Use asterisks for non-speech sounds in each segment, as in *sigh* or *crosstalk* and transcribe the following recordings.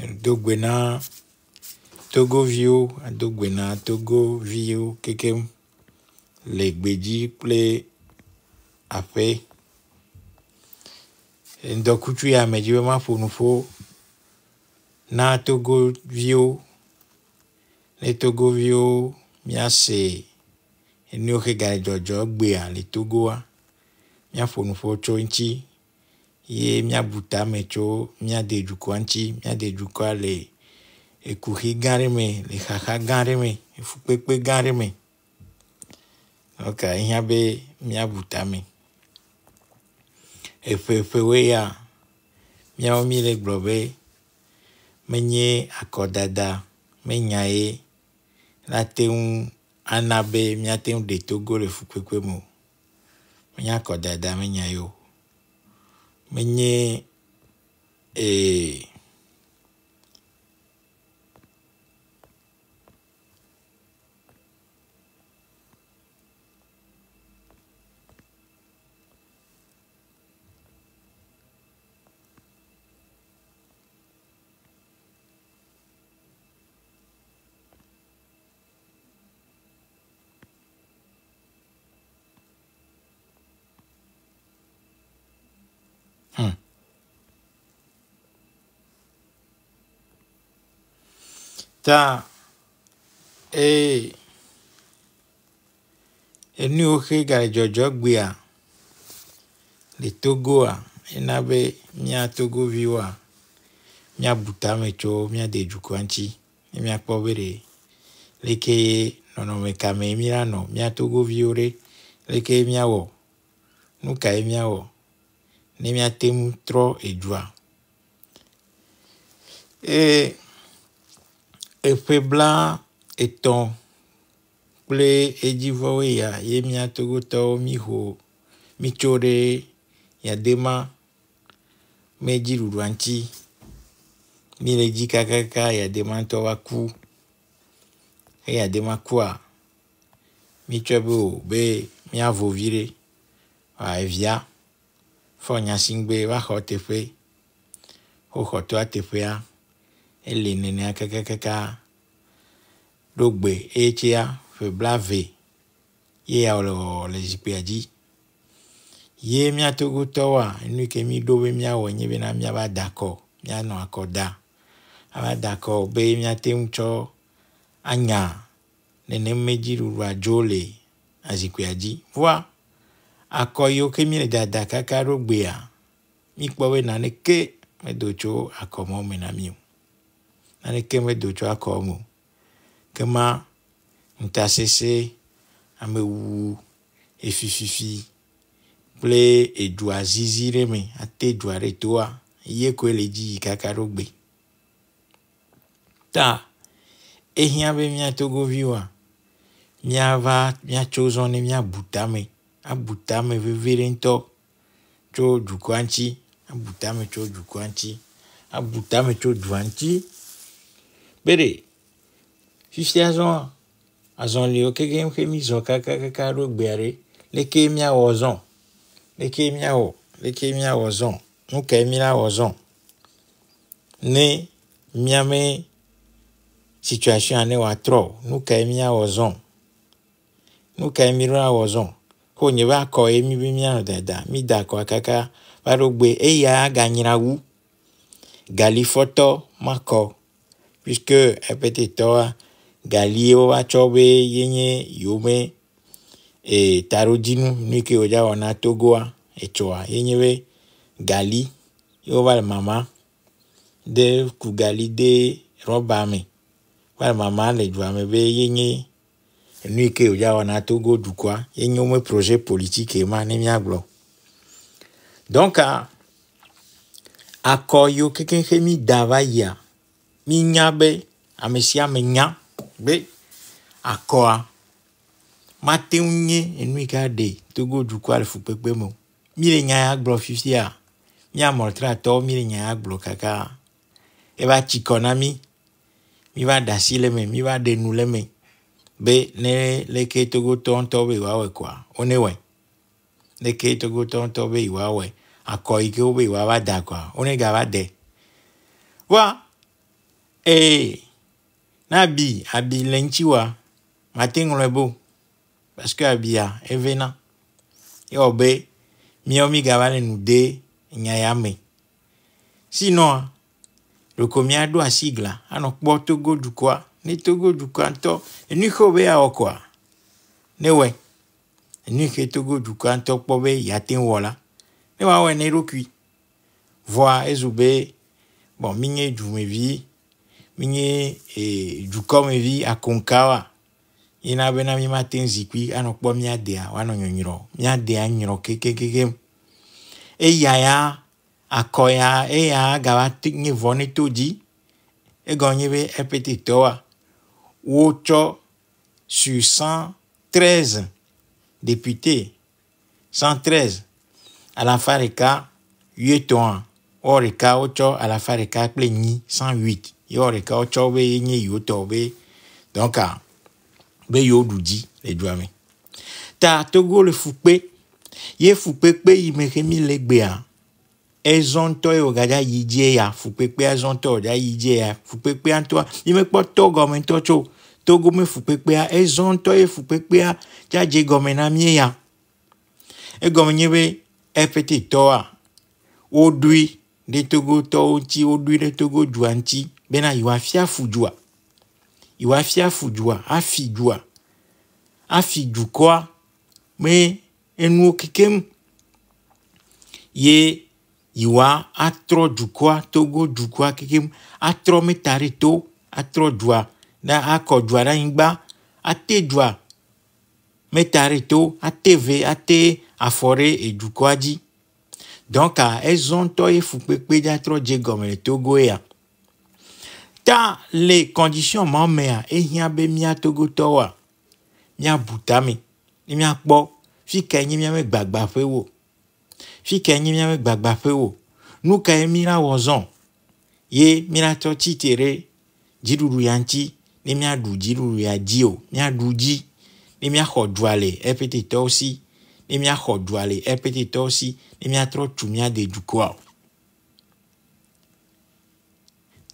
Dogbe na Togoviwo, adogbe na Togoviwo kekem le gbedzi kple aƒe. Ŋdɔkutsu ya medzi be maƒo nu ƒo na Togoviwo ne Togoviwo miase nu yiwo ke gale dzɔdzɔ egbea le Togoa. Míaƒo nu tso eŋuti ye míabu tame tso míade dukɔa ŋtsi míade dukɔa le ekuxi gã aɖe me e le xaxa gã aɖe me efukpekpe gã aɖe me ok ehia be míabu tame eƒeƒewoe ya míawo mí le gblɔ be menye akɔdada menya ye late ŋu ana be míate ŋu ɖe togo le fukpekpe me o menye akɔdada menya ye o. 没呢，诶。Hmm. ta ee eni oxe gale dzɔdzɔ gbea le togoa ena be mia togoviwoa mia bu tame tso mía de dukɔa ŋtsi ne mía kpɔ be ɖe leke nɔnɔme kame mía nɔ mía togoviwo ɖe leke mía wɔ nu kae mía wɔ ne míate ŋu trɔ edua, Eye eƒe bla etɔ̃ kple edzivɔwoe ya ye mía togotɔwo mi ho mi tso ɖe yadema me dziɖuɖua ŋtsi. Mi le dzi kakaka yadema ŋutɔ va ku. Eya yadema kua, mi be o be mía vi ɖe evia fɔ nya si ŋgbe woaxɔ teƒe woxɔ toa teƒea eli nenea kekekeka ɖo gbe etsea ƒe bla ve ye ya wòle wɔwɔ le zikpuia dzi ye miatogotɔwoa nu yi ke mi ɖo be miawɔ nye bena miaba da akɔ mianɔ akɔ da aba da akɔ be miate ŋu tsɔ anya nenemedzi ɖuɖua dzo le azikpuia dzi voa. akɔ yiwo ke mi le dada kaka ɖo gbea mi kpɔ be naneke medo tso akɔmɔ me na mi o naneke medo tso akɔmɔ o kema ntasese amewu efififi kple edua zizi ɖe me ate dua ɖe toa ye koe le dzi yi kaka ɖo gbe ta ehia be mia togoviwoa miava miatso zɔ ne mia buta abu ta me veviɖe ŋutɔ tso dukɔa ŋtsi abu ta me tso dukɔa ŋtsi abu ta me tso dua ŋtsi be ɖe fifia zɔa azɔliwo keke xe mi zɔ kakakaka ɖo gbea ɖe leke miawɔ zɔ leke miawɔ leke miawɔ zɔ nuke mi la wɔ zɔ ne miame situation ne wa trɔ nuke miawɔ zɔ nuke mi la wɔ zɔ ko nye va kɔ ye mi bi mia dada mi da akɔa kaka va ɖo gbe eya ganyra wu galifɔtɔ ma kɔ puisque epetetɔa galie wo va tsɔ be ye nye yome e taɖodzinu nu yi ke wòdza wɔna togoa etsɔa ye nye be gali ye wo le mama de ku gali de rɔba me va le mama le dua me be ye nye nu yi ke wòdzawɔna togo dukɔa enyo me projet politique ma ne miagblɔ donc akɔ yiwo kekeŋ mi da va yia mi nya be ame sia ame nya be akɔa mate ŋu nye enu yi ke aɖe togo dukɔa le fukpekpe me o mi le nya ya gblɔ fifia mi amɔtratɔwo mi le nya ya gblɔ kaka eva tsikɔ na mi mi va ɖe asi le me mi va ɖe nu le me be ne leke togo ŋutɔ be yewoawɔe koa wo ne wɔe leke togotɔ ŋutɔ be yewoawɔe akɔ yi ke wo be yewoava da koa wo ne gava de wa ee na abi abi le ŋtsi wa mate ŋlɔe bo parce que abia evena ewɔ be miawo mi gava le nu de nya ya me sinɔa ɖoko miaɖo asi gla anɔ kpɔ togo dukɔa ni togo dukɔa ŋtɔ enuyike wo be yeawɔ koa ne wɔe enuyike togo dukɔa kpɔ be yeate wɔ la ne wòa wɔe ne eɖokui vɔa ezu be bɔn mi nye dumevi mi nye ee dukɔmevi akonkawa yina bena mi ma te ŋu zikpui anɔ kpɔ mia dea woanɔ nyɔnyrɔ mia dea nyrɔ kekekeke eya ya akɔ ya eya gava nye vɔ ne to dzi egɔnye be epete tɔwa wotsɔ sur 113 députés, 113 alafa ɖeka wietɔa wɔ ɖeka wotsɔ à la kple nyi 108 ye wɔ ɖeka wotsɔ be nye yewo tɔ be dɔnka ah, be yewo ɖu dzi le dua me ta togo le fu kpe ye fu kpekpe yi me ke mi le ezɔŋtɔ yi wògadza yi dzie ya fukpekpea zɔŋtɔ wògadza yi dzie ya fukpekpea ŋutɔ yi mekpɔ tɔ gɔmetɔ tso togo me fukpekpea ezɔŋtɔ ye fukpekpea tsa dze gɔme na mie ya egɔme nye be epete tɔa woɖoe ɖe togo tɔwo ŋuti woɖoe ɖe togo dua ŋuti bena yiwa fia fu dua yiwa fia fu dua afi dua afi dukɔa me enuwo kekem ye yiwa atrɔ dukɔa togo dukɔa kekem atrɔ mita ɖe to atrɔ dua na akɔ dua ɖe anyigba ate dua mita ɖe to ate ve ate afɔ ɖe edukɔa dzi dɔnka ezɔ ŋutɔ ye fukpekpe dza trɔ dze gɔme le togo ya e ta le condition ma mea ehia be mia togotɔwoa mia bu tame ne mia kpɔ fi ke nye mia me gbagba ƒe wo fi ke nye míaƒe gbagbaƒewo nu kae míra wɔ zɔn ye míratsɔ tsitre ɖe dziɖuɖu ya ŋuti ne míaɖu dziɖuɖu ya dzi o míaɖu dzi ne míaxɔ dua le epetitɔwo si ne míaxɔ dua le epetitɔwo si ne míatrɔ tsu míade dukɔa o.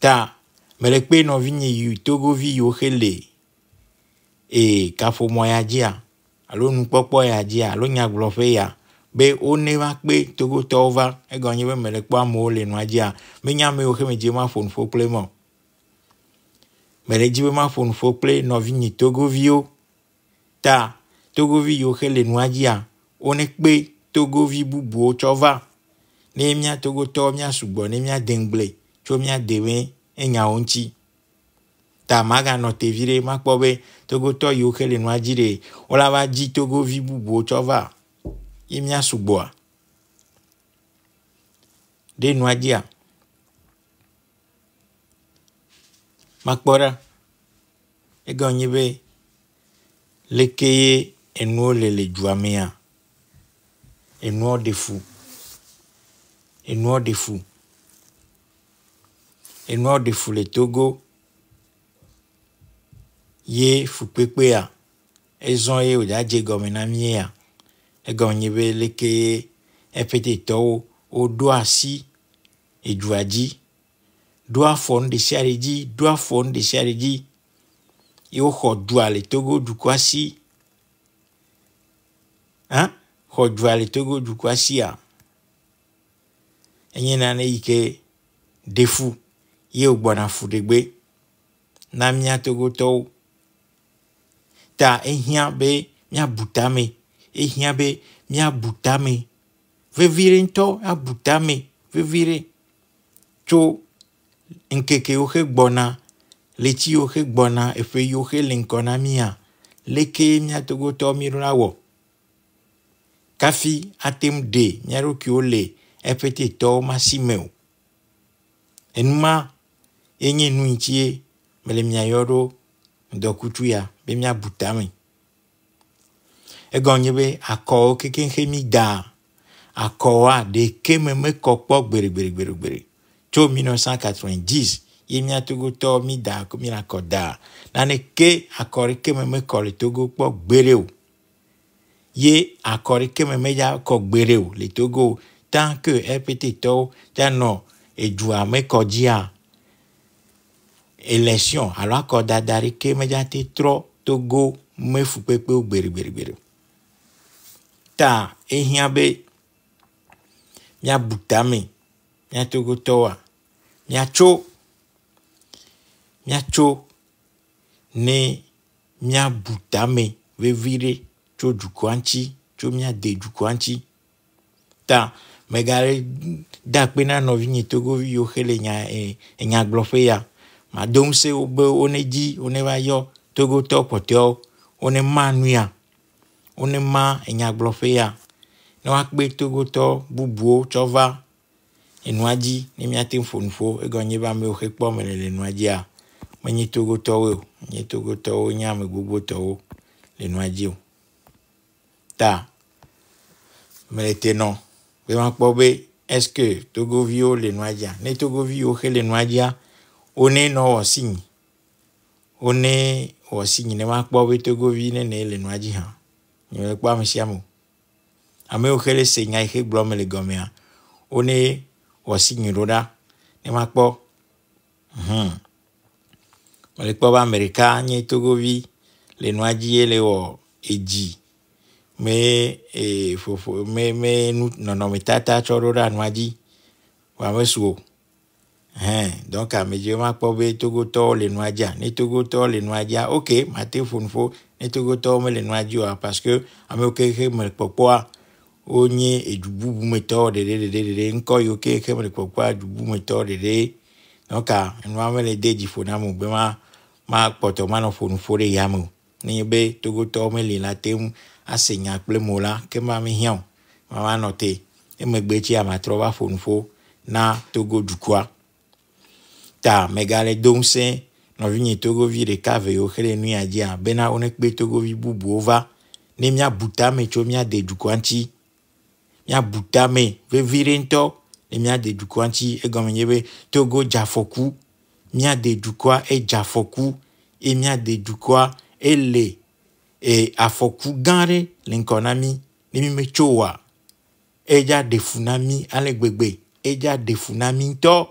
ta mele kpe nɔvinye yi togovi yiwo xe le ee kaƒomɔ ya dzia alo nukpɔkpɔ ya dzia alo nyagblɔƒe ya be wo ne va kpe togotɔwo va egɔ nyi be me le kpɔ amewo le nua dzia me nya ame yiwo xe me dzi ma ƒo nuƒo kple mɔ me le dzi be ma ƒo nuƒo kple nɔvi nyi togoviwo ta togovi yiwo xe le nua dzia wo ne kpe togovi bubuwo tsɔ va ne mia togotɔwo mia sugbɔ ne mia de ŋgble tso mia de me enyawo ŋtsi ta maganɔ tevi ɖe makpɔ be togotɔ yiwo xe le nua dzi ɖe wola va dzi togovi bubuwo tsɔ va yi míasu a ɖe nua dzia makpɔ ɖa egɔme nyi be leke ye enuwo le le dua mea enuɔ ɖe fu enuɔ ɖe fu enuɔ ɖe fu le togo ye fukpekpea ezɔ ye wòdza dze gɔme na mie ya egɔ nyi be leke epete tɔwo woɖo asi edua dzi ɖo afɔ nu ɖe sia ɖe dzi ɖo afɔ nu ɖe sia ɖe dzi ye woxɔ dua le togo dukɔa si hã xɔ dua le togo dukɔa sia enye nane yi ke ɖe fu ye wogbɔna fu ɖegbe na mía togotɔwo ta ehia be míabu ta me ehia be míabu tame veviɖe ŋutɔ abu tame veviɖe tso nkeke yiwo he gbɔna letsi yiwo he gbɔna eƒe yiwo he le ŋkɔ na mía leke mía dogotɔ míɖona wɔ kafi ate ŋu ɖe mía ɖokuiwo le eƒetitɔwo ma si me o enuma enye nu yi ŋutie mele mia ɖo ŋdɔkutsu ya be mía bu egɔ nyi be akɔwo kekeŋke mi da akɔwoa ɖeke me mekɔ kpɔ gberegberegberegbere tso 1990 ye mía togotɔ mi da mina kɔ da naneke akɔ ɖeke me mekɔ le togo kpɔ gbere o ye akɔ ɖeke me medza kɔ gbere o le togo tant que rpt tɔwo tsa nɔ edua me kɔ dzia élection alo akɔdada ɖeke medza te trɔ togo mefukpekpewo gberegberegbere ta ehia be míabu tame míatogotɔwoa míatso míatso ne míabu tame vevi ɖe tso dukɔa ŋtsi tso míade dukɔa ŋtsi ta megale da akpe na nɔvinye togovi yiwo xe le nya enyagblɔƒe e ya mado wo be wone dzi wone va yɔ togotɔ kpɔtɔewo wone ma nuya wone ma enyagblɔƒe ya ne woakpe togotɔ bubuwo tsɔ va enua dzi ne miate ŋu ƒo nuƒo egɔ nyi be amewo xe kpɔ me le le dzia menye togotɔwoe o nye togotɔwo nye ame gbogbotɔwo le nua dzi o ta mele te nɔ be makpɔ be eske togoviwo le nua dzia ne togoviwo xe le nua dzia wone nɔ wɔ sinyi wone wɔ sinyi ne makpɔ be togovi nene le nua dzi hã nye kpɔ ame sia mo ame yiwo xe ɖe se nya yi xe gblɔm le gɔmea wo ne wɔsi nyuiɖo ɖa ne ma kpɔ hmm mele kpɔ be ame ɖeka nye togovi le nua dzi ye le wɔ edzi me e, fofo me me nu nɔnɔmetata tsɔ ɖo ɖa nua dzi wa me su o hɛn donc amedzro ma kpɔ be togotɔwo le nua dzia ne togotɔwo le nua dzia ok mate fonfo ne togotɔwo mele nua dzi oa parce que amewo kexe me le kpɔkpɔa wonye edu bubumetɔwo ɖeɖeɖeɖe ŋkɔ yiwo kexe me le kpɔkpɔa edu bubumetɔwo ɖeɖe donc enua mele de dziƒo na mo gbema ma kpɔtɔ ma nɔ ƒonu ƒo ɖe yame o nenye be togotɔwo mele la te ŋu ase nya kple mo la ke ma mi hiã o ma ma nɔ te emegbe tsi amatrɔ va ƒonu ƒo na togo dukua ta megale do ŋusẽ nɔvinye togovi ɖeka ve yiwo xele nu ya dzia bena wone kpe togovi bubuwo va ne míabu ta me tso míade dukɔa ŋtsi míabu ta me vevi ɖe ŋutɔ ne míade dukɔa ŋtsi egɔme nye be togo dze afɔku míade dukɔa edze afɔku ye míade dukɔa ele e afɔku gã aɖe le ŋkɔ na mí ne mí metso wa edza ɖe fu na mí ale gbegbe edza ɖe fu na mí ŋutɔ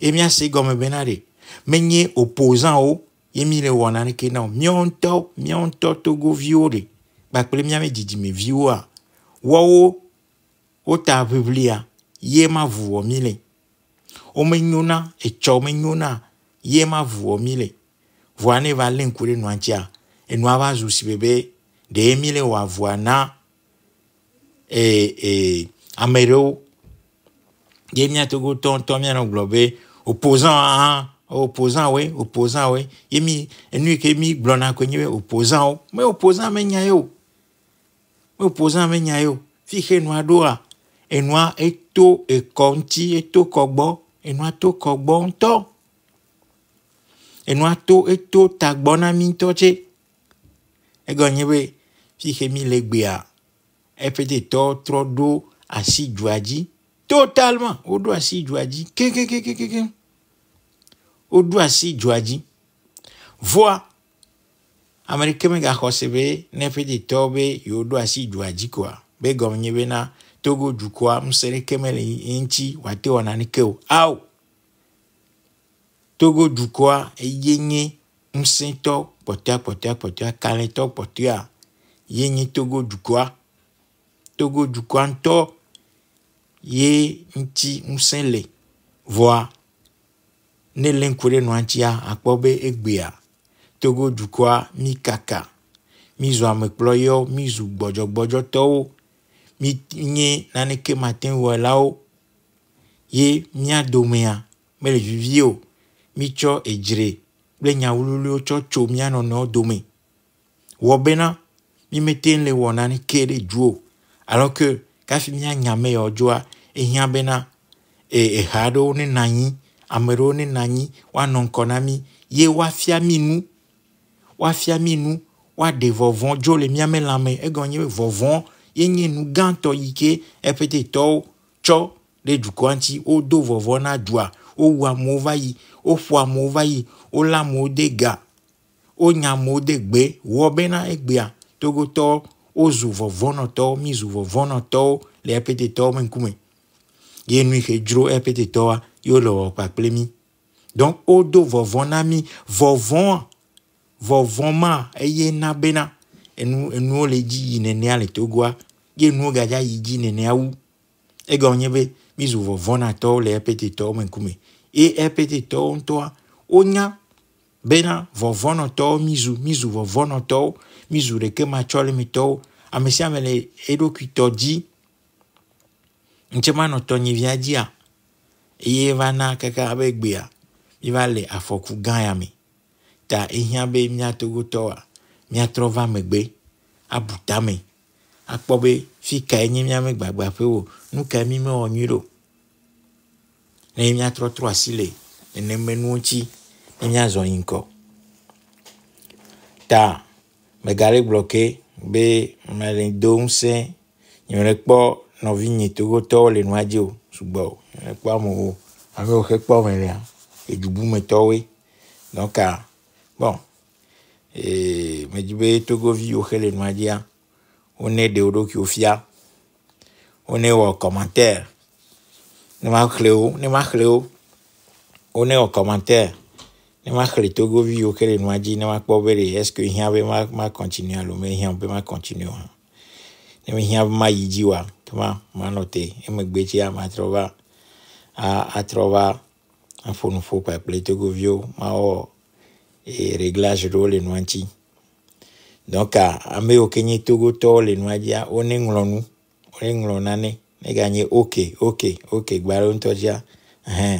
ye míase gɔme bena ɖe menye opposant wo ye mi le wɔna neke na o miawo ŋutɔ miawo ŋutɔ togoviwo le kpakple miame dzidzimeviwoa wɔwo wota ʋiʋlia ye ma vuwɔ mi le wo menyona etsɔ menyona ye ma vuwɔ mi le vua ne va lé ŋku ɖe nua ŋutia enua va zu si bebe ɖe mi le wòa vua na ee ee ame ɖewo ye mia togotɔ mianɔ gblɔ be opposant hã opposant woe opposant woe yemi mi enu yi ke mi gblɔna koe nye be opposant wo me opposant menya ye o me opposant menya ye o fi xe nua ɖoa enua eto e ekɔ ŋuti eto kɔgbɔ enua to kɔgbɔ ŋutɔ enua to eto tagbɔ na mi ŋutɔ tse egɔ nye be fi xe mi le gbea epete tɔ trɔ ɖo asi dzoa dzi totalement woɖo asi dzoa dzi kekekekeke. Ke, ke, ke, ke, ke woɖoasi dzoa dzi voa ameɖike megaxɔse be ne ƒedetɔwo be yewo ɖo asi dzoa dzi koa be gɔme nye bena togo dukɔa ŋusẽ ɖeke mele eŋtsi wòate wɔ naneke o ao togo dukɔa eye nye ŋusẽtɔ kpɔtɔa kpɔtɔa kpɔtɔa kalẽtɔ kpɔtɔa ye nye togo dukɔa togo dukɔa ŋutɔ ye ŋuti ŋusẽ le vɔa ne linku ɖe nua ŋtsia akpɔ be egbea togo dukɔa mi kaka mi zu amekplɔyɔ mi zu gbɔdzɔgbɔdzɔtɔwo mi nye naneke mate wɔlawo ye mía domea mele vivi o mi tsɔ edzre kple nyawululuwo tsɔ tso mía nɔnɔwo dome wɔ bena mi mete le wɔ naneke ɖe du o alors que kafi mía nyame yɔ dzoa ehia bena e eha aɖewo ne nanyi ame ɖewo ne na anyi woanɔ ŋkɔ na mí ye woafia mí nu woafia mí nu woaɖe vɔvɔ dzo le míame lãme egɔ nye vɔvɔ ye nye nu gãtɔ yi ke eƒetɛtɔwo tsɔ ɖe dukɔa ŋtsi wodo vɔvɔ na dua wowu amewo va yi woƒo amewo va yi wolé amewo de ga wonya amewo de gbe wɔ bena egbea togotɔwo wozu vɔvɔnɔtɔwo mizu vɔvɔnɔtɔwo le eƒetɛtɔwo me ŋkume ye nu yi ke dzro eƒetɛtɔwoa Yo le wɔ kpakple mi. Donc wodo vɔvɔ̃ na mi. Vɔvɔ̃a, vɔvɔ̃ ma eye na bena enu enuwo le dzi yi nenea le Togoa ye nuwo gadza yi dzi nenea wu. Egɔme nye be mizu vɔvɔ̃natɔwo le EPT tɔwo me ŋkume. Ye EPT tɔwo ŋutɔa wonya bena vɔvɔ̃nɔtɔwo mizu mizu vɔvɔ̃nɔtɔwo mizu ɖeke matsɔlemitɔwo ame sia ame le eɖokui tɔ dzi ŋutsemanɔtɔnyivia dzia eye va na kaka be gbea yiva le afɔku gã ya me ta ehia be mía togotɔa míatrɔ va megbe abu tame akpɔ be fi kae nye míame gbagbaƒe o nu kae mi mewɔ nyui ɖo ne míatrɔ trɔ asi le nenemenuwo ŋtsi ne míazɔ yi ŋkɔ ta megale gblɔ ke be mele do ŋusẽ nyɔnu kpɔ nɔvi nyi togotɔwo le nua dzi o sugbɔ o ekpɔ amewo ame yiwo ke kpɔ me lea edubumetɔwoe dɔnka ah, bɔn ee medzi be togovi yiwo ke le nua dzia wone ɖe wo ɖokuiwo fia wone wɔ kɔmantɛr ne ma xlẽ wo ne ma xlẽ wo wone wɔ kɔmantɛr ne ma xlẽ togovi yiwo ke le nua dzi ne ma kpɔ be ɖe eske hiã be ma ma kɔntinue alo me hiã be ma kɔntinue o hã ne me hiã be ma yi dzi wa. Ma à te trova e matrova, va trouver a aƒo nu ƒo togovio, ma e, réglage ɖewo le donc ame me ke to togotɔwo le nua On est ŋlɔ nu wone ŋlɔ ok ok ok gba toja, hein,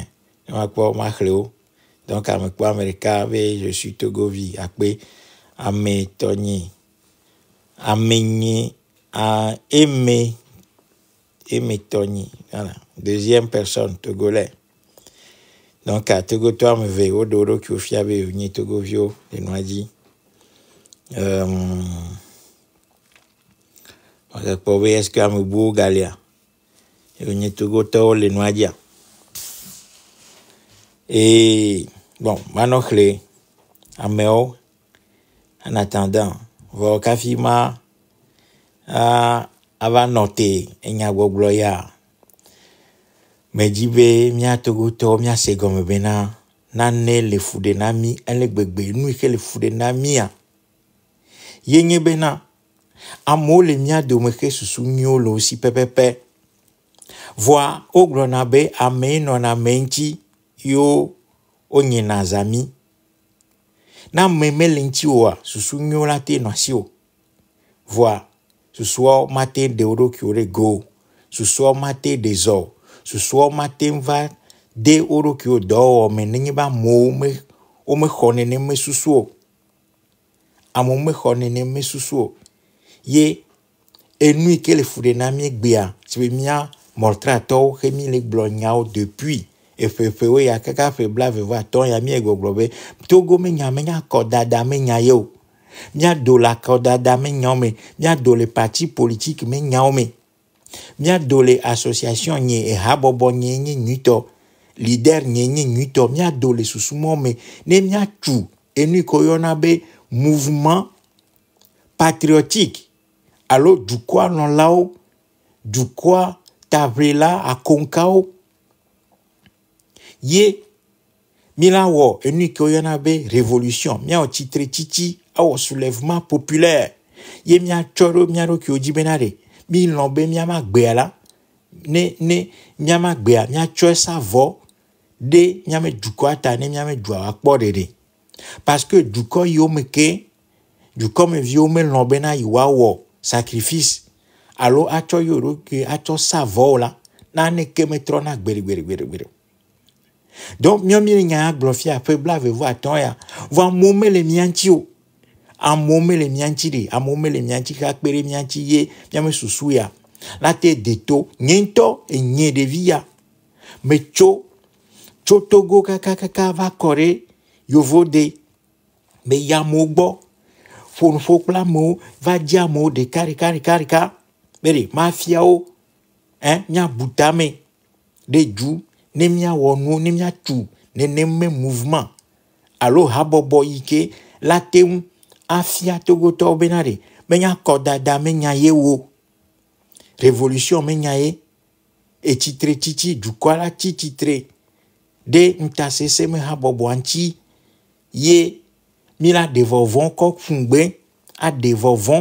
ma donc à ame ɖeka je suis togovi à ame amé Tony, ame et Emetoni, voilà. deuxième personne, togolais. Donc, à Togo, toi, me veo, doro, kiofiabe, uni, Togo, vio, les noisy. Euh, pour est-ce qu'à me bourg, galia. Uni, Togo, toi, les noisy. Et, bon, maintenant, clé, à en attendant, Vokafima, kafima, ah, à, ava nɔ te enyagbɔgblɔ ya medzi be miatogotɔwo miase gɔme bena nane le fu ɖe na mi ele gbegbe nu yi ke le fu ɖe na mia ye nye bena amewo le mia dome ke susu nyuiwo le wo si pɛpɛpɛ vɔa wogblɔna be ame yi nɔna ame ŋuti yiwo wonyina zami na ame mele ŋuti oa susu nyuiwo la te nɔ asi o vɔa Susɔ mate ɖe wo ɖokuiwo ɖe go. Susɔ mate ɖe zɔ. Susɔ mate va de wo ɖokuiwo dɔwɔwɔme nenye be amewo me womexɔ neneme susu o. Amewo mexɔ neneme susu o. Ye enu yi ke le fu ɖe na mi gbea si be mía mɔltratɔwo xe mi le gblɔ nyawo depuis eƒeƒewo ya kaka ƒe bla ve va ya mi e gbɔgblɔ be togo menya menya kɔdada menya ye o míado le akɔdada me nyawo me míado le parti politique me nyawo me míado le association nye ehabɔbɔ nye nye nyuitɔ leader nye nye nyuitɔ míado le susumɔ me ne míatu enu yi ke woyɔna be mouvement patriotique alo dukɔa nɔlawo dukɔa taʋlela akonkawo ye mi la wɔ enu yi ke woyɔna be révolution míawɔ tsitre tsitsi ewɔ soulèvement populaire ye miatsɔ ɖo mia ɖokuiwo dzi bena ɖe mi lɔ be miama gbea la ne ne miama gbea miatsɔ esa de ɖe miame dukɔa ta ne miame dua akpɔ ɖeɖe parce que dukɔ yiwo me ke dukɔmeviwo melɔ bena yewoawɔ sacrifice alo atsɔ yewo ɖokui atsɔ sa vɔ o la naneke metrɔna gbeɖegbeɖegbeɖegbeɖe donc miɔ mi nya gblɔ fia ƒe blaeve vɔ atɔ ya voa amewo mele mia ŋuti o amewo mele mía ŋtsi ɖe amewo mele mía ŋtsi xa kpe ɖe mía ye míame susu ya la te de to e nye ŋutɔ enye ɖevi ya me tso togo kakakaka va kɔ ɖe yovo de me yi amewo gbɔ ƒonuƒo kple amewo va dzi amewo ɖeka ɖeka ɖeka ɖeka be ɖe ma fia wo ɛ míabu tame ɖe dzu ne míawɔ nuwo ne míatu nenem me movement alo habɔbɔ yi ke la te ŋu afia togotɔwo bena ɖe menya kɔdada menya ye wo revolution menya ye etsitre tsitsi dukɔa la tsi tsitre ɖe ntasese me habɔbɔa ŋtsi ye mila ɖe vɔvɔ kɔ ƒungbe aɖe vɔvɔ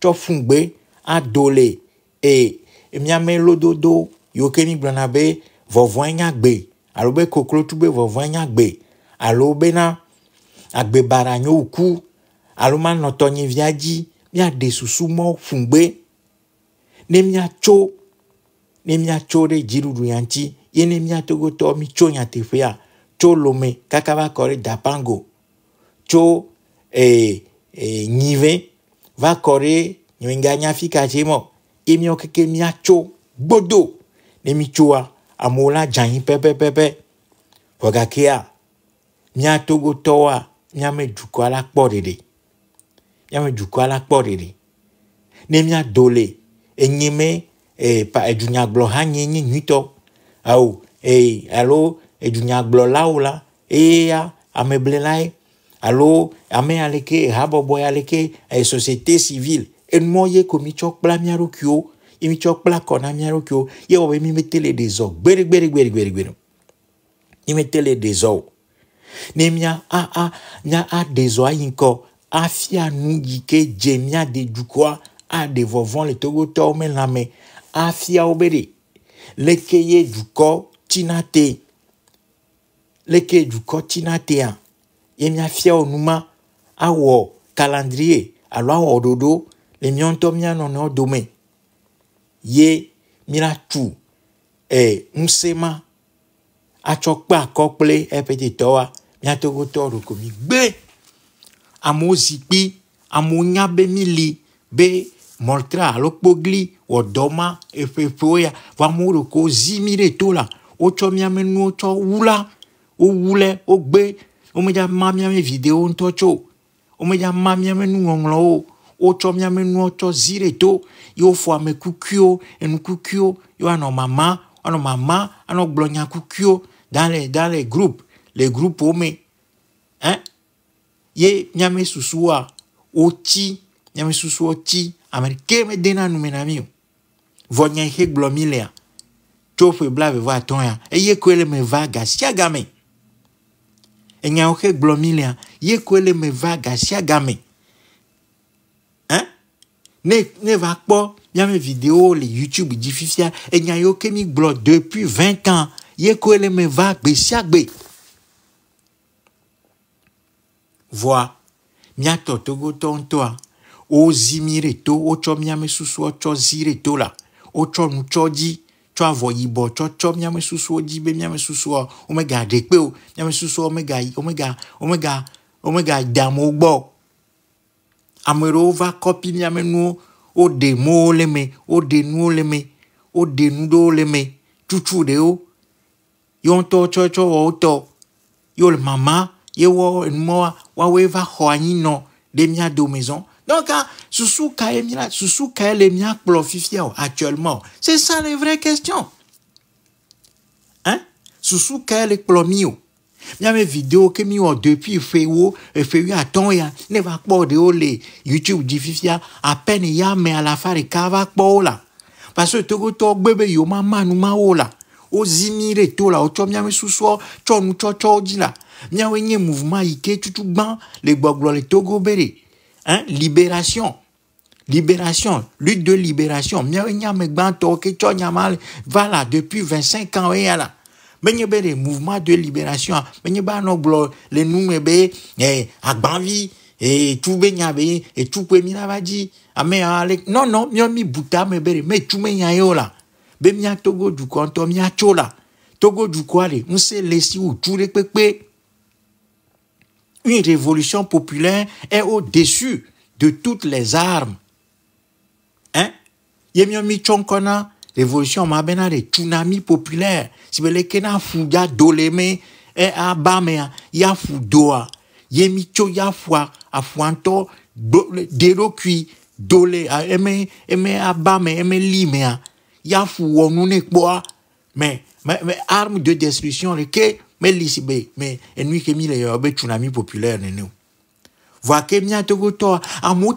tsɔ ƒungbe ado le e miame lododo yiwo ke mi gblɔna be vɔvɔe nya gbe alo be koklo tugbe vɔvɔe nya gbe alo bena agbebara nyo ku alo manɔ tɔnyivia dzi míaɖe susu mɔ ƒugbe ne míatso ne míatso ɖe dziɖuɖu ya ŋuti ye ne míato gotɔ mítso nyateƒea tso lome kaka va kɔ ɖe dapango tso ee ee nyive va kɔ ɖe nyɔnuganya fi katsi mɔ ye míawo keke míatso gbodo ne mítsoa amewo la dza anyi pɛpɛpɛpɛ vɔ gakea míato gotɔa míame dukɔa la kpɔ ɖeɖe míaƒe dukɔa la kpɔ ɖiɖi ne míado le enyi me ee pa edunyagblɔ hã nye nye nyuitɔ awo ee alo edunyagblɔlawo la eya ameblelae alo ame aleke habɔbɔ aleke ee société civile enua ye ko mi tsɔ kpla mía ɖokuiwo ye mi tsɔ kpla kɔ na mía ɖokuiwo ye wɔ be mi me te le ɖe zɔ gbeɖegbeɖegbeɖegbeɖe mi me te le zɔ o ne mía a a mía a ɖe zɔ ayi ŋkɔ afia nu yi ke dze mía de dukɔa aɖe vɔvɔ le togotɔwo me lãme afia wo be ɖe leke ye dukɔ tina e, e te leke dukɔ tina tea ye míafia wo numa awɔ kalandrie alo awɔ ɖoɖo le míɔ ŋutɔ míanɔnɔ dome ye míatu e ŋusẽ ma atsɔ kpe akɔ kple eƒe tetɔwa míatogotɔ ɖoko mi gbee amewo zikpui, amewo nya be mi li be mɔltra alo kpogli wɔ dɔ ma eƒeƒewo ya vɔ amewo ɖo ko zi mi ɖe to la wotsɔ miame nuwo tsɔ wu la wowu lɛ wogbe womedza ma miame videwo ŋutɔ tso womedza ma miame nuŋɔŋlɔwo wotsɔ miame nuwo tsɔ zi ɖe to ye wofɔ ame kukuiwo enukukuiwo ye woanɔ mama woanɔ mama anɔ gblɔ nya kukuiwo da le da le group le group me ɛ. Eh? ye miame susua wotsi miame susua tsi ame ɖeke medena nume na mi o vɔ nya yi ke gblɔ mi lea tso ƒe blaeve atɔ ya eye koe le me va gasia game enyawo ke gblɔ mi lea ye koe le me va gasia game hein ne ne va kpɔ miame video le youtube dzi fifia enya yiwo ke mi gblɔ depuis vingt ans ye koe le me va gbe sia vɔa míatɔ togotɔ ŋutɔa wozi mi ɖe to wotsɔ míame susua tsɔ zi ɖe to la wotsɔ nu tsɔ dzi tsɔ avɔ yibɔ tsɔ tsɔ míame susua dzi be míame susua womega ɖe kpe o míame susua womega womega womega womega de amewo gbɔ ame ɖewo va kɔpi míame nuwo woɖe mowo le me woɖe nuwo le me woɖe nu ɖewo le me tutu ɖewo yewo ŋutɔ tsɔ tsɔ wɔwo tɔ yewo le mama. yewo enumɔ wawoe va xɔ anyi nɔ ɖe mía donc hein, susu ka susu ka le kplɔ fifia o actuellement c'est ça les vraies questions hein susu ka le kplɔ video ke mi depuis fewo efewi ya ne va kpɔ ɖewo le youtube dzi fifia peine ya me alafa ɖeka va pas wo la parce que togotɔ gbe ma ma ozimi ɖe to la au miame susɔ tsɔ nutsɔtsɔwo dzi la miawoe nye mouvement yi ke tutu gbã le gbɔgblɔ le togo be hein libération libération lutte de libération miawoe nye gban gbãtɔwo ke tsɔ va la depuis vingt cinq ans eya la menye be mouvement de libération menye be anɔ gblɔ le nume be eh, agbavi etu eh, be nya be etu eh, koe mi la va dzi ame ale ah, non non mi buta me be mais me tu me la bẹ́ẹ̀ mi àtọ́gò dùkọ́ ntọ́ mi àtsó la du dùkọ́ àlè ńsẹ̀ lè si wò tú pépé. Une révolution populaire est au-dessus de toutes les armes. Hein? Yemio mi kona révolution mabena le tsunami populaire. Si le kena fuja doleme e abame ya fudoa. Yemi cho ya a fwa afuanto delo kui dole eme eme abame eme mea yafu ne quoi mais mais mais arme de destruction le ke mais lisibe mais ennui ke mile be tsunami populaire ne nous voit ke mia togo mais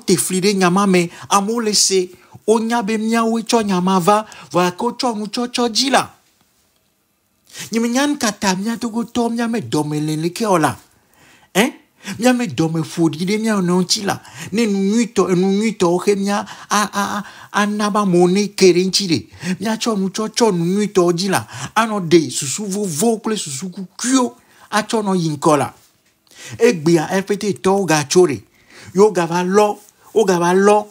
te mais ɖe mais me amewo le se wa be miawoe tsɔ nyama va míame dɔmeƒo ɖi ɖe míawo nɔ ŋuti la ne nu nyuitɔ enu nyuitɔwo xe mía a a ana be amewo ne ke ɖe ŋuti ɖe míatsɔ nu tsɔ tsɔ nu nyuitɔwo dzi la anɔ ɖe susu vovowo kple susu kukuiwo atsɔ nɔ yi ŋkɔ la egbea eƒete tɔwo gatso ɖe yewo gava lɔ wo gava lɔ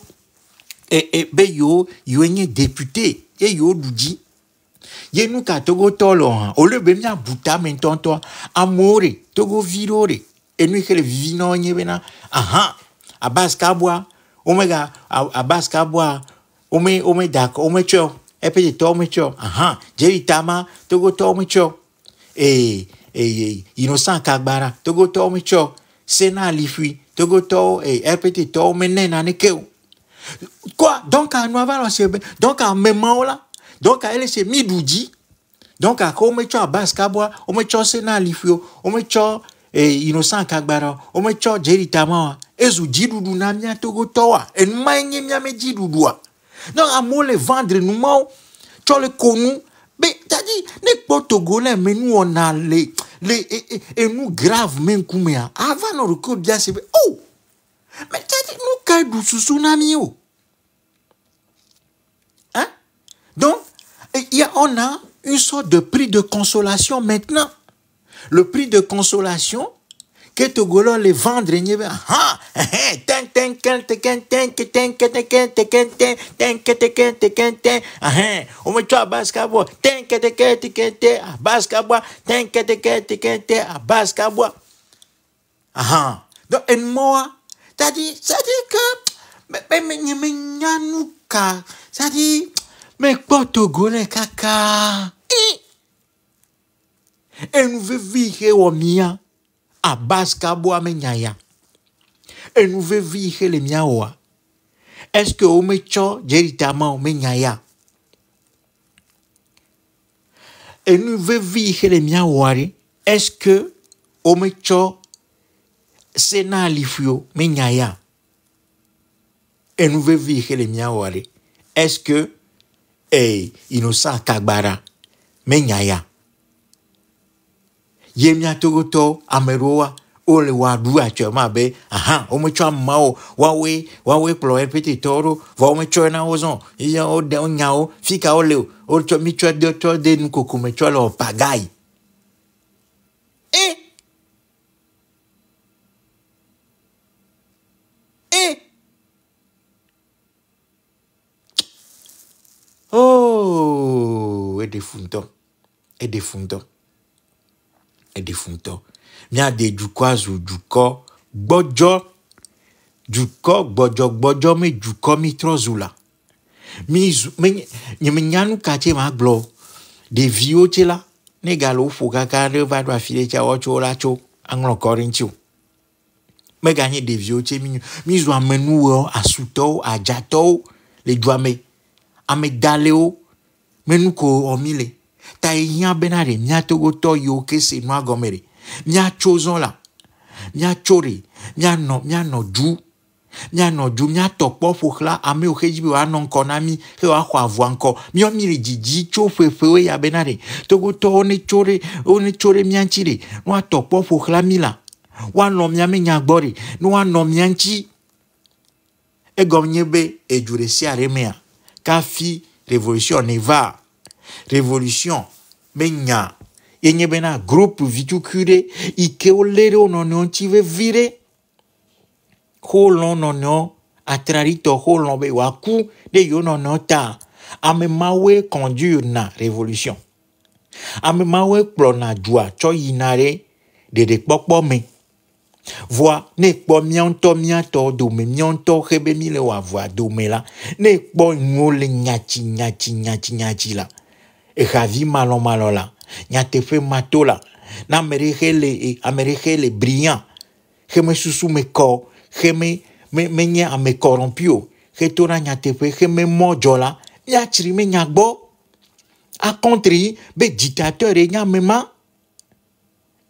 e e be yewo yewo nye depute ye yewo ɖu dzi ye nu togotɔ le o hã o le be míabu tame ŋutɔŋtɔ amewo ɖe togovi ɖewo ɖe enu yi ke le vivi na wo nye bena aha abas kabua omega abas kabua ome ome daka ome tsɔ eƒe tɔ ome tsɔ aha jerry tama togo tɔ ome tsɔ ee ee innocent kagbara togo tɔ ome tsɔ sena alifui togo tɔ ee eƒe tɔ ome nɛ naneke o quoi donc anua va lancer donc amemawo la donc ele se mi du dzi donc ake ome tsɔ abas kabua ome tsɔ sena alifui o ome tsɔ. et eh, Innocent Kagbara ometsɔ dzeritama ezu dziɖuɖu na mía togotɔwoa enuma nye míame donc ne amewo le vendre numawo cho le ko be tadi ne togolais mais le on a le le et nous enu grave même ŋkumea avant on ɖokui bia se be mais tadi nous nous susu na oh. hein donc il y a on a une sorte de prix de consolation maintenant le prix de consolation que te golo les vendre ni ben ha ten ten ken te ken ten ke ten ke te ken te ken ten ten te ken te ken ten ah hein on me toi basse ka bois ten ke te ken te ken ten basse ka bois ten ke te ken te ken ten basse ka bois ah hein donc en moi t'as dit ça dit que mais mais mais mais nyanuka ça dit mais quoi te golo kaka enuvevi ihe wɔ mia abaska boa menya ya enuvevi ihe le mia wɔa eske wo metsɔ dzeritama wo menya ya enuvevi ihe le mia wɔa ɖi eske wo metsɔ sena alifui menya ya enuvevi ihe le mia wɔa ɖi eske ee eh, inosa kagbara menya ya ye mía togotɔ ame ɖewo wa wole wa ɖu atsɔe ma be aha wometsɔ ameawo woawoe woawoe kplɔ ɛpete tɔwo ɖo vɔ wometsɔe na wo zɔn eye woɖe wonyawo fi ka wole o wotsɔ mitsɔ de tsɔ de nukoko me tsɔ le ɔpa gai e eh! e eh! ooo oh! eɖe fu eɖefutɔ míaɖe dukɔ azu dukɔ gbɔdzɔ dukɔ gbɔdzɔ gbɔdzɔ mi dukɔ mi trɔ zu la mi zu mi nyime nyanu ka tse ma gblɔ ɖeviwo tse la ne gale woƒo kaka ɖe va ɖo afi ɖe tsa wɔtso la tso aŋlɔ kɔ ɖe ŋtsi o meganye ɖeviwo tse mi mi zu amenuwo asutɔwo adzatɔwo le dua me amedalewo menu ko wɔ mi le ta ehiã bena ɖe miatogotɔ yiwo ke se nua gɔme ɖe miatso zɔ la miatso ɖe mianɔ mianɔ du mianɔ du miatɔ kpɔ ƒoxla ame yiwo ke dzi be woanɔ ŋkɔ na mi he woaxɔ avua ŋkɔ miɔ mi le dzidzi tso ƒeƒewo ya bena ɖe togotɔwo ne tso ɖe wo ne tso ɖe miaŋtsi ɖe ne woatɔ kpɔ ƒoxla mi la woanɔ miame nyagbɔ ɖe ne woanɔ miaŋtsi egɔme nye be edu ɖe sia ɖe mea kafi revolution ne va revolution be nya yenye bena group vituku ɖe yi ke wolé ɖe wo nɔnɔewo ŋuti vevi ɖe xolɔ nɔnɔewo atraɖitɔ xolɔ be wòaku ɖe yewo nɔnɔewo ta ame mawoe kɔndu na revolution ame mawoe kplɔna dua tsɔ yina ɖe ɖeɖekpɔkpɔ me voa ne kpɔ miãtɔ miãtɔ do miãtɔ xe be mi le wòa voa dome la ne kpɔ nuwo le nyatsinyatsinyatsi la xavi malɔmalɔ la nyateƒe mato la na e, ame ɖe xe le ame ɖe xe le brinya xe me susu me kɔ xe me me menye ame kɔrɔmpi o xe to na nyateƒe xe me mɔdzɔ la miatsri me nyagbɔ akɔntri be dzitatɔ ɖe nye ame ma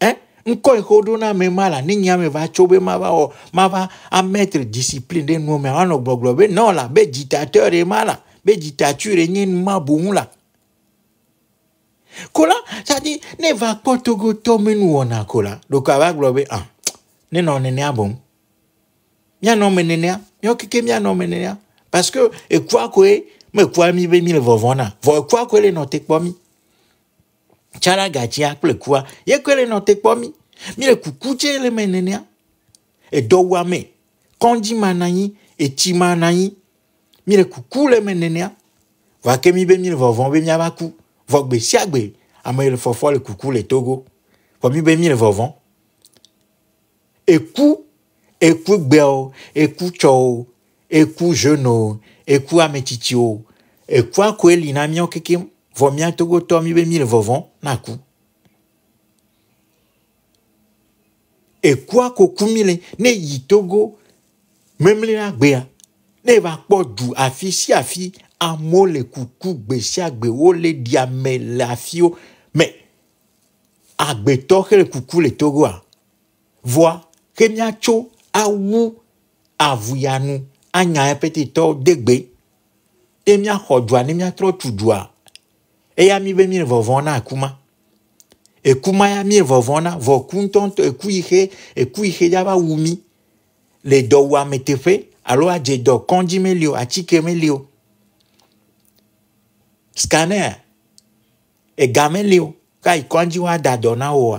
ɛ ŋkɔ yi xɔ ɖo na ame ma la ne nye ame va tso be ma va wɔ ma va ametre discipline ɖe nume anɔ gbɔgblɔ be nɔ la be dzitatɔ ɖe ma la be dzitatu ɖe e nye nu ma boŋu la ko la sadi ne va kpɔ togotɔ minnu wɔna ko la doko a b'a gblɔ be ah ne nɔ nenea bon mianɔ me nenea miɔ keke mianɔ me nenea parce que ekua koe me ekua mi be mi le vɔvɔna vɔ ekua koe le nɔ te kpɔ mi tsara gatsia kple ekua ye koe le nɔ te kpɔ mi mi le kuku tse le me nenea edɔwua me kɔndzi ma na anyi etsi ma na anyi mi le kuku le me nenea va ke mi be mi le vɔvɔ be miaba ku vɔ gbe sia gbe ame yi le fɔfɔ le kuku le togo vɔ mi be mi le vɔvɔ eku eku gbeawo eku tsɔwo eku jeunewo eku ametsitsiwo ekua koe li na miawo kekem vɔ mia togotɔ mi be mi le vɔvɔ na ku. ekua koku mi le ne yi togo memli na gbea ne va kpɔ du afi si afi amewo le kuku gbe sia gbe wole ɖi ame le afiwo me agbetɔ le kuku le togoa voa xe miatso awu avuyanu anya pete tɔ de gbe te miaxɔ dua ne miatrɔ tu dua eya mi be mi le vɔvɔ na akuma ekuma ya mi le vɔvɔ na vɔ ku ŋutɔŋtɔ eku yi xe eku yi xe dza va wu mi le dɔwuame teƒe alo adze dɔ kɔndzi meli o atike meli o scanner egame le o ka ikɔa e dzi woada dɔ na woa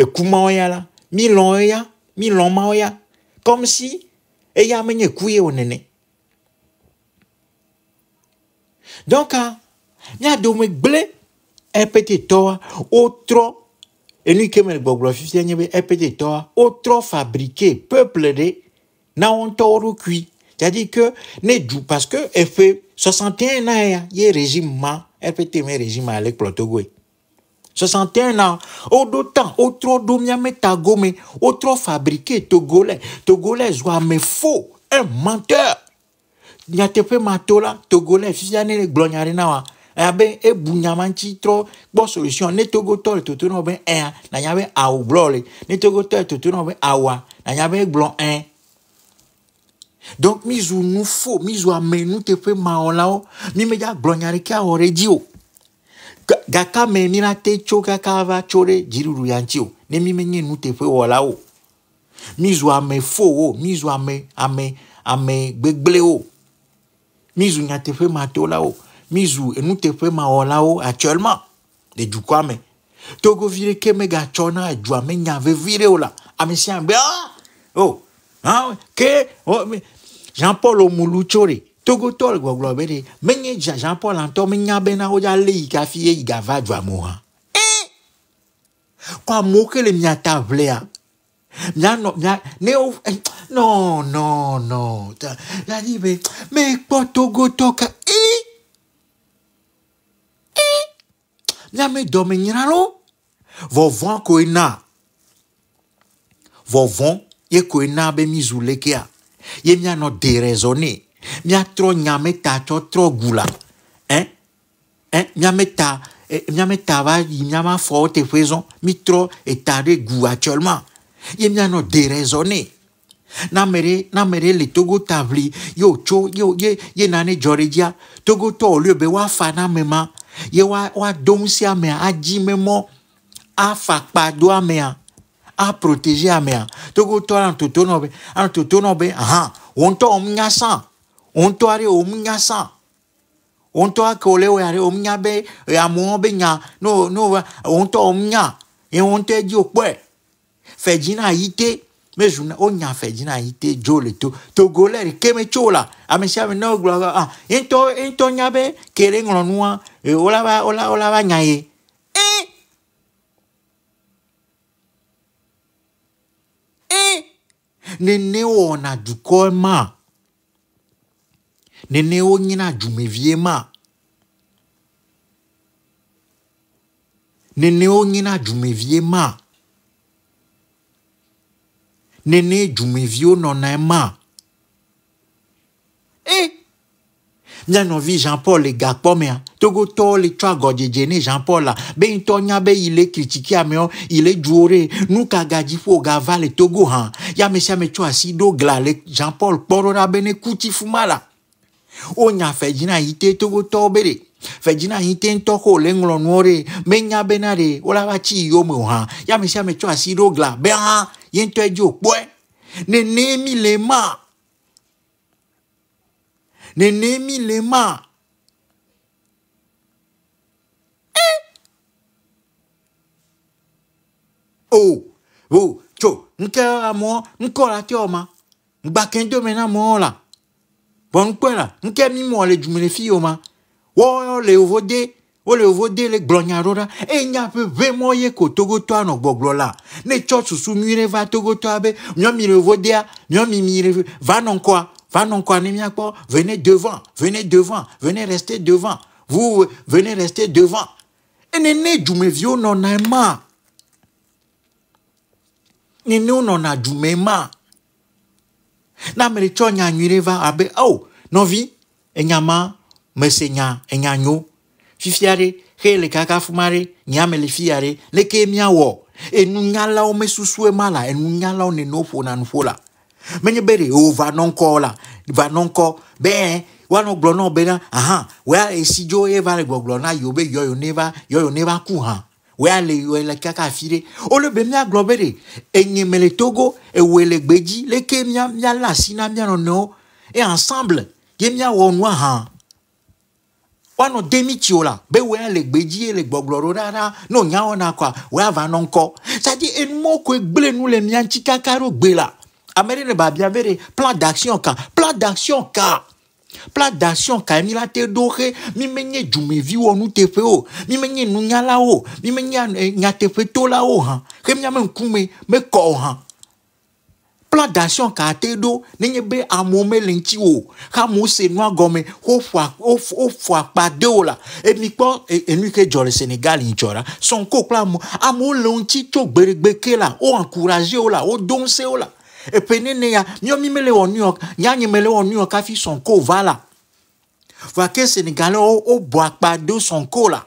ekumawo ya la mi lɔ eya mi lɔ mawo ya comme si eya menye ku ye o nene donc mía dome gblẽ epetetɔa wotrɔ enu yi ke me le gbɔgblɔ fifia nye be epetetɔa wotrɔ fabriqué peuple de na wo ŋutɔ wo ɖokui c'est à dire que ne du parce que eƒe 61 ans hein. a un régime ma RPT un régime avec le 61 ans il y a au trop fabriqué togolais togolais zwa mais faux un menteur nyatepe matola togolais un le y na wa abe eh e bunyamanchi tro bo solution ne togo a totono ben na nyabe au blole ne togo tole awa nyabe blon donc mise où nu fo mi zu amenu teƒe mawɔlawo mi me dza gblɔ nya ɖeke awɔ ɖe dzi o gaka me mi na te tso kaka va tso ɖe dziɖuɖu ya ŋuti o ne mi menye nuteƒewɔlawo mi zu ame fowo mi zu ame ame ame gbegblewo mi zu nyateƒe matolawo mi zu e enuteƒe mawɔlawo actuellement le dukɔa me togovi ɖeke megatsɔ na dua me nya vevi ɖe o la ame sia ame be ah o oh, ah ke oh me Jean Paul Omuluchore togotɔ le gbɔgblɔ be de menye Jean Paul ŋutɔ menya bena wodza lé yi kafi ye yi gava dua eh! mo hã kɔ amewo ke le miata ʋlea mianɔ mia ne wo nɔ nɔ nɔ ta yadi be mekpɔ togotɔ ka ee eh! ee eh! miame dɔme nyina lo vɔvɔ̃ koe na vɔvɔ̃ ye koe na be mi zu lekea ye mianɔ derezone miatrɔ nyame ta tsɔ trɔ gu la ɛ ɛ miame ta eh, miame ta va yi miama afɔwo teƒe zɔn mitrɔ eta ɖe gu actuellement ye mianɔ derezone na ame ɖe na ame ɖe le togo ta ʋli ye wòtso ye ye ye nane dzɔ ɖe dzia togo tɔ wòlio be woafa na ame ma ye wa woado ŋusi amea adzi memɔ afa kpa do amea. a protégé amea togo To totono be an totono be aha onto omnya sa onto are omnya sa onto akole we are omnyabe, ya amu be nya no no onto omnya e onto e di opo fejina yite mezuna onya fejina yite jole to togole keme chola amesia me no glo ah ento ento nyabe be kere ngonua e ola ba ola ola ba nyaye nenewo wɔna dukɔ ma nenewo nyina dumevie ma nenewo nyina dumevie ma nene dumeviwo nɔna e ma Eh mía nɔvi jean paul le gakpɔ mea togotɔwo le tsɔ agɔdzedze ne jean paul la be ŋutɔ nya be yi le kritiki amewo yi le dzuwo ɖe nuka gadziƒo gava le togo hã ya ame sia ame tsɔ asi ɖo gla le jean paul kpɔ ɖo ɖa be ne kuti fuma la wonya fɛdzina yi te togotɔwo be ɖe fɛdzina yi te ŋutɔ ko le ŋlɔ nuwo ɖe menya bena ɖe wola va tsi yome o hã ya ame sia ame tsɔ asi ɖo gla be hã ye ŋutɔ edzo ne nene mi le ma. Nenemi Lema. Eh? Oh, o o tso nke amewo ŋkɔ la tɛ ma gbake dome na amewo la bɔnukpɛ la nke mi mɔ le dume le fi o ma wɔyɔ le yovo de wole yovo de le gblɔ e nya ɖo ɖa eye nya ƒeƒe mɔ ye ko togotoa nɔ gbɔgblɔ la ne tsɔ susu nyuie va togotoa be nyɔmi le yovo dea nyɔmi mi le va nɔ ŋkɔa venez devant, venez devant, venez rester devant. Vous euh, venez rester devant. Nene djumevio non aima. Nene non a jumema. Na nyireva nyanyureva abe au. Oh, Novi enyama mesenya enyanyo. Fifiare hele kaka fumare me le fiare leke miawo. sous mesusue mala et nous na nuƒo la. menye be ɖe wo va nɔ la va nɔ ŋkɔ woanɔ gblɔ nɔ bena aha wòya esi dzo ye va le gbɔgblɔ na yewo be yɔyo ne va yɔyo ne va ku hã wòya le yɔyo e le kaka afi ɖe wole be miagblɔ be ɖe enyi me le togo ewoe le gbedzi leke mia mia le asi na mia nɔnɔewo e ensemble ye miawɔ nua hã woanɔ demitsi o la be wòya le gbedzi e le gbɔgblɔ ɖo ɖaɖa ne wònya wɔna kɔa wòya va nɔ sadi enumawo koe le mia ŋtsi kaka ɖo gbe la amɛri ne babia be de plan d'action ka plan d'action ka plan d'action ka mi la te do xe mi eh, me nye dumeviwo nuteƒe o mi me nye nunyalawo mi me nye nyateƒetolawo hã xe miame ŋkume mekɔ o hã plan d'action ka te ɖo nenye be amewo mele ŋuti o ke amewo se nua gɔme wofɔ akpa de o la emi kpɔ enu yi ke dzɔ le senegal yi dzɔ la sɔnko kple amewo amewo le ŋuti tso gbeɖegbe ke la wo encourage wo la wo do ŋusẽ la puis, ya miomi mele new york nyanye mele en new york hafi sɔnko va la voa Sénégalais, o ne do la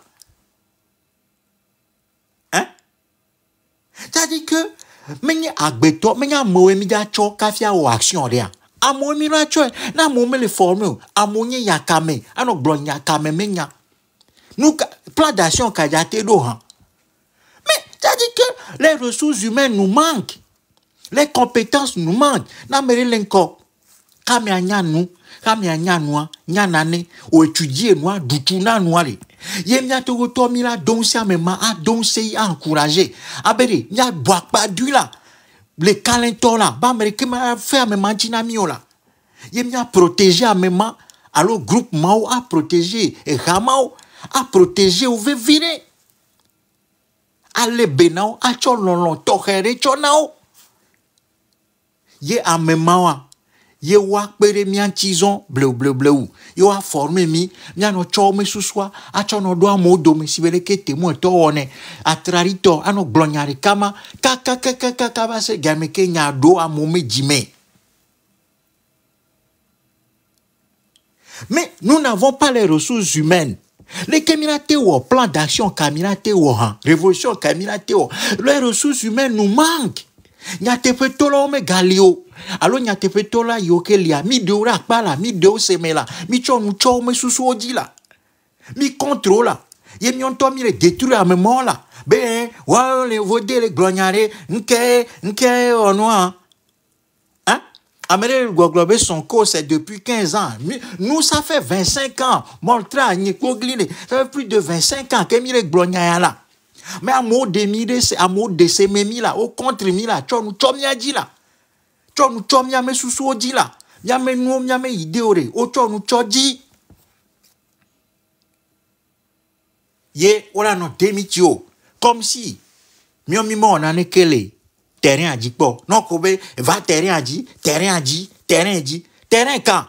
hein cest à que menye ne qui action ɖea e, le mi la na ne amewo mele fɔm o amewo nye yakame menya Nous, plan d'action kadza te ɖo mais c'est-à-dire que les ressources humaines nous manquent les compétences nous manquent. Namere lenko. Kami anyanu. noua. anyanua. Nyanane. ou étudier noa. Doutuna noale. Ye te go mi la donse a mema. A donse a encourager. Abere. Nya boak ba du la. Le kalinton la. Ba mere kema fe a ah, ben, bah, mema jina mio la. Ye mia protéger a mema. Alors groupe mao a protégé. Et ramao a protégé ou ve vire. Ale benao a chololon tohere chonao ye ame ye wa ɖe bleu bleu bleu. ye a formé mi mianɔ tsɔ mi susua atsɔ nɔ do amewo dome si be ɖeke temu etɔ wɔnɛ atraɖitɔ anɔ gblɔ nya ɖeka ma kakakakakaka va se me Mais nous n'avons pas les ressources humaines. Les plan d'action kaminate hein, révolution Kamirateo, les ressources humaines nous manquent nyateƒe tolawo megali o alo nyateƒe tola yiwo ke lia mi ɖewo ɖe akpa la mi ɖewo seme la mi tsɔ nu tsɔ wo me susuwo dzi la mi kɔntro la ye miɔntɔ mi le detru ame mɔ la be woawo le vo de le gblɔnya ɖe nke nke wɔnua hein? ame ɖe gbɔgblɔ be son ko c'est depuis quinze ans nous ça fait vingt cinq ans mɔltra anyikpogli le ça fait plus de vingt cinq ans ke mi le gblɔ ya la. Mɛ amewo ɖe mi ɖe se amewo ɖe se me mi la wo kɔntri mi la tsɔ nu tsɔ mía dzi la tsɔ nu tsɔ mía me susuwo dzi la mía me nuwo mía me idewo ɖe wotsɔ nu tsɔ dzi. Ye wòle anɔ demi tsi o comme si miɔ mi mɔ naneke le terrain dzi kpɔ nɔ ko be va terrain dzi terrain dzi terrain dzi e terrain e kan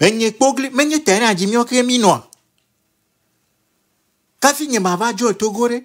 enye kpogli menye terrain dzi miɔ ke mi nɔa kafi nye ma va dzo e togo ɖe.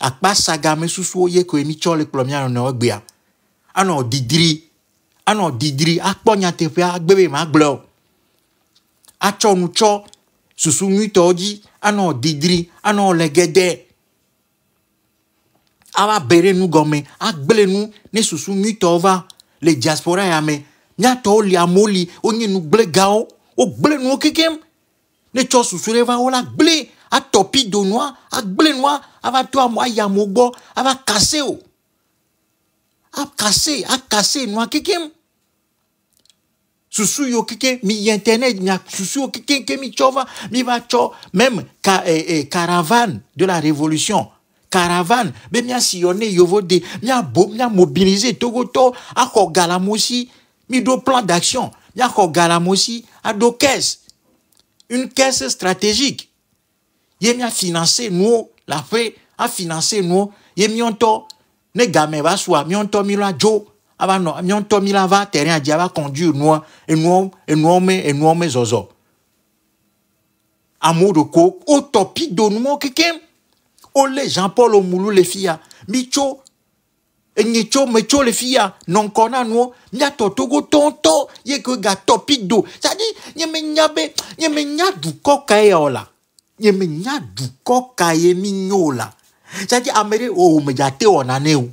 akpa sagame susuwo ye koe mi tsɔ le kplɔ mia nɔ egbea anɔ didiri anɔ didiri akpɔ nyateƒea agbe be ma gblɔ o atsɔ nu tsɔ susu nyuitɔwo dzi anɔ didiri anɔ le geɖe ava be ɖe nugɔme agble nu ne susu nyuitɔwo va le diaspora ya me miatɔwo li amewo li wonye nugble wogble nuwo kekem ne tsɔ susu ɖe va wo la topi do noa ak noa blé to amɔ va toi moi, ava kase o a akase noa kekem susu yo kike, mi internet nya susu yo qui mi chova mi va cho, même eh, eh, caravane de la révolution caravane be miasi vodé, mi yovo de tout à togotɔ axɔ galamosi mi do plan d'action miaxɔ galamosi do caisse une caisse stratégique ye a financer nous la fe a financer nous ye mi to ne game va soi on mi la jo ava no mi la va terrain a va conduire nous et nous et me et me zozo amour de ko utopie do nous kekem o oh, le Jean-Paul mulu le fia ah. mi cho enye tso me tso le fiya, non nɔ ŋkɔ na togo tɔntɔ ye ko ga tɔ pi do sadi nye me nya be nye me eh, oh, nye menya dukɔ ka ye mi nyo la sadi ame ɖe oh, o medzate wɔna ne o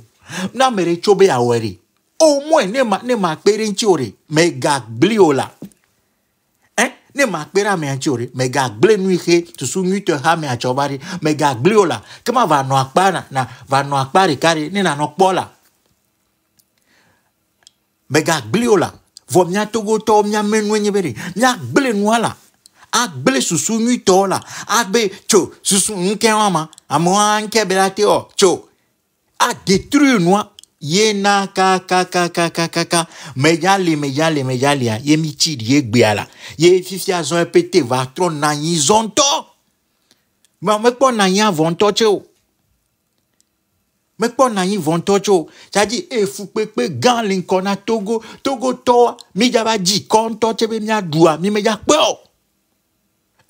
ne ame ɖe tso be awɔe ɖe o mɔe ne ma ne ma kpe ɖe ŋuti o ɖe megagbli o la ɛ e, ne ma kpe ɖe amea ŋuti o ɖe megagble nu yi xe susu nyuitɔ ha amea tsɔ va ɖe megagble o la ke ma va nɔ akpa na na va nɔ akpa ɖeka ɖe ne nanɔ kpɔ la megagble o la vɔ mía togotɔwo mía menue nye be ɖe mía gble nua la agblẽ susu nyuitɔ la abe tso susu ŋkɛ wa ma amewo ŋkɛ bela te wɔ tso adetruye nua yena kakakakakaka mɛdza li mɛdza li mɛdza lia ye mi tsi di ye gbea la ye fifia zɔn pete va trɔ nanyi zɔntɔ mɛ mekpɔ nanyi avɔntɔ tse o mekpɔ nanyi vɔntɔ tso tsadzi efu kpekpe gã li ŋkɔ na togo togotɔ mi dza va dzi kɔntɔ tse be mia ɖua mi me dza kpe o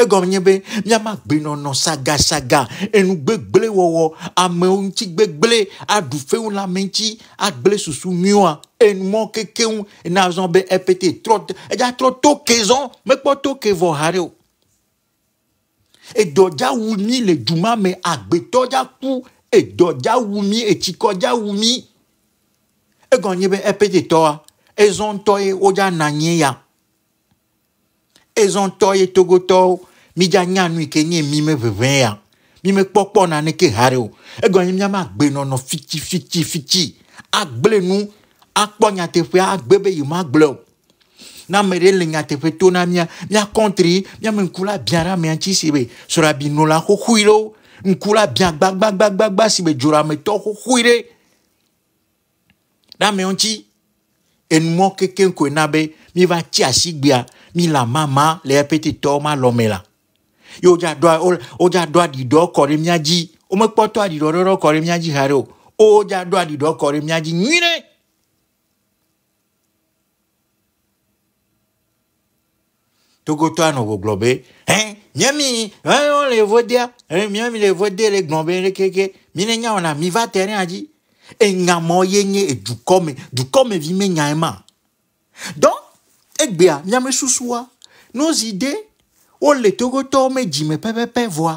egɔme nye be míama gbenɔnɔ sagasaga enugbegble wɔwɔ amewo ŋuti gbegble aɖu fewu le ame ŋuti agble susu nyuia enumɔ kekeŋ nazɔ be epete trɔ edza trɔ to ke zɔ mekpɔ to ke vɔ ha ɖe o edɔdza wu mi le duma me agbetɔ dza ku edɔdza wu mi etsikɔ dza wu mi egɔ nye be epete tɔa ezɔntɔ ye wodza na nyi ya ezɔntɔ ye togotɔwo midza nya nu yi ke nye mi me ʋeʋẽ ya mi me kpɔkpɔ naneke ha ɖe o egɔ nyi miama agbenɔnɔ fitifitifiti agble nu akpɔ nyateƒe agbe be yemagblẽ o na ame ɖe le nyateƒe to na mia mia kɔntri miame ŋku la biã ɖe amea ŋtsi si be srɔ̀abinu la xoxoe ɖewo ŋku la biã gbagbagbagba si be dzoɖametɔ xoxoe ɖe ɖe amea ŋtsi enumɔ kekeŋkoe na be mi va tsi asigbea mi la mama le epete tɔ ma lɔme la ye wodza do wodza do aɖiɖɔ kɔ ɖe mía dzi womekpɔ tɔ aɖiɖɔ ɖe ɖɔ kɔ ɖe mía dzi ha ɖe o wodza do aɖiɖɔ kɔ ɖe mía dzi nyui ɖe. anɔ gbɔgblɔ be hɛn miami hɛn le vo dia hɛn miami le vo de le gblɔm be ne keke mi ne nya wɔna mi va tɛ ne adzi enyamɔ ye nye edukɔ me me vi me e ma donc egbea miame susua n'ozi de wole togotɔwo me dzime pɛpɛpɛ vɔa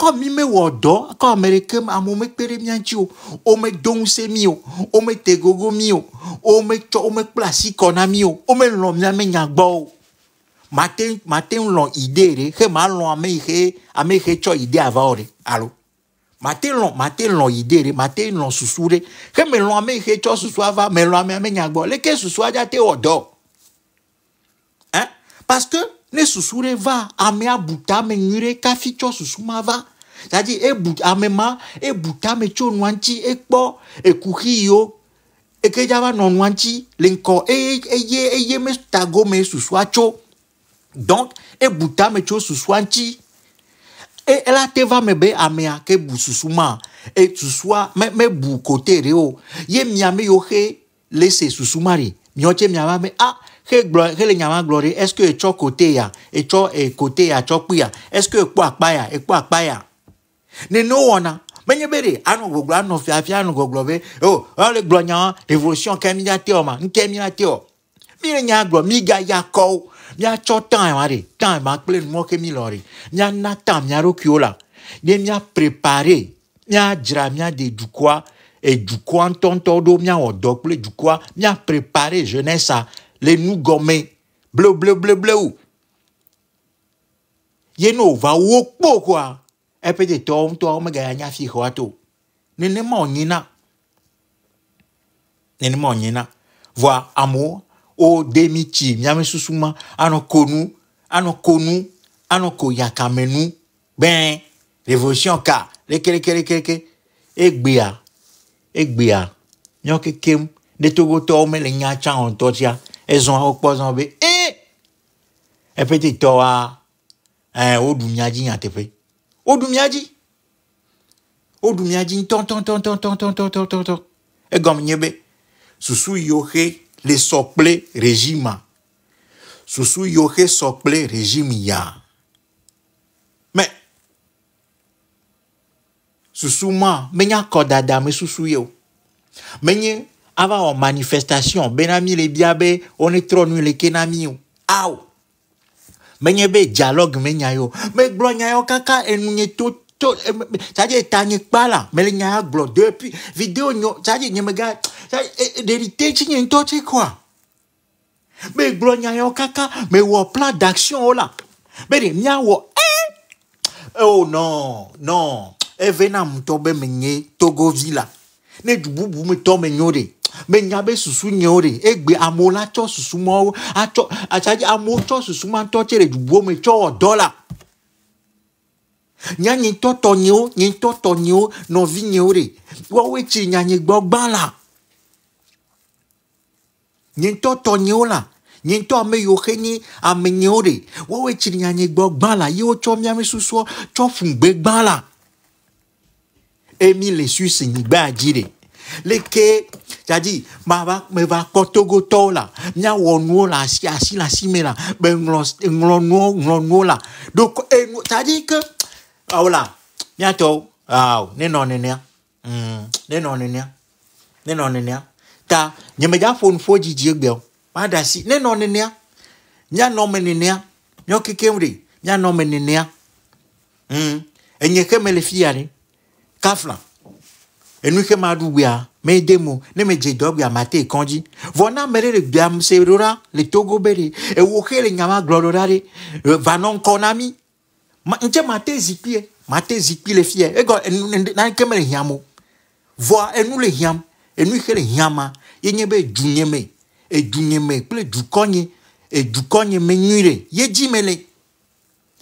kɔ mi me wɔ dɔ kɔ amerike amewo me kpe ɖe mia ŋtsi o wo me do ŋusẽ mi o wo me te gogo mi o wo me tsɔ wo me kple asi kɔ na mi o wo me lɔ mia me nyagbɔ o mate mate ŋu lɔ ide ɖe xe ma lɔ ame yi xe ame yi xe tsɔ ide ava o ɖe alo mate lɔ mate lɔ ide ɖe mate lɔ susu ɖe xe me lɔ ame yi xe tsɔ susu ava me lɔ ame me nyagbɔ leke susua dza te wɔ dɔ o. Parce que ne susu va amea bu tame nyui ɖe kafi tsɔ susu ma va. Dadi ebu ame ma ebu tame tso nua ŋtsi ekpɔ ekuxi yiwo eke dza non nɔ nua ŋtsi le ŋkɔ eye eye eye me ta gome susua tso. Donc ebu tame tso susua ŋtsi e ela te va me be amea ke bu susu ma e susua me me bu kote ɖe o ye mia me yiwo xe le se susu ma me a. Ah, xe gblɔ xe le nyama gblɔ ɖe eske etsɔ kote ya etsɔ e kote ya tsɔ kpi ya eske ekpɔ akpa ya ekpɔ akpa ya nene wɔna menye be ɖe anɔ gbɔgblɔ anɔ fiafia anɔ gbɔgblɔ be o ɔle gblɔ nya revolution kɛ mi ate o ma nkɛ mi ate o mi le nya gblɔ mi ga ya kɔwo miatsɔ tan ma ɖe tan ma kple numɔ ke mi lɔ ɖe miana tan mia ɖokuiwo la ne mia prepare miadzra mia de dukɔa edukɔa ŋutɔŋutɔ ɖo miawɔ dɔ kple dukɔa mia prepare jeunesse le nu gɔme bleblebleblewo ye ne wòva wo kpo koa epete tɔwo ŋutɔ megaya nya fi xɔa to nenema wònyina nenema wònyina voa amewo wo de mi tsi miame susu ma anɔ konu anɔ konu anɔ ko yakamenu bɛn révolution ka lekelekelekeleke egbea egbea nyɔ kekem ne togotɔwo mele nya tsã wɔntɔ sia ezɔn wokpɔ zɔn be ee eh! epete tɔa ɛɛ eh, woɖu mía dzi nya teƒe woɖu mía dzi woɖu mía dzi tɔntɔntɔntɔntɔntɔntɔntɔntɔ egɔme nye be susu yiwo xe le sɔ kple regime susu yiwo xe sɔ kple regime ya mɛ susu ma menya kɔdada me susu ye o menye ava wɔ manifestation bena mi le bia on est trop trɔ nu leke na mi o awo menye be dialogue me nya yo megblɔ nya yo kaka enu nye to to sadze ta nye kpa la mele nya ya gblɔ depuis video nyo sadze nye mega sadze ɖeɖite tsi nye ŋutɔ tsi koa megblɔ nya yo kaka mewɔ plan d'action wo la be ɖe miawɔ ee o nɔ nɔ eve na ŋutɔ be menye togovi la ne du bubu me tɔ me nyo me nya be susu nye wo ɖe egbe amewo la tsɔ susu ma wo atsɔ atsadzi amewo tsɔ susu ma ŋutɔ tse le dubuwo me tsɔ wɔ dɔ la nya nyitɔ tɔnyewo nyitɔ tɔnyewo nɔvi nyewo ɖe woawoe tsi nyanyigbɔ gbã la nyitɔ tɔnyewo la nyitɔ ame yiwo xe nye ame nyewo ɖe woawoe tsi nyanyigbɔ gbã la ye wotsɔ miame susua tsɔ ƒugbe gbã la emi le susu nyigba dzi ɖe leke dzadzi mava meva kpɔ togotɔwo la miawɔ nuwo le asi asi le asi me la be ŋlɔ ŋlɔ nuwo ŋlɔ nuwo la do enu dzadzi ke awo la miatɔwo awo ne nɔ nenea ne nɔ nenea ne nɔ nenea ta nyemedza ƒo nu ƒo dzidzi egbe o ma da si ne nɔ nenea mianɔ me nenea miɔ kekem de mianɔ me nenea mm, enye ke me le fi ya ne kafla enu xe ma ɖu gbea me de mo ne me dze dɔ gbea ma te kɔndzi vɔ na ame ɖe le gbea se ɖo ɖa le togo be ɖe ewo xe le nyama gblɔ ɖo ɖa ɖe e, va nɔ ŋkɔ na mi ŋtse ma te zikpuie ma te zikpui le fia egɔ enu naneke me le hiam o vɔa enu le hiam enu le hiama ye nye be dunyeme edunyeme kple dukɔnye edukɔnye me e e nyui ɖe ye dzi me le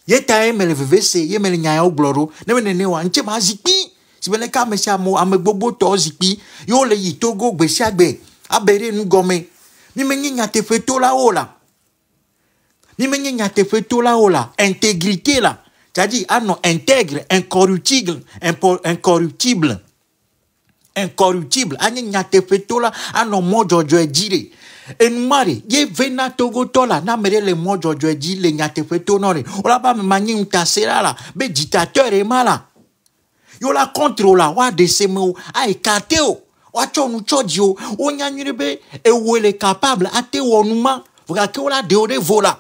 ye ta ye me le veve se ye me le nyayawo gblɔ ɖo ne me nene wa ŋtse ma zikpui. sime leke ame sia amewo ame gbogbotɔ zikpui yewo le yi togo gbe sia gbe abe ɖe nugɔme mi menye nyateƒetolawo la mi menye nyateƒetolawo la intégrité la c'est-à-dire anɔ intègre incorruptible incorruptible incorruptible anye nyateƒetola anɔ mɔdzɔdzɔe dzi de enuma ye vena togotɔ la na ame ɖe le mɔdzɔdzɔe dzi le nyateƒeto re de wɔlaba ame ma nye ŋutasera la be ditateur e ma la yo la contre la oh. wa de oh. wo e a wo woatsɔ nu tsɔ dzi wo wonya nyuie be ewoe le capable ate wɔ nu ma gake wo la de wo ɖe vo la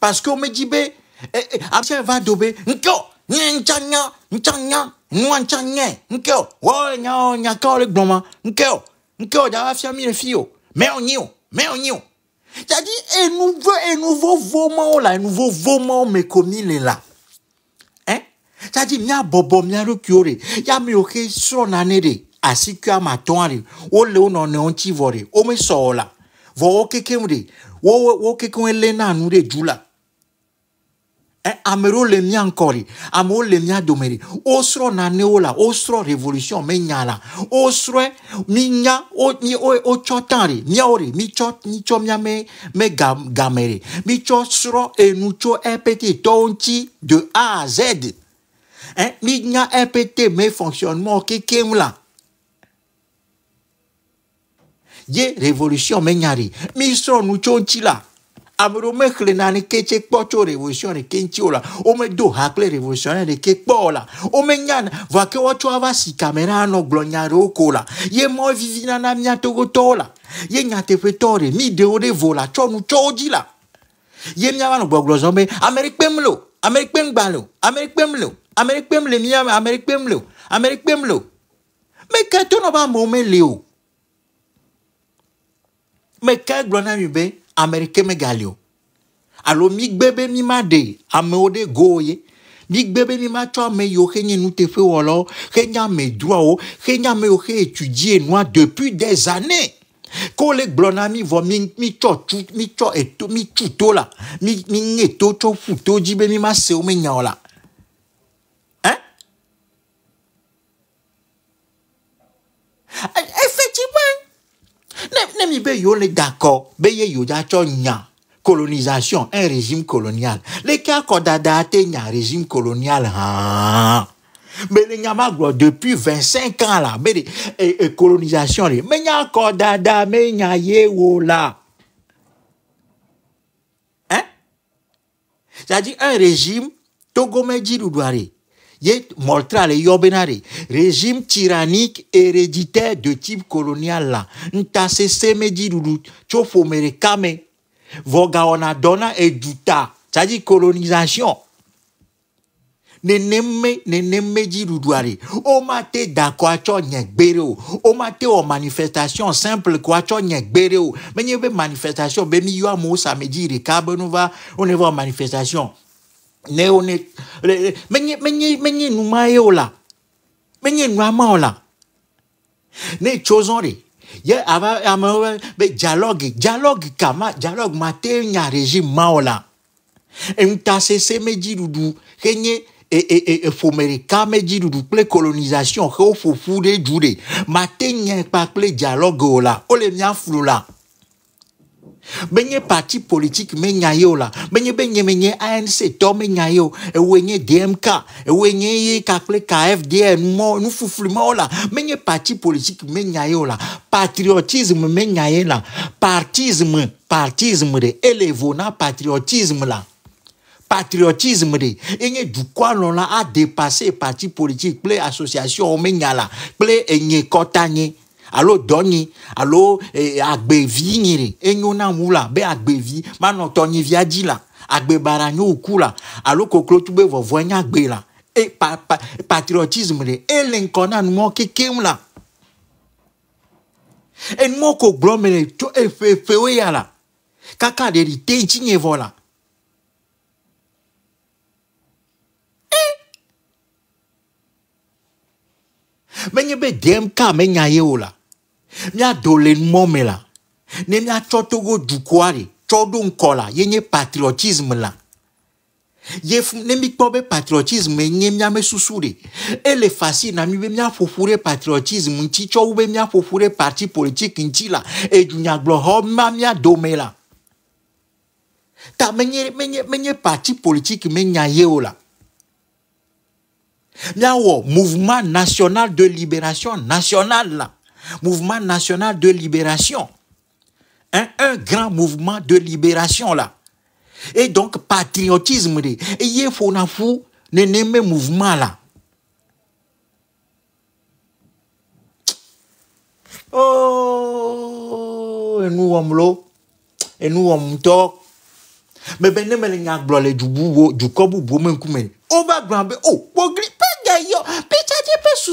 parce que womedzi be e, e, atsɛ va do be nkeo nye ntsanya ntsanya nua ntsanya nkeo wɔ nyawo nyakawo le gblɔm ma nkeo nkeo dza va fia mi le fi oh. o mɛ nyi o mɛ nyi o. C'est-à-dire, un nouveau, un nouveau moment là, nouveau moment, me comme il est tsadi miabɔbɔ miaɖokuiwo re ya mi wo ke e, srɔ̃ nane re asikui ama tɔ̃a re wole wo nɔnɔewo ŋuti vɔ re wome sɔɔ la vɔ wo kekem re wo wo kekem lena nu ɖe du la ame ɖewo le mía ŋkɔ re amewo le mía dome re wosrɔ̃ nanewo la wosrɔ̃ revolution menya la wosrɔ̃ minya wotsɔ tã re míawo re mitsɔ mitsɔ mía me me ga game re mitsɔ srɔ̃ enu tso epete tɔwo ŋuti de a z. Eh, mi nya epete me fonctionnement kekem la ye revolution me nya ri mi srɔ̃ nu tso ŋtsi la ame ɖewo mexlẽna ɖeke tse kpɔ tso revolution ɖeke ŋtsi o la wome do ha kple revolution ɖeke kpɔ o la wome nyana vɔa ke woatsɔ ava sikame na anɔ gblɔ nya ɖewo ko la ye mɔ vivina na mía togotɔwo la ye nyateƒetɔ ɖe mi ɖewo ɖe vo la tsɔ nu tsɔ wo dzi la ye mía va nɔ gbɔgblɔ zɔm be ame kpem lo ame ɖe kpem gbalẽ o ame kpem lo ame ɖe kpem le mía ame ɖe kpem le o ame kpem le o meke tɔnɔ ƒe amewo mele o meke gblɔ na mi be ame ɖeke megale o alo mi gbe be mi ma ɖe amewo ɖe go ye migbe be mi ma tsɔ ame yiwo xe nye nuteƒewɔlawo xe nye amedroawo xe nye ame yiwo xe etu dzie nua depuis des années ko le gblɔ na mi vɔ mi mi tsɔ tu mi tsɔ eto mi tu to la mi mi ŋe to tsɔ ƒu to dzi be mi ma se wo me nya o la Effectivement, ne mi be yo le d'accord, be ye yo da nya colonisation, un régime colonial. Le ka kodada te nya régime colonial hein, Mais les Nyamagro, depuis 25 ans, là, mais et, et colonisation, les, mais nya kodada, mais nya yewo là. Hein? C'est-à-dire un régime, Togo me dit douare. Yet yobenari régime tyrannique héréditaire de type colonial là. Ntase semedi dulut, kame. Vogaona dona et duta, c'est-à-dire colonisation. neneme neneme O mate cho nye o mate manifestation simple koa tsɔ nye o manifestation be mi manifestation ne wo ne menye menye menye numa ye la menye nua ma la ne tso zɔn ye ava amewo be dialogue dialogue kama dialogue ma te nya régime ma o la ŋutasese medziɖuɖu e nye eƒome ɖeka medziɖuɖu kple colonisation he woƒoƒu ɖe du de ma te nya kpakple dialogue o la wole mia flu la. benye parti politique me nya la benye menye ANC to me DMK ewe Kaple ye kakle KFDN mo nu la parti politique me la patriotisme me partisme partisme de elevona. patriotisme la patriotisme de enye du quoi la a dépassé parti politique ple association me ple la enye alo dɔnyi alo eh, agbevi nyiri enyo na ŋu la be agbevi manɔ tɔnyivia dzi la agbebara nyo ku la alo koklotu be vɔvɔ nya agbe la e pa pa patriotisme de ele ŋkɔ na numɔ kekem la enumɔ ko gblɔ me le tso efefewo ya la kaka de di te ŋtsi nye vɔ la. E! menye be dmk menya ye o la mia dole momela. me la ne de tsɔ ye patriotisme la ye ne be patriotisme nye susu de fasi be ɖe patriotisme ŋuti tsɔ be parti politique ŋuti la edunyagblɔxɔ ma la ta menye menye menye parti ye mouvement national de libération national la mouvement national de libération. Un grand mouvement de libération là. Et donc, patriotisme, là. et faut qu'on même mouvement là. Oh, et nous, on l'eau, et nous, on Mais ben, me du oh, bah, oh bon, gaillot, pas sous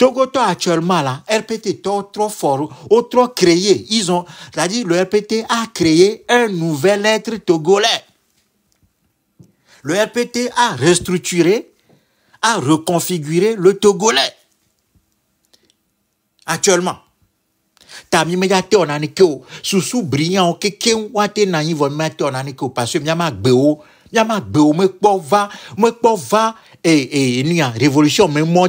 Togoto actuellement là, RPT est trop fort, ou trop créé. Ils ont, c'est-à-dire le RPT a créé un nouvel être togolais. Le RPT a restructuré, a reconfiguré le togolais. Actuellement. tami susu que na mettre en parce que va va une révolution mais moi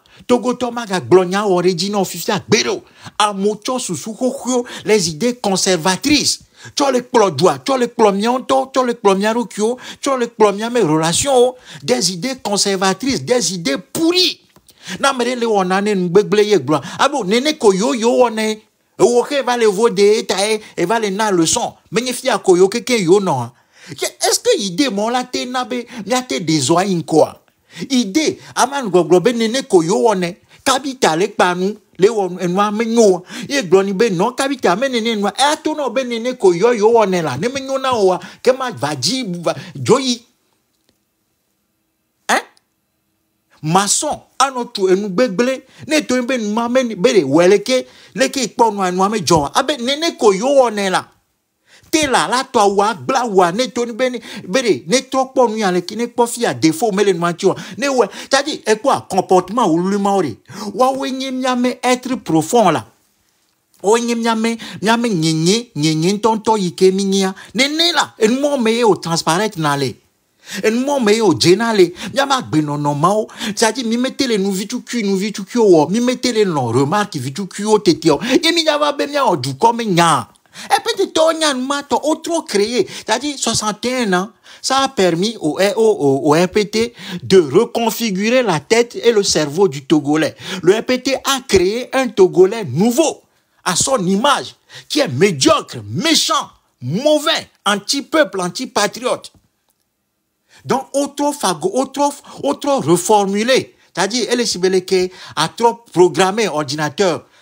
Togo ma gagblɔ nya wɔ ɖe dzi na les gbe ɖo amewo tsɔ le zide conservatrice tsɔ le les dua tsɔ le kplɔ mia ŋutɔ le relation des idées conservatrices des idées pourries na le wɔna ne nugbegble abo nene ko yo yo wɔnɛ va le vo de et va le na leçon son. fia ko yewo keke yewo non? est ce que idée mon la te na be miate quoi? ide amanugɔgblɔ be nene ko yewo wɔnɛ kapita le kpa nu le wɔ enua menyo ye gblɔ ni be nɔ kapita me nene nua eto na be nene ko yɔ yewo wɔnɛ la ne menyo na o wa ke ma va dzi va dzoyi ɛn masɔn anɔ tu enu gbegble ne to be nua me be de wɛ leke leke kpɔ nua nua me dzɔ abe nene ko yewo wɔnɛ la tela la tɔ awua gbla awua ne to ni be ne be de ne tɔ kpɔ nu ya le ki ne kpɔ fia defo mele nua tsi o ne wɛ tadi ekpɔa comportement wulumawo de woawoe nye miame être profond la o nye miame miame nyenye nyenye ŋutɔŋutɔ yi ke mi nyia nene la enumɔ me ye o transparent na le enumɔ me ye o dze na le miame agbenɔnɔ mawo sadi mi mete le nuvi tukui nuvi tukui wɔ mi mete le nɔ remarque vi tukui wo tete o ye mi nya va be miawɔ dukɔ me nyaa. Eh, et puis, tu Mato autre créé. C'est-à-dire, 61 ans, ça a permis au, eh, RPT de reconfigurer la tête et le cerveau du Togolais. Le RPT a créé un Togolais nouveau, à son image, qui est médiocre, méchant, mauvais, anti-peuple, anti-patriote. Donc, autre, autre, reformulé. C'est-à-dire, a trop programmé ordinateur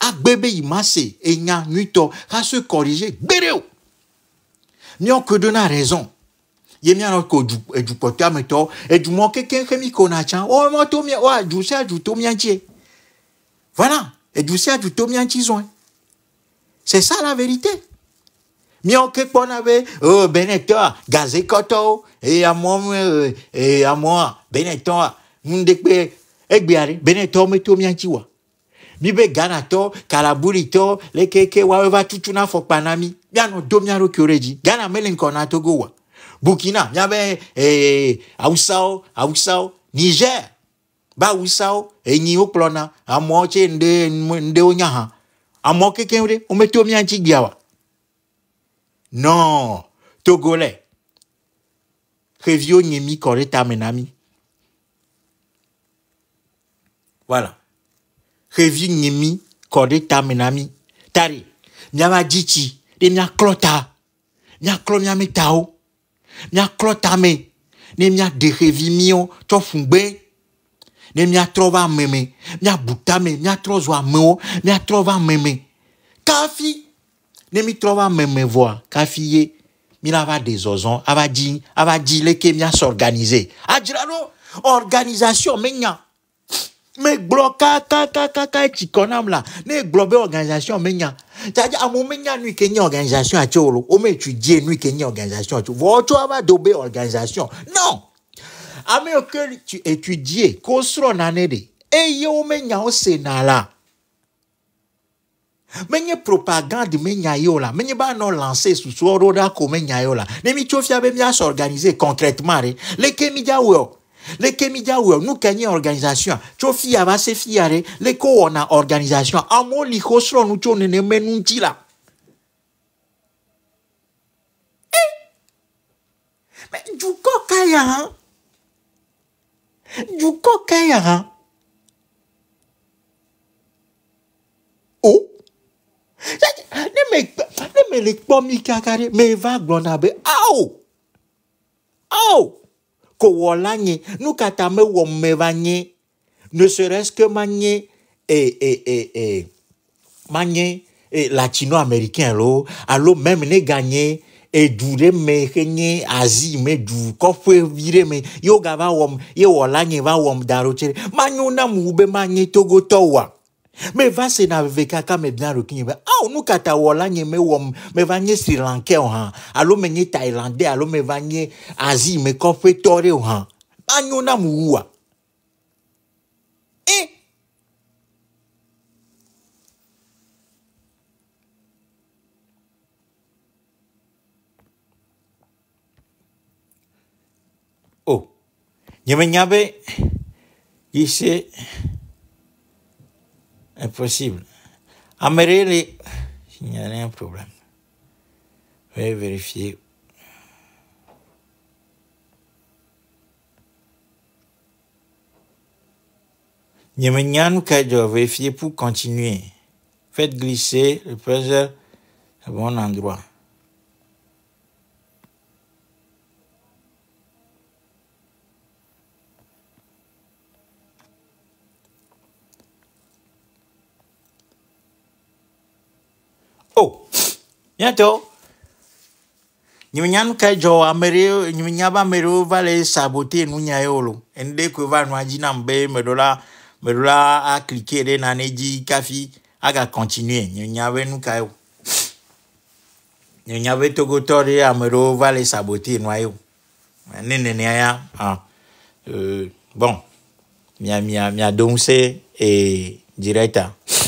agbebe imase enya nuto xa se corrige gbeɖewo míɔke dona raison ye mianɔ ko edu edukpɔtɔ ametɔ edumɔ keke xe mi ko na tsa wo mɔto mi o du du to oh, oh, voilà edu sia du to c'est ça la vérité miɔke pona be o beneto benetɔa gaze e a amewo mi eye amewoa benetɔa ŋdekpe egbea ɖe benetɔwo meto mia wa mibe ghanatɔ kalabulito lekeke wawo va tutuna fɔkpa na mi mianɔ do miaɖo ghana na togo wa burkina nyabe ee eh, awusawo awusawo niger be awusawo enyi wokplɔna amewo tse ŋɖe ŋɖewo nya hã amewo kekeŋ ɖe to mi menami gbia wa nɔ togo voilà. xevi nyimi kɔ ɖe tame na mi tari miava dzitsi ɖe miaklɔ ta miaklɔ miame tawo miaklɔ tame ne miaɖe xevi miwo tsɔ ƒugbe ne miatrɔ va ame me miabu tame miatrɔ zɔ amewo miatrɔ va ame me kafi ne mitrɔ va ame me vɔa kafi ye mina va de zɔzɔn ava dzi ava dzi leke miasɔ organize adzra ɖo organisation menya. Mais mɛ gblɔ kakakakaka tsikɔ e nam la ne gblɔ be organisation me nya tadi amewo menya nu yi ke nye organisation atso o lo wo me tsu die nu yi ke nye organisation atso vɔ tso ava do be organisation non ame yiwo ke etudie ko srɔ̀ nane de eye wo menya wo sena la menye propagande menya yola. o la menye ba nɔ lancer sous sous ɖa ko menya yola. o la ne mi tso fia be mi asɔ organiser concrètement de leke mi dza leke midza wɔ nu ke organisation tso fia eh? oh? va se fia ɖe leke wɔna ah, organisation oh? amewo li xɔ srɔ̀nu tso neneme nu ŋuti la. mɛ dukɔ ka ya hã dukɔ ka ya hã o oh? ne me ne me le kpɔ mi kaka ɖe me va gblɔna be awo awo. Ko wala nye nu katã ne serait-ce que ma eh, eh, eh, eh, latino-américain lo alo même ne gagne et ɖe me xe nye azi me du virer ɖe me yo gava wɔm yo wɔla nye va wɔm da ɖo tse manyo be manye togotɔ wa. meva se na ve kaka mebia ɖokui nye be awo nu kata wɔla nye me wɔm meva nye sri lankɛ o hã alo me nye tailandais alo meva nye azi me kɔƒetɔ ɖe o hã anyo nam wua e eh? o oh, nyemenya be yi se. Impossible. Amélie, ah, il n'y a rien de problème. Je vais vérifier. Nyemenyan vérifier pour continuer. Faites glisser le puzzle au bon endroit. Mianto oh, Nywenya nou kajou amere yo Nywenya ba amere yo Vale sabote nou nye yo lo Endekou van wajin ambe Merola a klikere nan eji kafi Aga kontinye Nywenya ve nou kajou Nywenya ve togo tori Amere yo vale sabote nou a yo Nene nye ya Bon Mian mian mian donse E direta Mianto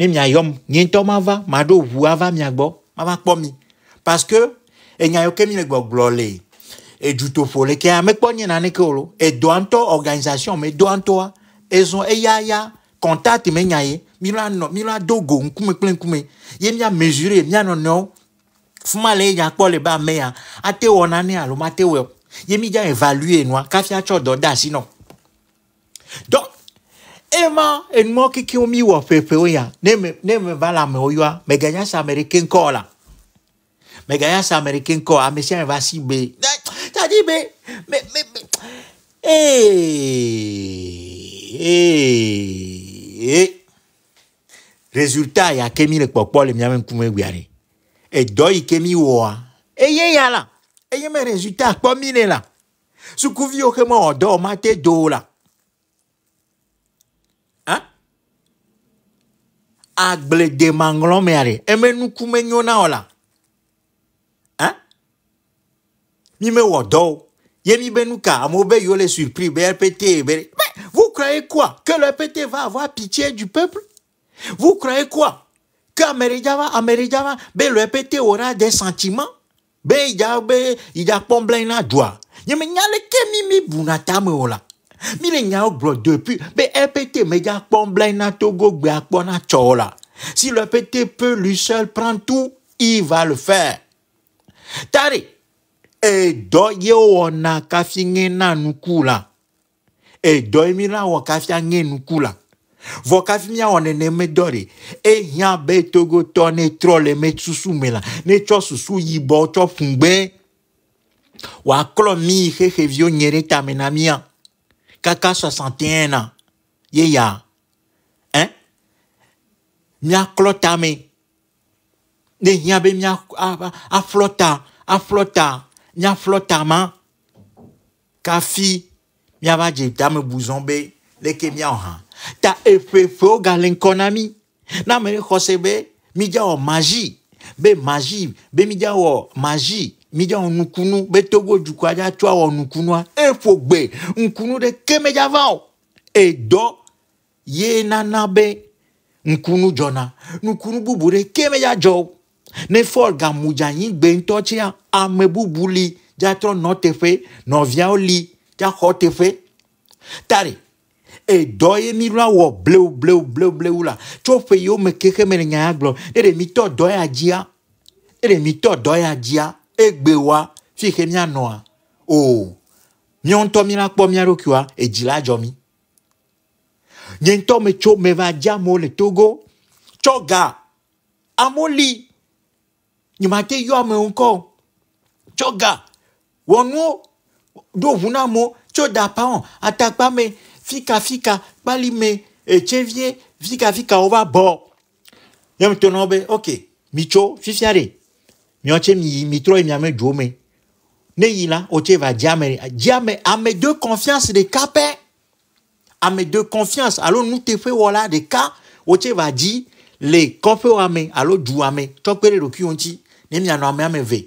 ne miayɔm nye ŋutɔ mava maɖo ʋu ava miagbɔ mava va mi parce que enya yiwo ke mi le gbɔgblɔ le edutoƒo le ke mekpɔ nye naneke o et do anto organisation me doa ŋutɔa e, e ya, contact me nya ye mi la no, mi la do go kple ye mia mesure mia no, fuma le e ya kpɔ le ba meya, ate wɔ nane alo mate wɔ ye mi dza evalue nwa, kafia atsɔ da sino. donc ema enuɔ keke mi wɔ ƒeƒewo ya ne me ne me va le amewo yɔa meganya se amerike ŋkɔ la meganya se amerike ŋkɔ ame sia me va si be tadi be me me me ee eh, ee eh, eh. résultat ya ke mi le kpɔkpɔ le miame ŋkume gbea ɖe edɔ yi ke mi wɔa eye ya la eye me résultat kpɔ mi ne la sukuviwo ke mewɔ dɔ o ma te do o la. agbledemanglɔmea ɖe eme nuku menyo na o la hein? mi wado, dɔ o ye mi be nuka ka. be yo le surpri. be rpt be mais vous croyez quoi que le rpt va avoir pitié du peuple vous croyez quoi que Amerijava, Amerijava, be le rpt aura des sentiments be yabe, be idza kpɔm na dua nye me nya leke mi mi bu na mi le nyawo gblɔ depuis be epete megakpɔ nblae na togo gbea kpɔ na tsɔ la si le pété peut lui seul prendre tout il va le faire tari edɔ ye wɔna kafi ŋe na nuku la edɔ ye mi la wɔ kafia ŋe nuku la vɔ kafi mi awɔ neneme dɔ de ehiã be togotɔ ne trɔ le me susu me la ne tsɔ susu yibɔ tsɔ ƒungbe wàá klɔ mi xexeviwo nye tame na mia kaka 61 na ye ya hein miaklɔ tame ne hiã be mia aflɔ ta aflɔ ta miaflɔ tama kafi miava dze tame buzɔn be leke miawo hã ta eƒeƒewo gale ŋkɔ na mi na ame ɖe xɔse be midza wɔ magi be magi be midza wɔ magi midza wɔ nukunu be togo dukɔa dza tso awɔ nukunua eƒo gbe nukunu ɖeke medza va o edɔ ye nana be nukunu dzɔna nukunu bubu ɖeke medza dzɔ o ne fɔl gamudza nyi gbentɔ tsia ame bubu li dza trɔ nɔ teƒe nɔviawo li dza xɔ teƒe tari edɔ ye mi la wɔ blewu blewu blewu blewu la tso ƒe yiwo me keke me le nya ya gblɔ ne mi tɔ dɔ ya dzia ne mi tɔ dɔ ya dzia egbewa fi yi ke mianɔa o miɔ ŋutɔ mi la kpɔ mia ɖokuiwa edzi la dzɔ mi nye ŋutɔ me tso me va dzi amewo le togo tsɔ ga amewo li nyimate yɔ amewo ŋkɔ tsɔ ga wɔnuwo ɖo ʋu na amewo tso da pahɔn atakpa me fikafika kpali me etsevie fikafika wova bɔ yɛm to na wo be ok mitso fifia ɖe. miɔtse mi mitro yi e miame dzo me ne yi la wotse va diame diame ame de confiance ɖeka pɛ ame de confiance alo nuteƒewɔla ɖeka wotse va dzi le kɔƒewa me alo dua me tsɔ lo ɖe ɖokuiwo ŋuti ne mianɔ ame ame ve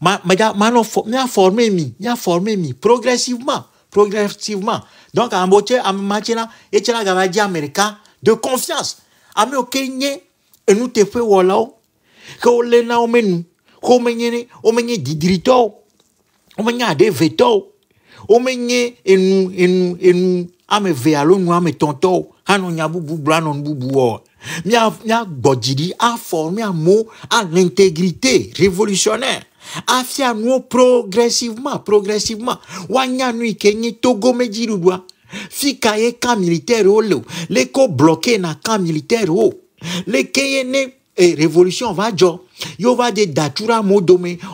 ma no, manɔ ya a forme mi ya forme mi progressivement progressivement donc ame wotse ame ma la etse la gava dzi de ɖeka de confiance ame e te ke nye enuteƒewɔlawo ke wolé na wo omenye omenye didirito omenye adevetɔ omenye enu enu enu ame ve nu ame tɔntɔ anɔ branon bubu gblɔ anɔ nu bubu wɔ mia mia a ɖi un mot à l'intégrité révolutionnaire afia nuwo progressivement progressivement woanya nu yi ke nye togome fi ka ye militaire wo le ko bloqué na camp militaire o le e revolution va dzɔ yewo va de datura amewo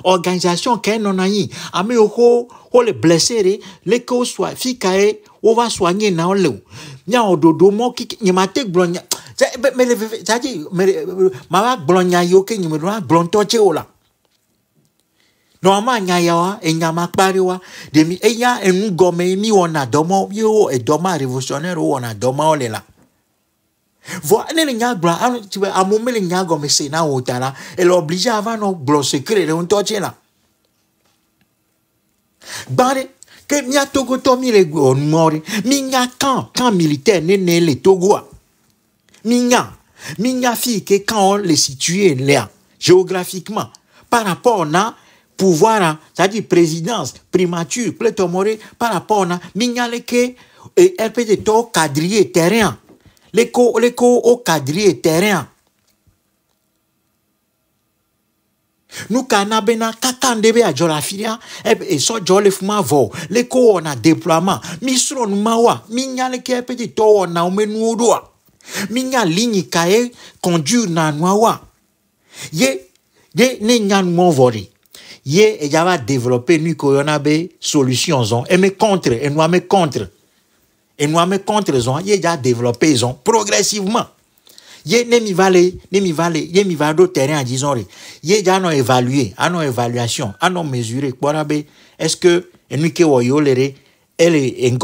organisation ke nɔna anyi ame yiwo ko wole blese ɖe leke wo sua fi kae va sua nye na wo le o nyawo ɖoɖo mɔ kike nye ma te gblɔ nya mele veve tadi mele ma va gblɔ nya yiwo ke nye me ɖo agblɔ ŋutɔ tse o la nɔɔma nya ya wa enya ma kpa ɖe wa ɖemi eya enugɔme mi wɔna dɔmɔ yewo edɔma revolutionnaire wɔna dɔmɔ le la. Voa ne le ti ano tibe amome le me se na wota la ele oblige ava no gblɔ sekre le ŋutɔ tse la. Gba ɖe ke mía togotɔ mi le go nua mi nya kan kan militaire nene le togoa mi nya mi nya fi ke kan le situé lea géographiquement par rapport na pouvoir hein, c'est-à-dire présidence primature kple tɔmɔ par rapport na mi nya le ke e rpg to cadre terrain leko leko au eterrain Nous, eh bena be et le So ɖia le fuma déploiement mi mawa. Minya le Nous, leke a tɔ Minya nous na ye ye ne nyan ye va développer nu koyonabe solutions on. Hein. eme contre enua me contre et nous avons contre ils ont déjà développé ils ont progressivement. ils ont vale, disons déjà évalué, ils ont évaluation, à nos mesurer Est-ce que nous qui voyons les elle est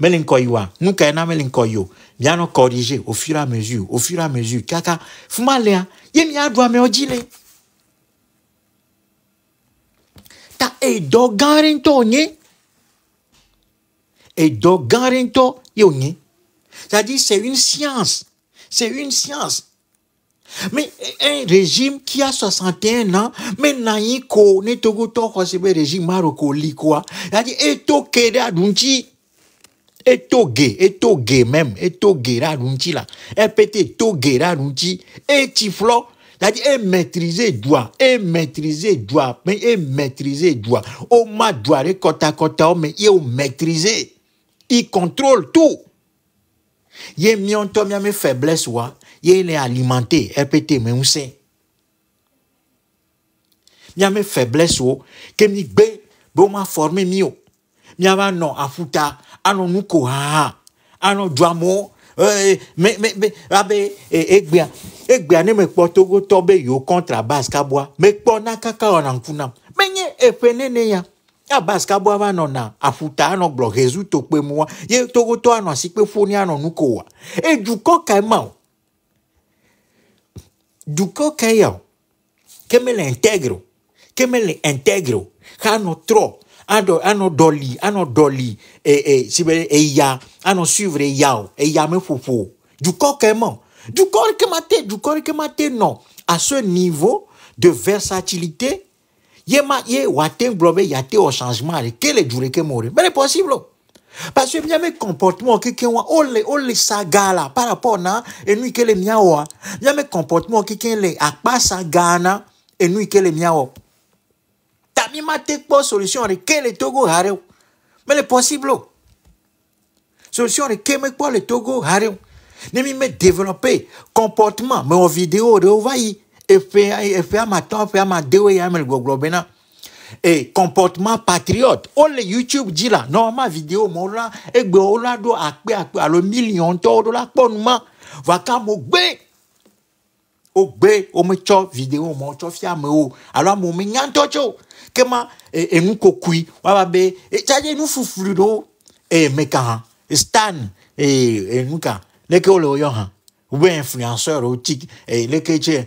mais nous qui n'a mais bien au fur et à mesure, au fur et à mesure. Kaka, hein, a mais on Ta e ont et do yoni. C'est-à-dire, c'est une science. C'est une science. Mais un régime qui a 61 ans, mais n'a ko ne togo to régime maroko li quoi. C'est-à-dire, et to dunchi. Et to et to même, et to gay dunchi là. Et pété to gay et tiflo. C'est-à-dire, et maîtriser doigt, et maîtriser doigt, mais et maîtriser doigt. Au ma doigt, et kota kota, mais et maîtriser. Il contrôle tout. Ye mi on to mi faiblesse wa, il est alimenté, répété e mais on sait. Mi ame faiblesse wo, ke mi gbe, bo ma formé forme mi o. Mi ava non afuta, anon nuko ha, anon duamo, mais e, mais, e, me abe egbea, egbea ne me kpɔ togo tɔ be yewo kɔntra bas kabua, me kpɔ na kaka ɔna Mais menye eƒe nene ya. Ah, a bo ava nɔna aƒuta anɔ gblɔ hezu tokpe mua ye togoto anɔ asikpe foni anɔ nuko wa e dukɔ kae ma o dukɔ kae ya o ke mele intègre o ke mele intègre e e si be eya suivre eya o eya me ƒoƒo o dukɔ kae ma o dukɔ ke ma te dukɔ ke ma te nɔ ce niveau de versatilité ye ma ye waten blobe yate o changement quel kele jours ke mourir? mais c'est possible parce que bien mes comportements que qu'on ole ole sagala par rapport na et nous que les miawa bien mes comportements que a les akpa sagana et nous que les miawa tami ma te po solution quel kele togo hare mais c'est possible solution quel keme quoi le togo hare ne mi me développer comportement mais en vidéo de ovaï et dewe ya le bena e comportement patriote le youtube dit la Normalement, video mɔ la e la do akbe à alo million to la kpɔ numa vaka mo gbe au gbe me video mɔ tsɔ fia l'a... alo me ma kema e nufuflu e, e, e meka e stan e et leke le influenceur e leke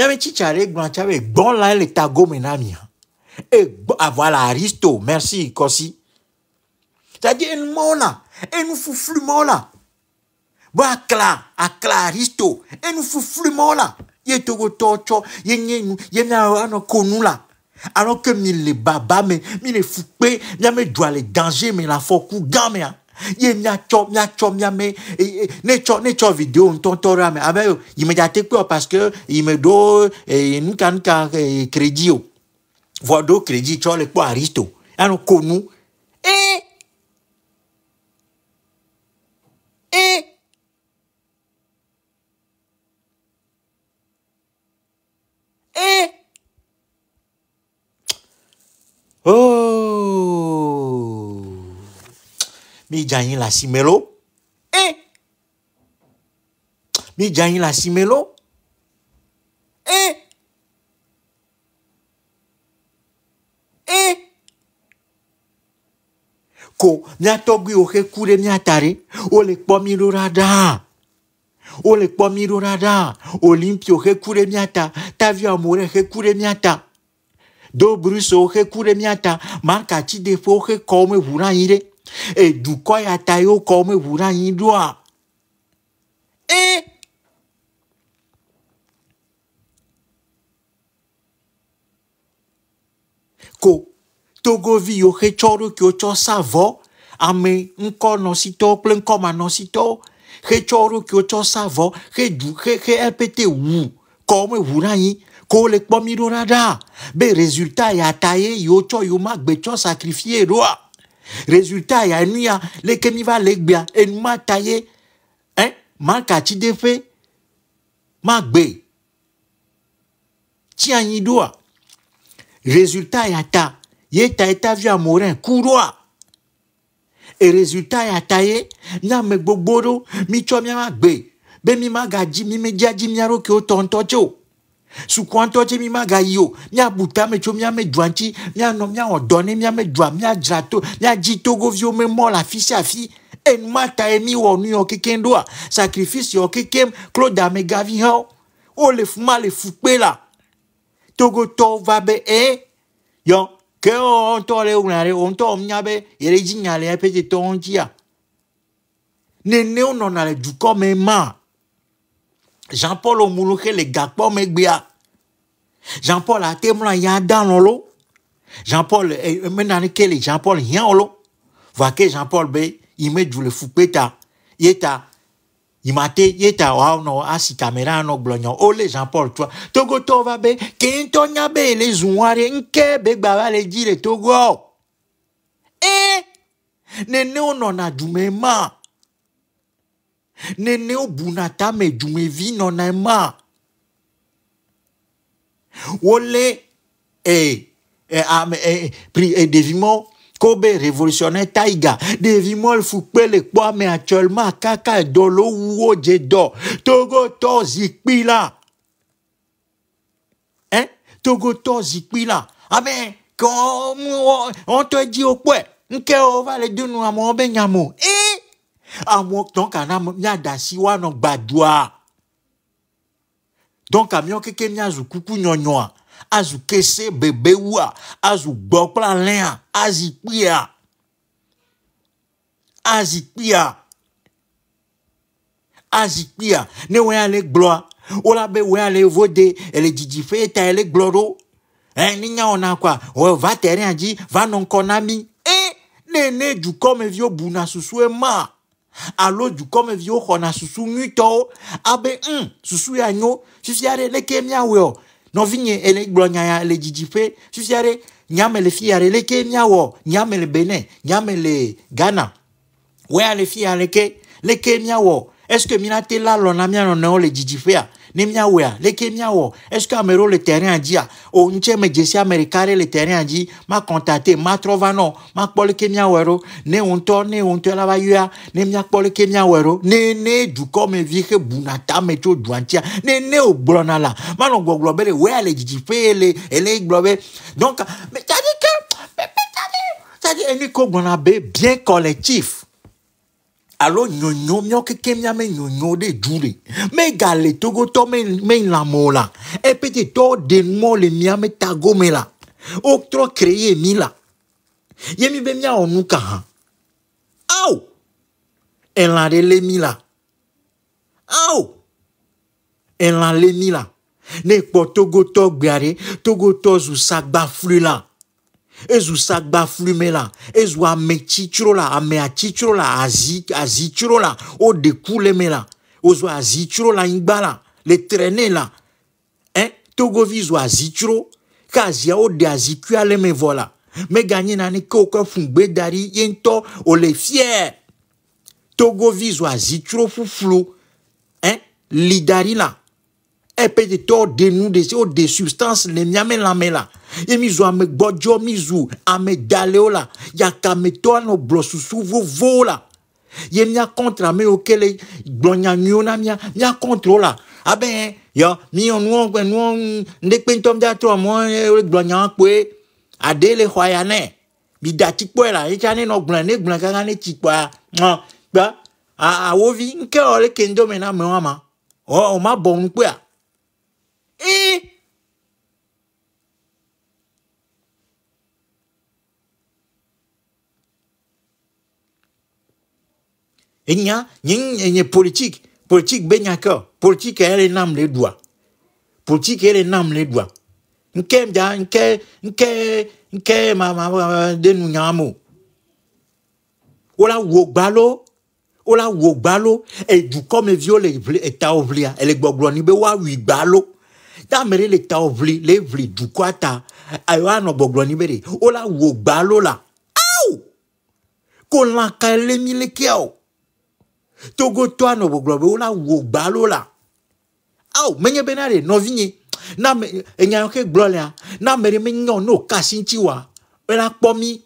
nyame chichare gblɔ be la le tago gome e la aristo merci nous tadi là nous nous et nous mɔwo là, bo akla akla aristo et nous nous ye nous ye nye ye alors que mi le baba mais mi le foupé, kpe nous les le danger mais la nous ye mia cho mia cho mia me e, e, ne cho ne on ton tora me ah ben, il me date quoi parce que il me do e nkan ka e, crédit o vo do crédit cho le quoi aristo ano ah konu midza la le asime lo e midza anyi le asime lo e e ko miatɔgbi wo xe ku ɖe miata ɖe wole kpɔ mi ɖo ɖa ɖaa wole kpɔ mi ɖo ɖa ɖaa o xe ku ɖe miata tavio amore xe ku ɖe miata do bruso xe ku ɖe miata marka tsideƒewo xe kɔwo me ʋu ɖe anyi ɖe edukɔ ya ta yiwo kɔ meʋu ɖe anyi ɖoa e ko togovi yiwo he tsɔ ɖokuiwo tsɔ sa vɔ ame ŋkɔnɔsitɔwo kple ŋkɔmanɔsitɔwo he tsɔ ɖokuiwo tsɔ sa vɔ he du he he epete wu kɔ meʋu ɖe anyi ko le kpɔm mi ɖo ɖaɖa be resultat ya ta ye yiwo tsɔ yiwo magbe tsɔ sakrifie ɖoa. Résultat ya enu ya leke mi va legbea enu ma ta hein ma ka tsi de ƒe ma gbe tsi anyi ɖoa résultat ya ta ye ta ye ta via morin ku ɖoa e résultat ya ta ye mi ame gbogbo ɖo mi tsɔ mi ma gbe be mi ma gadzi mi me dzia dzi mia ɖokuiwo tɔntɔ tso sukuantɔ tse mi e ma ga yi o miabu tame tso miame dua ŋtsi mianɔ miawɔ dɔni miame dua miadzra to miadzi togoviwo me mɔ le afi sia afi enuma ta ye mi wɔ nu yɔ keke ɖoa sacrifice yɔ keke klo dame gavi hã wole fuma le fukpe la togotɔwo va be ee yɔ ke wo ŋutɔ le wlɔa ɖe wo ŋutɔ mia be yeɖe dzi nya le eƒe tetɔ ŋutia nene wonɔna le dukɔ me maa jean paul omulu xe le gakpɔ megbea jean paul ate mlɔ anyi adanɔ lo jean paul emena eh, eh, neke le jean paul hiãwo lo voa ke jean paul be yi me du le fukpe ta ye ta yi ma te ye ta woanɔ asi tame ɖe anɔ gblɔ nya o le jean paul tua togotɔwo va be keŋtɔ nya be le zu ŋua ɖe ŋke be gba va le dzi le togoa eh, o ee nene wonɔna dume maa nene wobuna tame dumevi nɔna ema wolé e e ame e pri e ɖevi mɔ ko be révolutionnaire taiga ɖevi mɔ fu kpe le kpɔ ame actuellement kaka e dɔ lo wu wo dze dɔ togotɔ zikpui la ɛ togotɔ zikpui la abe kɔ ɔ ɔ ɔtɔ edzi wo kpɔe nke wo va le do nu amewo be nyamo ee. Eh? awo kana miaɖasi woanɔ gbadua donc amiawo keke miazu kuku nyɔnyɔa azu kese bebewua azu gbɔ kple alẽa azi kpia azi kpia azi kpia ne wɔya le gblɔa wola be wɔya le yevo de ele dzidziƒe ta ele gblɔ ɖo ɛ ne nya wɔna koa wɔ va tɛrɛa dzi va nɔ ŋkɔ na mi e ne ne dukɔmeviwo buna susue maa alo dukɔme viwo xɔna susu nyuitɔwo abe ŋ hmm, susu ya nyo fifia ɖe leke miawɔe o nɔvinye ele gblɔ nya ya le dzidziƒe fifia ɖe nyame le fia ɖe leke miawɔ nyame le benin nyame le ghana wɔya le fia leke leke miawɔ eske mina te la lɔna mia nɔnɔewo le dzidziƒea ne miawɔe a leke miawɔ est ce que ame ɖewo le terrain dzi a o ŋutse me dzesi ame ɖe le terrain dzi ma kɔntate ma trɔ va nɔ ma kpɔ leke miawɔe ɖo ne ŋutɔ ne ŋutɔ la va yɔa ne miakpɔ leke miawɔe ɖo ne ne dukɔmevi xe buna tame tso dua ŋutia ne ne o gblɔna la manɔ gbɔgblɔ be ɖe wea le dzidziƒe ele ele gblɔ be donc tadi ke tadi eni ko gbɔna be bien collectif alo nyonyo miawo keke mia me nyonyo de du le me gale togotɔ me me lãme e o la epete tɔ de numɔ le mia me ta gome la wotrɔ kreye mi la ye mi be miawɔ nu ka hã awo elã ɖe le mi la awo elã le mi la ne kpɔ togotɔ gbe aɖe togotɔ zu sagbaflui la ezusa gba flume la ezu ametsitsro la ameatsitsro la azi azitsro la wo ɖeku le me la wozu azitsro le anyigba la le trene la ɛ togovi zu azitsro ke aziawo de azikua le me vɔ la meganyi naneke wokɔ ƒugbe da ɖi ye ŋutɔ wòle fiɛ togovi zu azitsro ƒuƒlu ɛ li da ɖi la epedetɔ ɖe nu ɖe si wo ɖe substance le miame lãme la ye mizu ame gbɔdzɔ mizu ame dalewo la yakametɔ anɔ gblɔ susu vovowo la ye mia kɔntra ame yiwo ke le gblɔ nyanyuiwo na mia mia kɔntra la abe yɔ miyɔ nuwo gbe nuwo ŋdekpe ŋutɔ mia trɔ mɔ ye gblɔ nyawo kpoe aɖe le xɔ ya nɛ mi da ti kpɔe la yetsa ne nɔ gblɔ ne gblɔ kaka ne ti kpɔa ɔ gba awovi ŋkɛ wɔ le keŋdome na amewo ma ɔ o ma bɔ nu kpoa. E enya nyin enye politique politique benyaka politique ele nam le dua politique ele nam le dua nke mja nke nke nke ma ma, ma denu nyamu ola wo gbalo ola wo gbalo edukɔmeviwo le eta wo ʋlia ele gbɔgblɔ ni be woawi gbalo tamere le ta o ʋli le ʋli dukɔa ta ayo anɔ gbɔgblɔ ni be de wola wo gbalo la awo ko lã kae le mi le kea o togotɔ anɔ gbɔgblɔ be wola wo gbalo la awo menye bena de nɔvinye na me enya yɔ ke gblɔ lea na me de me nyɔ n'o kasi ŋuti wa ela kpɔ mi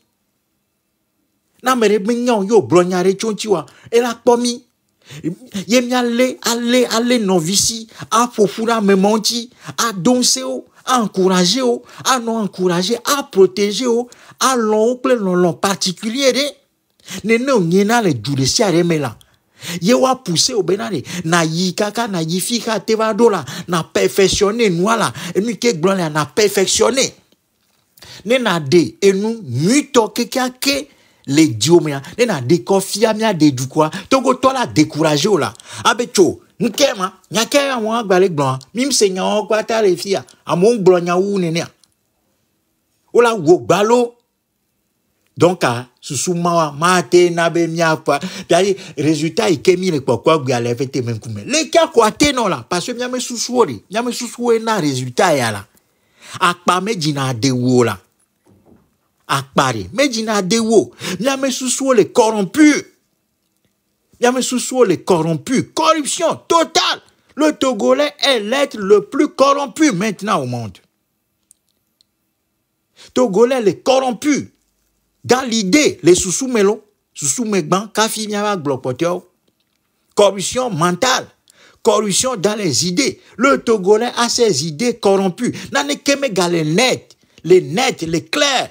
na me de me nyɔ y'o gblɔ nya ɖe tso ŋuti wa ela kpɔ mi. Yemi allé, allé, allé non vici, à profura me menti, à doncer, à encourager, à non encourager, à protéger, à l'oncle, non l'on particulier, ne nous yena le a à remela. Ye wa pousse au benare, na yi kaka, na yi fika tevado la, na perfectionner noala la, et ke glan la, na perfectionner. Ne de, et nous, le dio oh ah, ben, hein. hein. hein. oh ah, mia ne na de kofia mia de togo togotɔ la découragé o abe tso nkɛ ma nyakɛ amewo mim se nyawo kpata le fia amewo gblɔ nyawu nenea wola wo gbalo donc a susu ma maa te na be miakpa tadi résultat yi ke mi le kpɔkpɔ gbea le fete me ŋkume le kia ko la parce que oh, na résultat ya la akpa me dzina de wo akpari Paris. de wo miame susuwo le corrompu sous sous les corrompus corruption totale le togolais est l'être le plus corrompu maintenant au monde togolais les corrompu dans l'idée le sous-sous, kafi le corruption mentale corruption dans les idées le togolais a ses idées corrompues que les net les net les clairs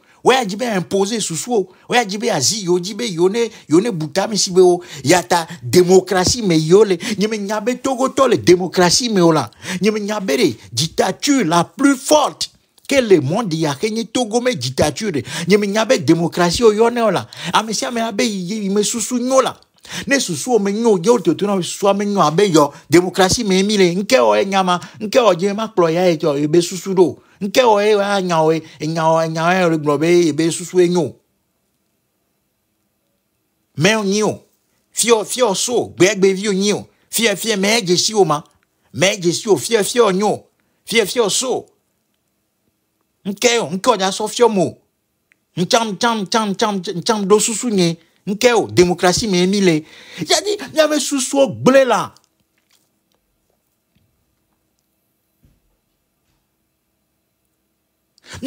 a jibe impose susu oya jibe azi yo jibe yone yone butami sibe o yata démocratie me yole nyeme nyabe togo tole démocratie me ola nyeme nyabere dictature la plus forte que le monde ya kenye togo me dictature nyeme nyabe démocratie o yone ola amesi ame abe me susu nyola ne susuo menyo ye ototo na susua menyo abe yɔ demokrasi me mi le nke wɔ ye nyama nke wɔ dze ma kplɔ ya ye tɔ ebe susu ɖo nke wɔ ye wa nya wɔ ye e nya wɔ e nya wɔ ye e gblɔ be ebe susu ye nyo mɛ nyi o fiɔ fiɔ so gbɛgbɛvi o nyi o fiɛ fiɛ mɛ dzesi o ma mɛ dzesi o fiɛ fiɛ o nyo fiɛ fiɛ o so nke o nke wɔ dza sɔ fiɔ mo ntsam ntsam ntsam ntsam ntsam ɖo susu nye. nkeo demokrasi meemile y'a nyame susuo gble la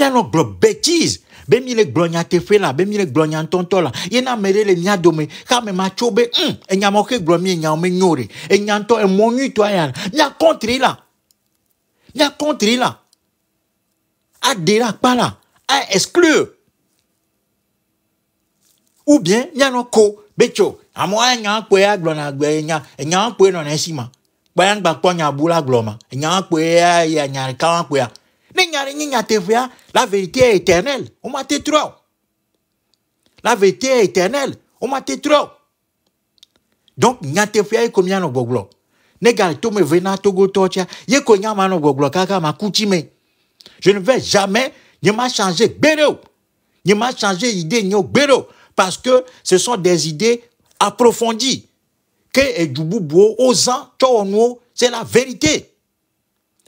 gblɔ bêtise le gblɔ nyateƒe la be mi la yena ame ɖe le mia dome ke ma tso be hum enyamawo ke gblɔ mi enyawo me nyo re enyantɔ emɔ nyuitɔ ya contre kɔntri la A kɔntri la aɖe a exclure ou bien nyano ko betso amewo anyakpɔe agblɔ na gbe nya enyakpɔe nɔ n'esi ma gbaya ŋgba kpɔ nyabu la gloma. ma enyakpɔe ya nya ka wa ne nya ɖe nye la vérité est éternelle o ma te la vérité est éternelle o ma te donc nyateƒea yi ko mianɔ gbɔgblɔ ne gale tome ve na togotɔ tsia ye ko nya ma goglo kaka ma me je ne vais jamais ne ma changer gbe ne ma changer idée ni o parce que ce sont des idées approfondies. Que Edjubu Bo, Ozan, Chono, c'est la vérité.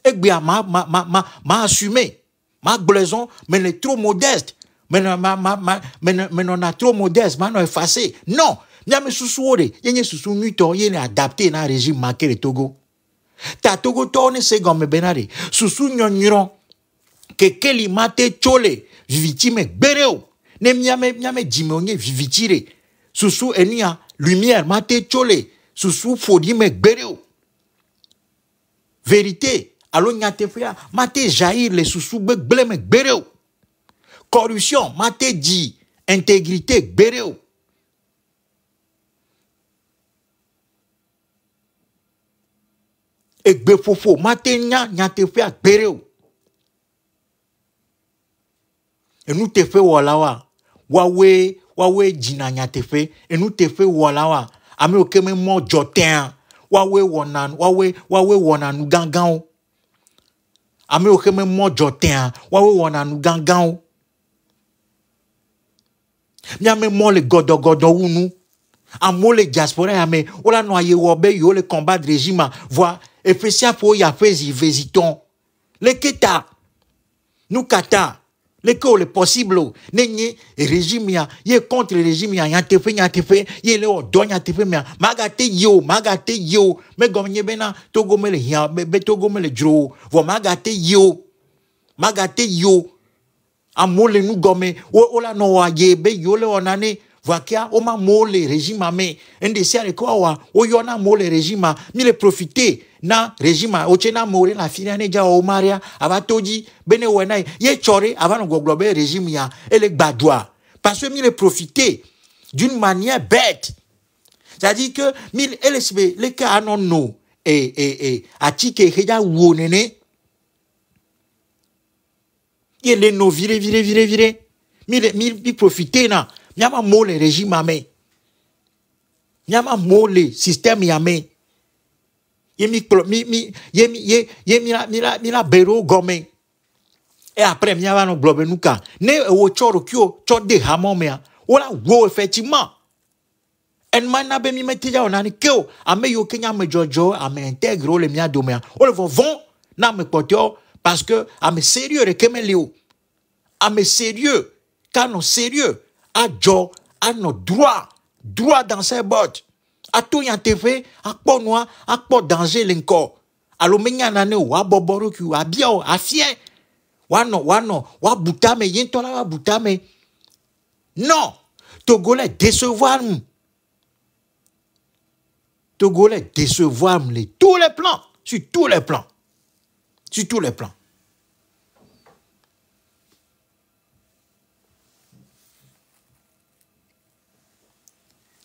Et bien, m'a, m'a, m'a, m'a assumé. Ma blason, mais elle est trop modeste. Mais on a trop modeste, mais on a effacé. Non. Nyame susu ore, yenye susu mito, yenye adapté na régime marqué le Togo. Ta Togo tourne se gomme benare. Susu nyon nyon. Kekeli mate chole. vivitime bereo. ne miame miame dzime wonye vivitsi ɖe susu enia lumière mate tso le susu ƒoɖi me gbe ɖe o verité alo nyateƒea mate jaillir le susu gbegble me gbe o corruption mate dzi intégrité gbe ɖe o. egbeƒoƒo mate nya nyateƒea gbe ɖe o enuteƒewɔlawoa woawoe woawoe dzina nyateƒe enuteƒe wɔlawoa ame yiwo ke memɔ dzɔ tea woawoe wɔna woawoe woawoe wɔna nu gãgãwo ame yiwo ke memɔ dzɔ tea woawoe wɔna nu gãgãwo miamemɔ le gɔdɔgɔdɔ wu nu amewo le diaspora ya me wolanɔ aye wɔ be yewo le combat régime a voa eƒe sia ƒe woyi aƒe zi vezitɔ le keta nu kata. ko est possible ny régime ya ye contre régime ya ya tefe ya ye le do ya tefe magate yo magate yo me régime, bena to gomele ya be to le jro vo magate yo magate yo amole nu il ola no wa ye yo le onane vakia o ma régime wa o mole régime mi le profiter na regime a tse na amewo ɖe un afi ne dza ava to dzi be ne na e, ye ye tsɔ ɖe ava nɔ regime ya ele parce que mi le profiter d'une manière bête c'est-à-dire que mi ele les be leke anɔ no et et e, atike wo nene ye no vire vire vire vire mi le profiter na le régime. ya me miama mo le système Yemi mi mi mi il mi il mi la mi la mi la bero gome. Et après mi va Ne wo choro kyo cho de hamon mea. Ola wo effectivement. En man na be mi meteja onani kyo. Ame yo kenya me jojo ame integro le mia domea. on le von na me potio parce que ame sérieux le keme Ame sérieux. Kano sérieux. A jo a nos droits. Droit dans ses bottes ato yan a noir, à quoi danger alo menya nane ou wabɔbɔ bien, abia o afie woanɔ woanɔ Non, non, Wabutame. a boutame, y'en ta me boutame. non. Togolais, décevoir nous. Togolais, décevoir nous tous les plans sur tous les plans sur tous les plans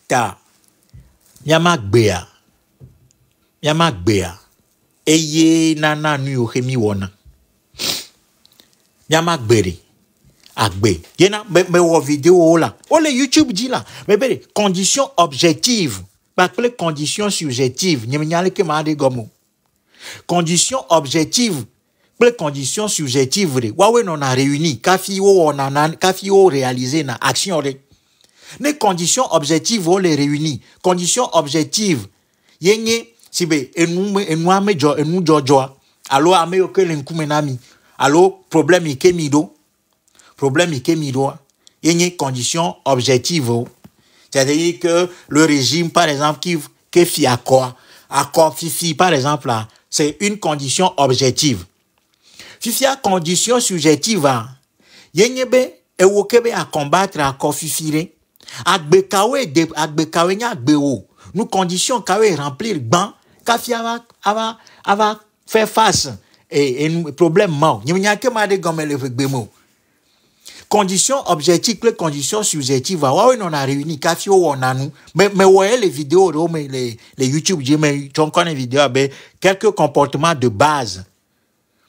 ta miamagbea miamagbea eye nana nu yiwo he mi wɔna miamagbe ɖe agbe yena me mewɔ videowo la wole youtube dzi la mebe ɖe condition objective kpakple condition subjective nye nya leke ma ɖe gɔme o condition objective kple condition subjective ɖe woawoe nɔna réuni kafi wowɔna na kafi wo réaliser na action ɖe. Les conditions objectives, on les réunit. Conditions objectives. Yenye, si be, enu, enu ame jo, enu jo jo. Alo ame yo ke nami. Alo, problème ike mido. Problème ike mido. Yenye, conditions objectives. C'est-à-dire que le régime, par exemple, qui, qui fit accord, accord fifi, par exemple, là, c'est une condition objective. c'est une condition subjective, hein. Yenyebe, ewokebe à combattre accord fifire agbe kawe de agbe kawe nya agbe wo nous conditions kawe remplir ava ava faire face et et problème mort. Ni nya les conditions subjectives on a réuni on a nous mais mais voyez les vidéos les YouTube vidéo quelques comportements de base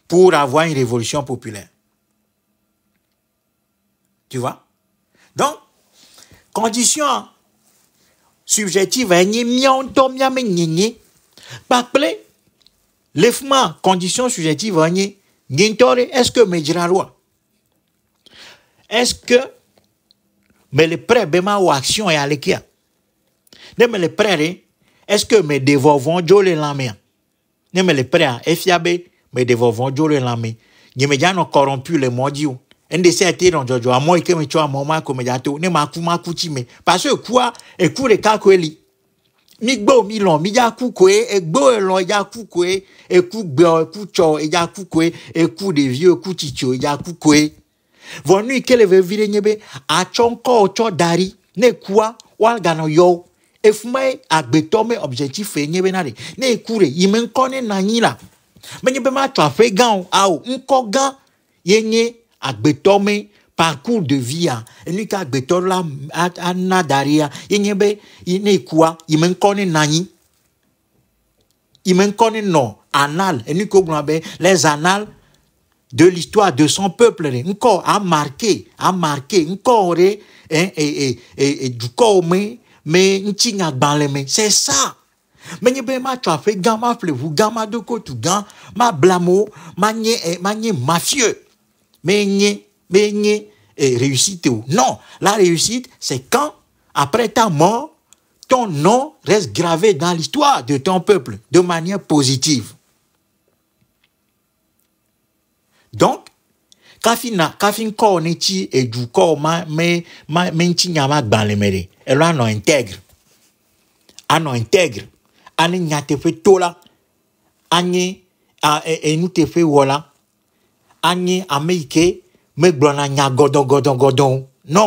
pour avoir une révolution populaire tu vois donc condition subjective hein, ni mianto paple condition subjective est-ce que me loi est-ce que mais les prêt bema ou et à ne me hein. est-ce que me devolvons la lamia ne me le prêt fiabe me devolvons le l'amé. ni me jano corrompu le ndesia te nɔ dzɔdzɔ amɔ yi ke me tsɔ amɔ ma ko me dza to ne ma ku ma ku tsi me parce que kua eku ɖeka koe li mi gbɔ mi lɔ mi dza ku koe egbɔ elɔ edza ku koe eku gbɛɔ eku tsɔ edza ku koe eku ɖeviwo eku tsitso edza ku koe vɔ nu yi ke le vevi ɖe nye be atsɔ ŋkɔ tsɔ da ɖi ne kua wa ganɔ yɔ efuma ye agbetɔ me objectif ye nye bena ɖe ne eku ɖe yi me ŋkɔ ne nanyi la menye be ma tsɔ aƒe gã o awo ŋkɔ gã ye nye parcours de vie a enu ka agbetɔ la ana a be nanyi anal les anal de l'histoire de son peuple Un a marqué a marqué ŋkɔ du hein, et mais me c'est ça. menye be matsɔ aƒe gã maƒle ʋu gã ma kotu gã eh, mafieux mais, et réussite ou. Non, la réussite, c'est quand, après ta mort, ton nom reste gravé dans l'histoire de ton peuple de manière positive. Donc, kafina kafin corps, il ti a ma me a un intègre ano intègre a tola e, e a te anyi ame yi ke megblɔna nya gɔdɔgɔdɔgɔdɔ nɔ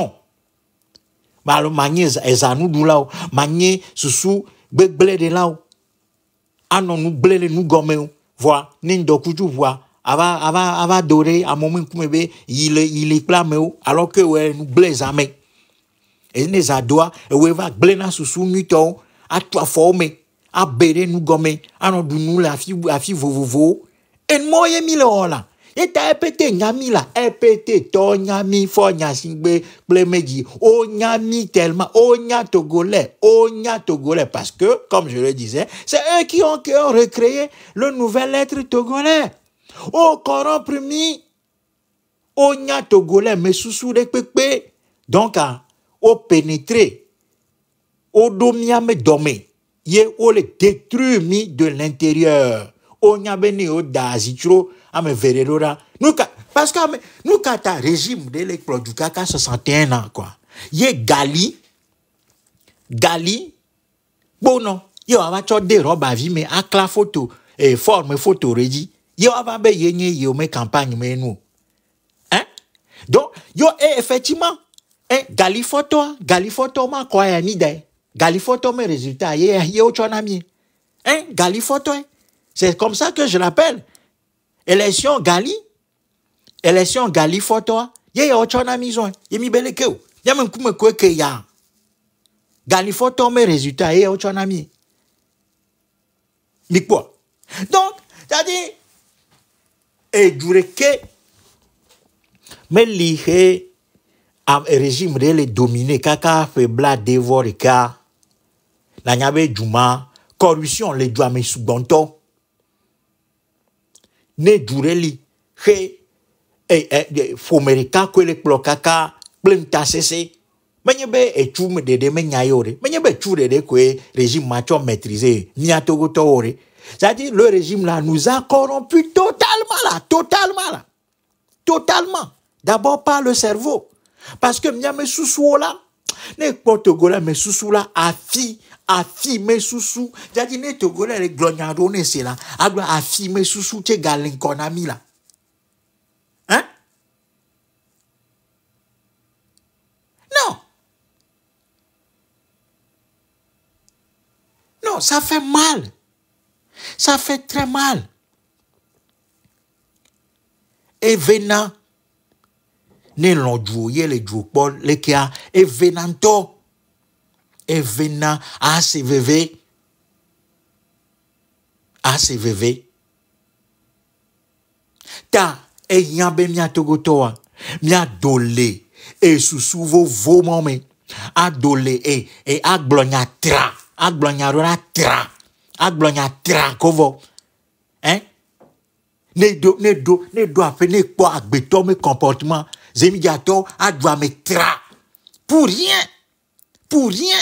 malo manye ezanuɖulawo manye susu gbegblẽɖelawo anɔ nu gblẽ le nugɔmewo vɔa ne ŋdɔkutsu ʋua ava ava ava do ɖe amewo mi ŋkume be yi le yi le kple amewo alo ke wɔ nu gblẽ zã me eyi ne zã doa ewɔe va gblẽ na susu nyuitɔwo atu afɔwo me abe ɖe nugɔme anɔ ɖu nu le afi afi vovovowo enumɔ ye mi le wɔ la. Et ta epete nyami la epete tɔ nyami fɔ nyasigbe kple meji o nyami tellement o nya togolais o nya togolais parce que comme je le disais c'est eux qui ont, qui recréé le nouvel être togolais o mi, primi o nya togolais mesusu donc hein, o pénétré o domiame miame dɔme ye o le détruit de l'intérieur o nya be vererora nuka parce que ame, nuka ta régime de le du caca 61 ans quoi ye gali gali bono yo wa a de rɔba vi me akla e eh, forme photo re yo ye va be ye me campagne me nu hein donc yo e effectivement hein eh, gali photo gali photo ma quoi, ya ni da gali photo me résultat eh, eh, ye ye wo hein gali photo c'est comme ça que je rappelle election gali election gali photo ye yewo tsɔ na mi zɔn ye mi ke ya gali fɔtɔ me résultat ye yewo na mi mi quoi? donc tadi que. ɖeke meli he régime ɖe le domine kaka febla bla devɔ ɖeka nyabe Juma corruption le dua me sugbɔ ne dzureli he e, e, ƒomerika e, koe le kplɔ kaka kple ŋutasese menye be etsu ɖeɖe menya ye o ɖe menye be etsu ɖeɖe régime ma maîtrisé maîtrise mia togotɔwo c'est-à-dire le régime là nous a corrompu totalement là totalement là totalement d'abord par le cerveau parce que mia mesusuwo là, ne kpɔ mais la mesusu la afi Afime Sousou. Jadine Togore le glonyadou nese la. Agwa afime Sousou te galen kon ami la. Hein? Non. Non, sa fe mal. Sa fe tre mal. Evena. Ne lon djouye le djoukbon. Le ke a evenan to. Non. Evena ACVV. ACVV. Ta enyambe mia togotoa. Mia dole. E vos vomome. A dole e. E aglonya tra. blogna rona tra. blogna tra kovo. Hein? ne do ne do ne do faire ne kpɔ agbetɔ me comportement zemidzatɔ aɖu me tra pour rien pour rien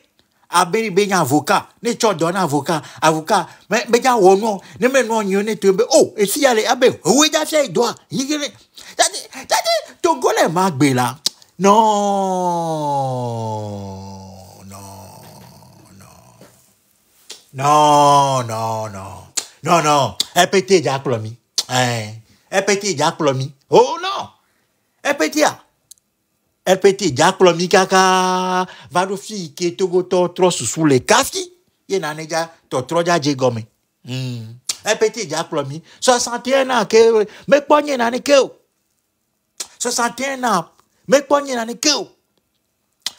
abe ni be nya avoka ne tsɔ dɔ na avoka avoka mɛ be dza wɔ nuɔ ne me nuɔ nyiwo ne to be o oh, esi ya le abe owo dza fia yi doa yi kele tate tate togo le ma gbe la nɔɔ nɔɔ nɔɔ nɔɔ nɔɔ nɔɔ nɔɔ ɛpete e dza kplɔ mi ɛɛ eh, ɛpete e dza kplɔ mi oh, o nɔ e ɛpete a elpete dzakplɔ mi kaka va ɖo fi yi ke togotɔ trɔ susu le kafi ye nane dza tɔtrɔ dza dze gɔme mm. elpete dzakplɔ mi soixante un ans ke mekpɔ nye nane ke o soixante un ans mekpɔ nye nane ke o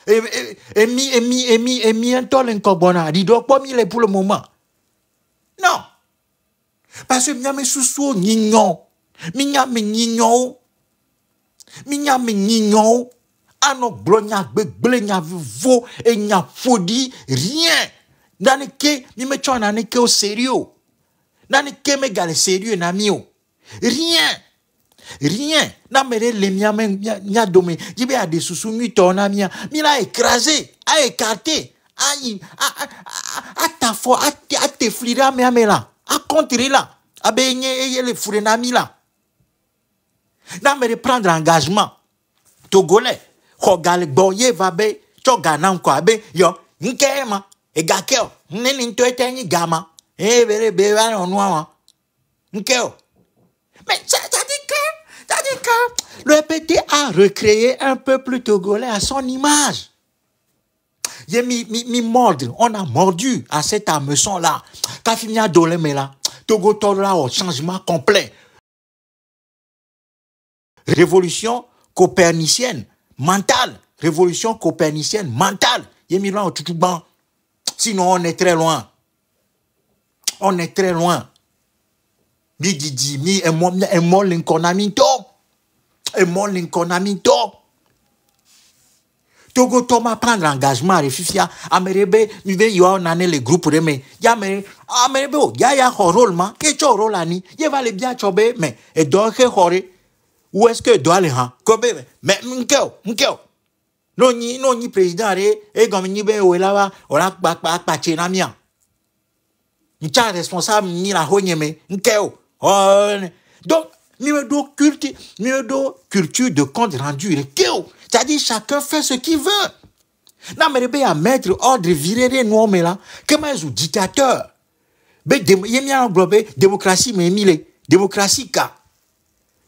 emi e, e emi emi emi ŋutɔ le ŋkɔ gbɔna ɖiɖɔ kpɔ mi le pour le moment non parce que miame susuwo nyinyɔ minyame nyinyɔwo minyame nyinyɔwo. anɔ glonya nya gbegble nya vivo enya fodi, rien naneke mi au sérieux, o seri o me gale sérieux na mio rien rien na me les le mia me nya domi dzi be de susu nyuitɔ na mia mi la écrasé a écarté A ata A te a te flira me A là la beigné et eye le fu na mi là na me prendre engagement togolais xɔ gale gbɔ ye va be tsɔ ga abe yɔ nke ma ega ke o nini ŋutɔ ete nyi ga ma eye be ɖe be nɔ nua ma o mais c'est-à-dire que à dire que le a recréé un peuple togolais à son image Je mi mi mi mordre on a mordu à cette hameçon là kafi mi adoleme la togo tɔ la au changement complet révolution copernicienne mental Révolution copernicienne mentale. Yémilan Otutuban. Sinon, on est très loin. On est très loin. Mi didi, mi emo l'inconaminto. Emo l'inconaminto. Togo Toma prend l'engagement à Refifia. Amerebe, mi ve yo nane le groupe reme. Yamere, amerebe oh, ya ya horol ma. Ke cho horol ni Ye va le bien chobe, mais, et donc, horé. Où est-ce que aller Kobe me, mkeo, mkeo. Non ni nous, ni président nous et eh, comme ni ben la pas na responsable ni la oh, Donc, nous do culte, culture de compte rendu, C'est-à-dire chacun fait ce qu'il veut. Non, mais ben y maître ordre viré nous mais là, comme un dictateur. Mais démocratie, mais il démocratie, ka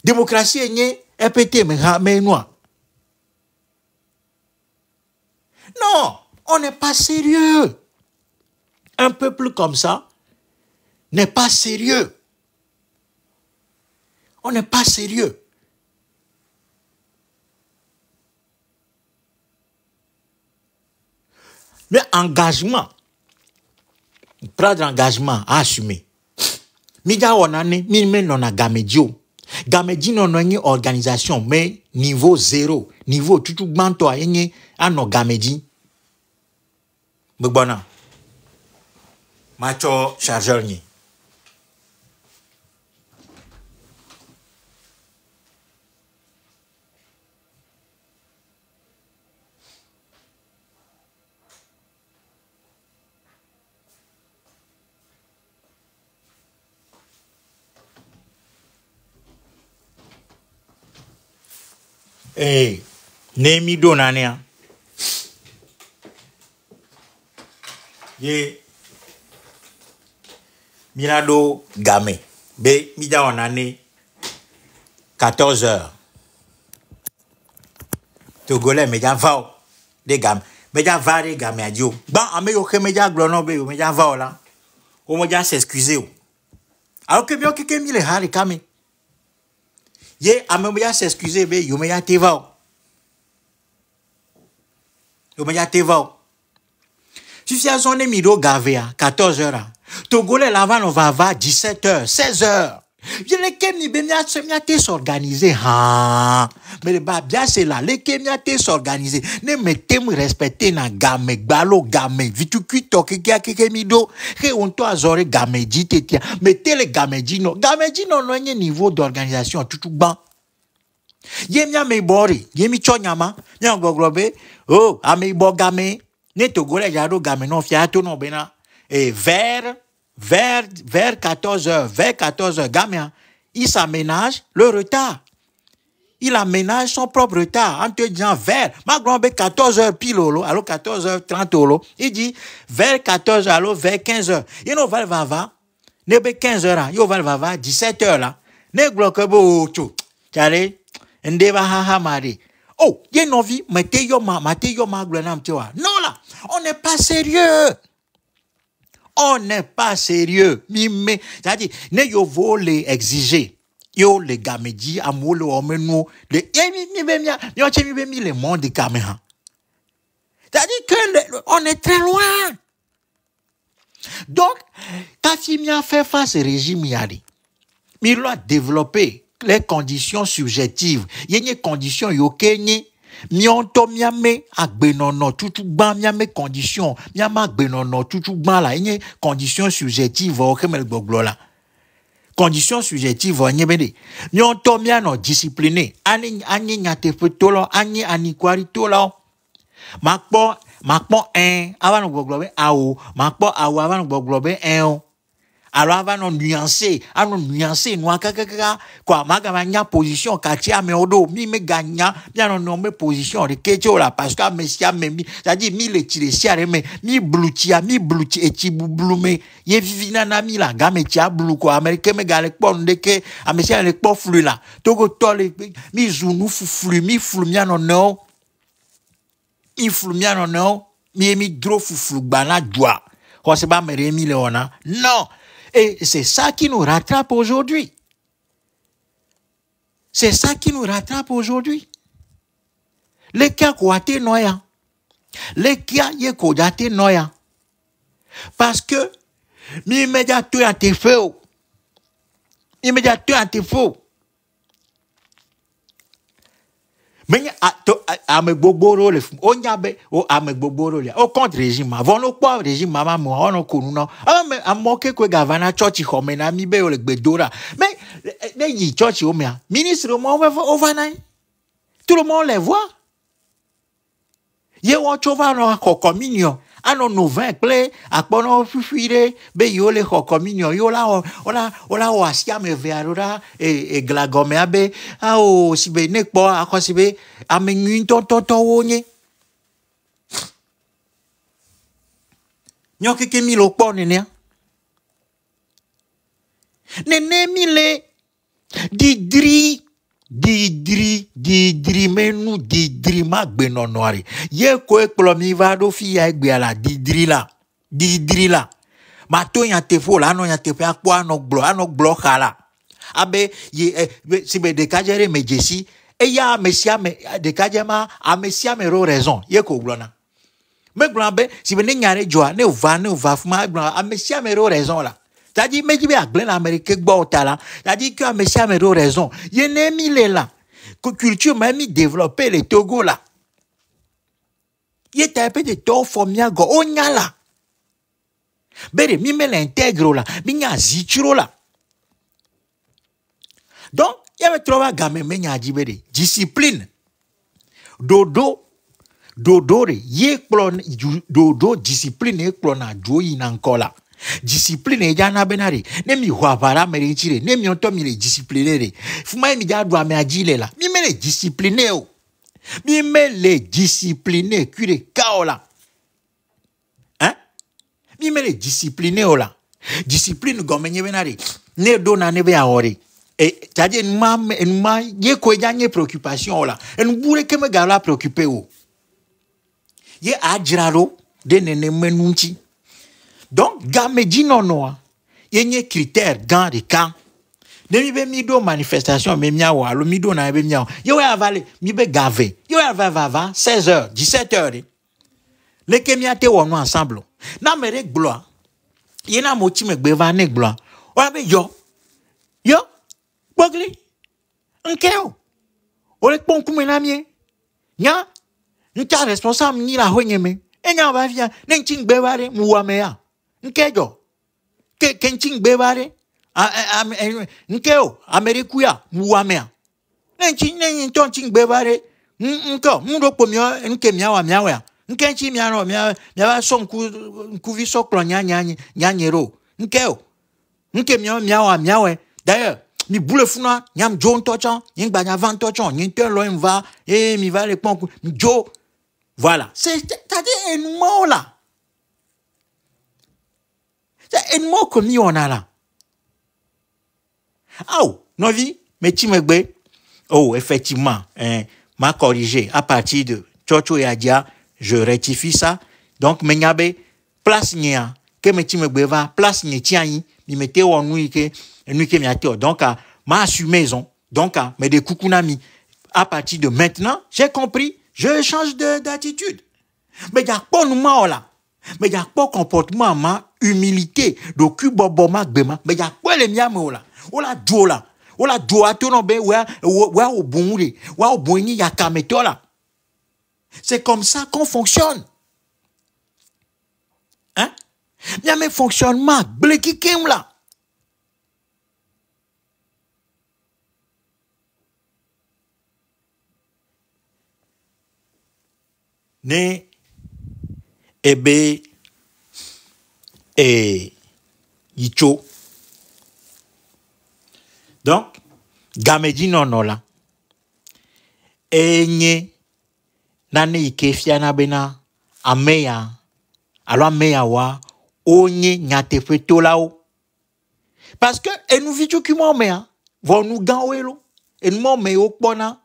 démocratie, demokrasi mais mais noir. Non, on n'est pas sérieux. Un peuple comme ça n'est pas sérieux. On n'est pas sérieux. Mais engagement, prendre engagement hein, à assumer. Gamedzinɔnɔ no enye organisation me niveau zero, niveau tutu gbãtɔa enye anɔ gamedi dzi. Megbɔna. Matsɔ chargeur nye. ee ne mi donna ne ya ye mina ɖo game be mi da wɔna ne quatorze heures togolais medza va o ɖe game medza va ɖe gamea dzi o gba ame yiwo ke medza gblɔ na wo be medza va o la wo medza s'excuse o alo ke mi wo keke mi le ha ɖeka me. ye ame ya s'excuser mais yomeya me ya te va yo ya va si si a son émido do gave 14 heures togolais là on va va 17 heures 16 heures Lekemi se s'organiser ha. Hein. Mais bah, c'est là lekemi te s'organiser. Ne mettez-moi respecter na game balo game vitu mi do. azore game te Mettez le game dino. Game dino no niveau d'organisation tout ban. Yemia me bori, yemi chonyama, un globe. Oh, ami bo game. Ne to jaro game non fiato no bena. Et vert vers, vers 14h, vers 14h, gamin, il s'aménage le retard. Il aménage son propre retard en te disant vers. Ma grand 14h pile, alors 14h30, il dit vers 14h, alors vers 15h. Il nous va va ne 15h, hein. il va va 17h là. Ne bloque bo tu. Chale, ndeva haha mari. Oh, il y a une envie, yo ma, mettez yo ma, Non là, on n'est pas sérieux on n'est pas sérieux. c'est-à-dire, ne yo exiger. Yo le gameji molo, omenu le yemi eh, mi Nous, mia yo che mi le monde caméra. Hein. C'est-à-dire que on est très loin. Donc, quand il a fait face au régime Yari, il a développé les conditions subjectives. Il y a des conditions yokeni miãtɔ miame agbenɔnɔ tutugbã miame condition miame agbenɔnɔ tutugbã la enye condition subjective wo xeme le gbɔgblɔ la condition subjective wo nye be de miãtɔ mianɔ discipline ani anyi nyateƒetolawo anyi anikuaritolawo makpɔ makpɔ ɛn ava nɔ gbɔgblɔ be awo makpɔ awo ava nɔ gbɔgblɔ be ɛn o. alors avant de nuancer avant de nuancer nous kwa ah, ah, ah, quoi ma position katia mais mi me gagna bien non me position de là parce que messieurs memi ça mi le tire siare mais mi bloutia mi blouti et ti yé vivina na mi la gamme blou quoi américain me gale pon ke le po flou togo tole mi zounou flou mi flou non non mi flou non non mi mere mi le non et c'est ça qui nous rattrape aujourd'hui. C'est ça qui nous rattrape aujourd'hui. Les été noyés. noya. qui ye été noya. Parce que, mi immédiatement à tes feux. Immédiatement à tes faux. menye ato ame gbogbo ɖewo le fi wonya be wo ame gbogbo ɖewo lia wo kɔnt régime avɔ ne wokpɔ régime ma me wɔnɔ ko nu na ame amewo ke koe gava na tsɔtsi xɔme na mi be wole gbe do ɖa me ne yi tsɔtsi wo mea ministre ma wo va na yi tout le monde le voit ye wɔtsɔ va nɔ xɔ communion anɔ novin kple akpɔnɔ ƒuƒui ɖe be yiwo le xɔ kɔminiɔ yiwo la wɔ wola wola wɔ asiame ve aɖo ɖa e egla gɔmea be awo si be ne kpɔ akɔ si be ame nyuitɔtɔtɔwo nye. nyɔ keke mi le kpɔ nenea nene mi le didri didri didrimenu didrimagbenɔnɔre ye ko ekplɔ mi va ɖo fi ya egbea la didri la didri la mato nyateƒe la anɔ nyateƒe akpɔ anɔ gblɔ anɔ gblɔ xa la abe ye ɛ eh, si be ɖekadze ɖe me dzesi eya ame sia ame ɖekadze ma ame sia ame ro raison ye ko gblɔna megblɔna be si be ne nya ɖe dzɔa ne va ne va fuma egblɔna ame sia ame ro raison la. C'est-à-dire, mais à Glen Amérique, C'est-à-dire que monsieur raison. Il a mis les Culture m'a mis développé les Togo là. Oh, il est un peu de formiago. On y là. Ben, l'intègre là. Mi zituro là. Donc, il y avait un gamins, à ben, discipline. Dodo, dodo, dodo, discipline, a clona, encore là. discipline edza na bena re ne mi ho aʋa ɖe ame ne miɔtɔ mi le discipline re fuma yi mi dza me amea dzi le la mi me discipline o mi me discipline kure kao la hein mi me discipline o la discipline gɔme nye bena re ne do na be awɔ re e tsadze enuma enuma ye ko edza nye préoccupation o la enubu ɖeke megala préoccupé o ye adzra ɖo ɖe neneme nu ŋuti. Donc, gamedzinɔnɔa a nye critère gã ɖeka. Ne mi be mi ɖo manifestation mi miawɔ alo mi ɖo na be miawɔ, ye wo ava le mi be gave, ye wo ava vava 16 heures, 17 heures de. Leke miate wɔ nu ensemble. Ne ame ɖe gblɔa, ye ne amewo tsi megbe va ne gblɔa, woa be yɔ, yɔ, gbɔgli, ŋkɛ o, wole kpɔ ŋkume na mie, nya, ŋutsa responsable ni la ho nye me, enya ba fia, ne ŋutsi ŋgbe va ɖe, mu wɔ amea. nkejo ke kenchi a a nkeo amerikuya muwamea nenchi nenyi ntonching ngbe nko mundo pomio nke miawa miawa ya miaro miano miawa miawa so nku nyanyero nkeo nke miawa miawa miawa d'ailleurs mi boule funa nyam jo ntocho nyingba nya van tocho nyinte lo va eh, mi va le pon mi jo voilà c'est t'as dit un mot là ta en mo kom au ah, oh, novi me ti oh effectivement hein m'a corrigé à partir de chocho et adia je rectifie ça donc me nyabe place nya ke me ti va place nya mi suis je me donc ah, m'a assumé donc ah, me de à partir de maintenant j'ai compris je change d'attitude mais ya nous ma y ya quoi comportement ma humilité donc ma gbe ma Mais ya a le mía me o la o la la wa wa c'est comme ça qu'on fonctionne hein fonctionnement la ebe eh, Yicho. donc gamedzinɔnɔ la enye nane yi ke fiana bena ame ya alo ame wa, onye wonye nyateƒetolawo parce que enuvitsukumɔ mea vɔnu gãwoe lo enumɔ me wokpɔna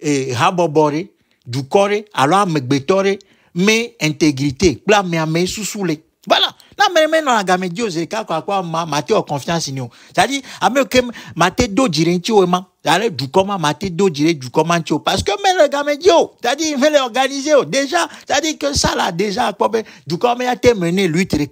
eh, habɔbɔ ɖe dukɔ ɖe alo amegbetɔ ɖe mais intégrité. Bla mais mais sous soulé. Voilà. Non mais mais non la gamme Dieu c'est quoi quoi quoi ma ma tête confiance signe. C'est à dire à que ma tête d'eau dirait tu ouais ma. Alors du comment ma tête d'eau dirait du comment tu parce que mais la gamme Dieu c'est à dire il veut l'organiser déjà c'est à dire que ça là déjà quoi ben du comment il a terminé lui tu le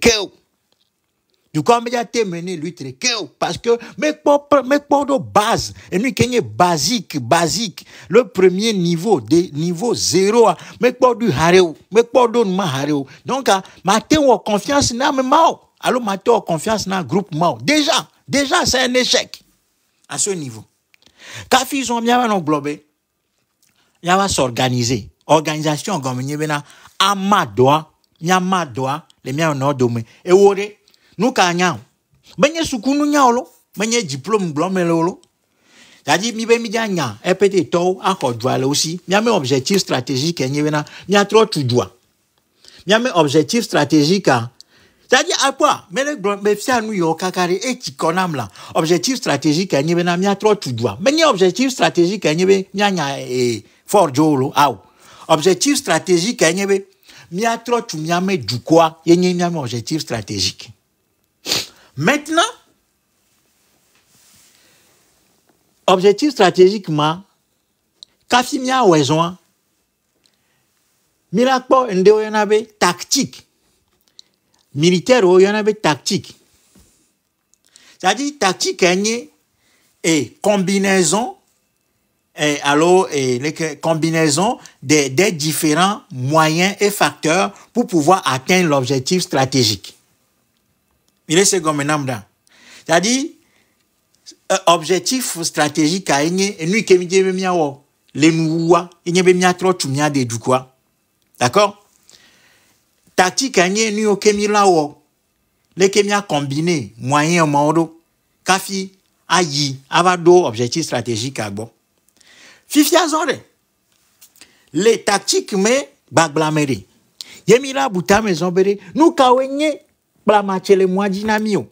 du Tukawameja temene luitre keo parce que mekpo de base enu kenye basique basique le premier niveau de niveau zéro ah, mekpo du mais mekpo do nma hareo donc ah, matin wo confiance na m'a mao alors matin wo confiance na groupe mao déjà déjà c'est un échec à ce niveau kafi va miaba no blobe va s'organiser organisation comme gomenye bena amadoa nyamadoa le miao no et ewore nuka nya o menye suku nu nya o lo menye diplome gblɔme le o lo tadi mi be mi dza nya epete tɔwo axɔ dua le wo si miame objectif stratégique enye bena miatrɔ tu dua miame objectif stratégique a tadi akpɔa me le gblɔ me fia nu yiwo kaka ɖe etsi kɔ nam la objectif stratégique enye bena miatrɔ tu dua menye objectif stratégique enye be mianya ee fɔdzo lo awo objectif stratégique enye be miatrɔ tu miame dukɔa yenye miame objectif stratégique. Maintenant, objectif stratégiquement, Kafimia Ouezoan, Mirakpo Nde tactique. Militaire des tactique. C'est-à-dire, tactique et combinaison, et alors, et les combinaisons des différents moyens et facteurs pour pouvoir atteindre l'objectif stratégique. Mille secondes maintenant. C'est-à-dire, euh, objectif stratégique à et nous, qui les nouveaux, il a pas de de D'accord? Tactique à ke nous, qui les combiné, moyen, kafi, ayi, avado, objectif stratégique à bon. Les tactiques, mais, Yemila bouta maison nous, kawenye, bla les mois dinamio.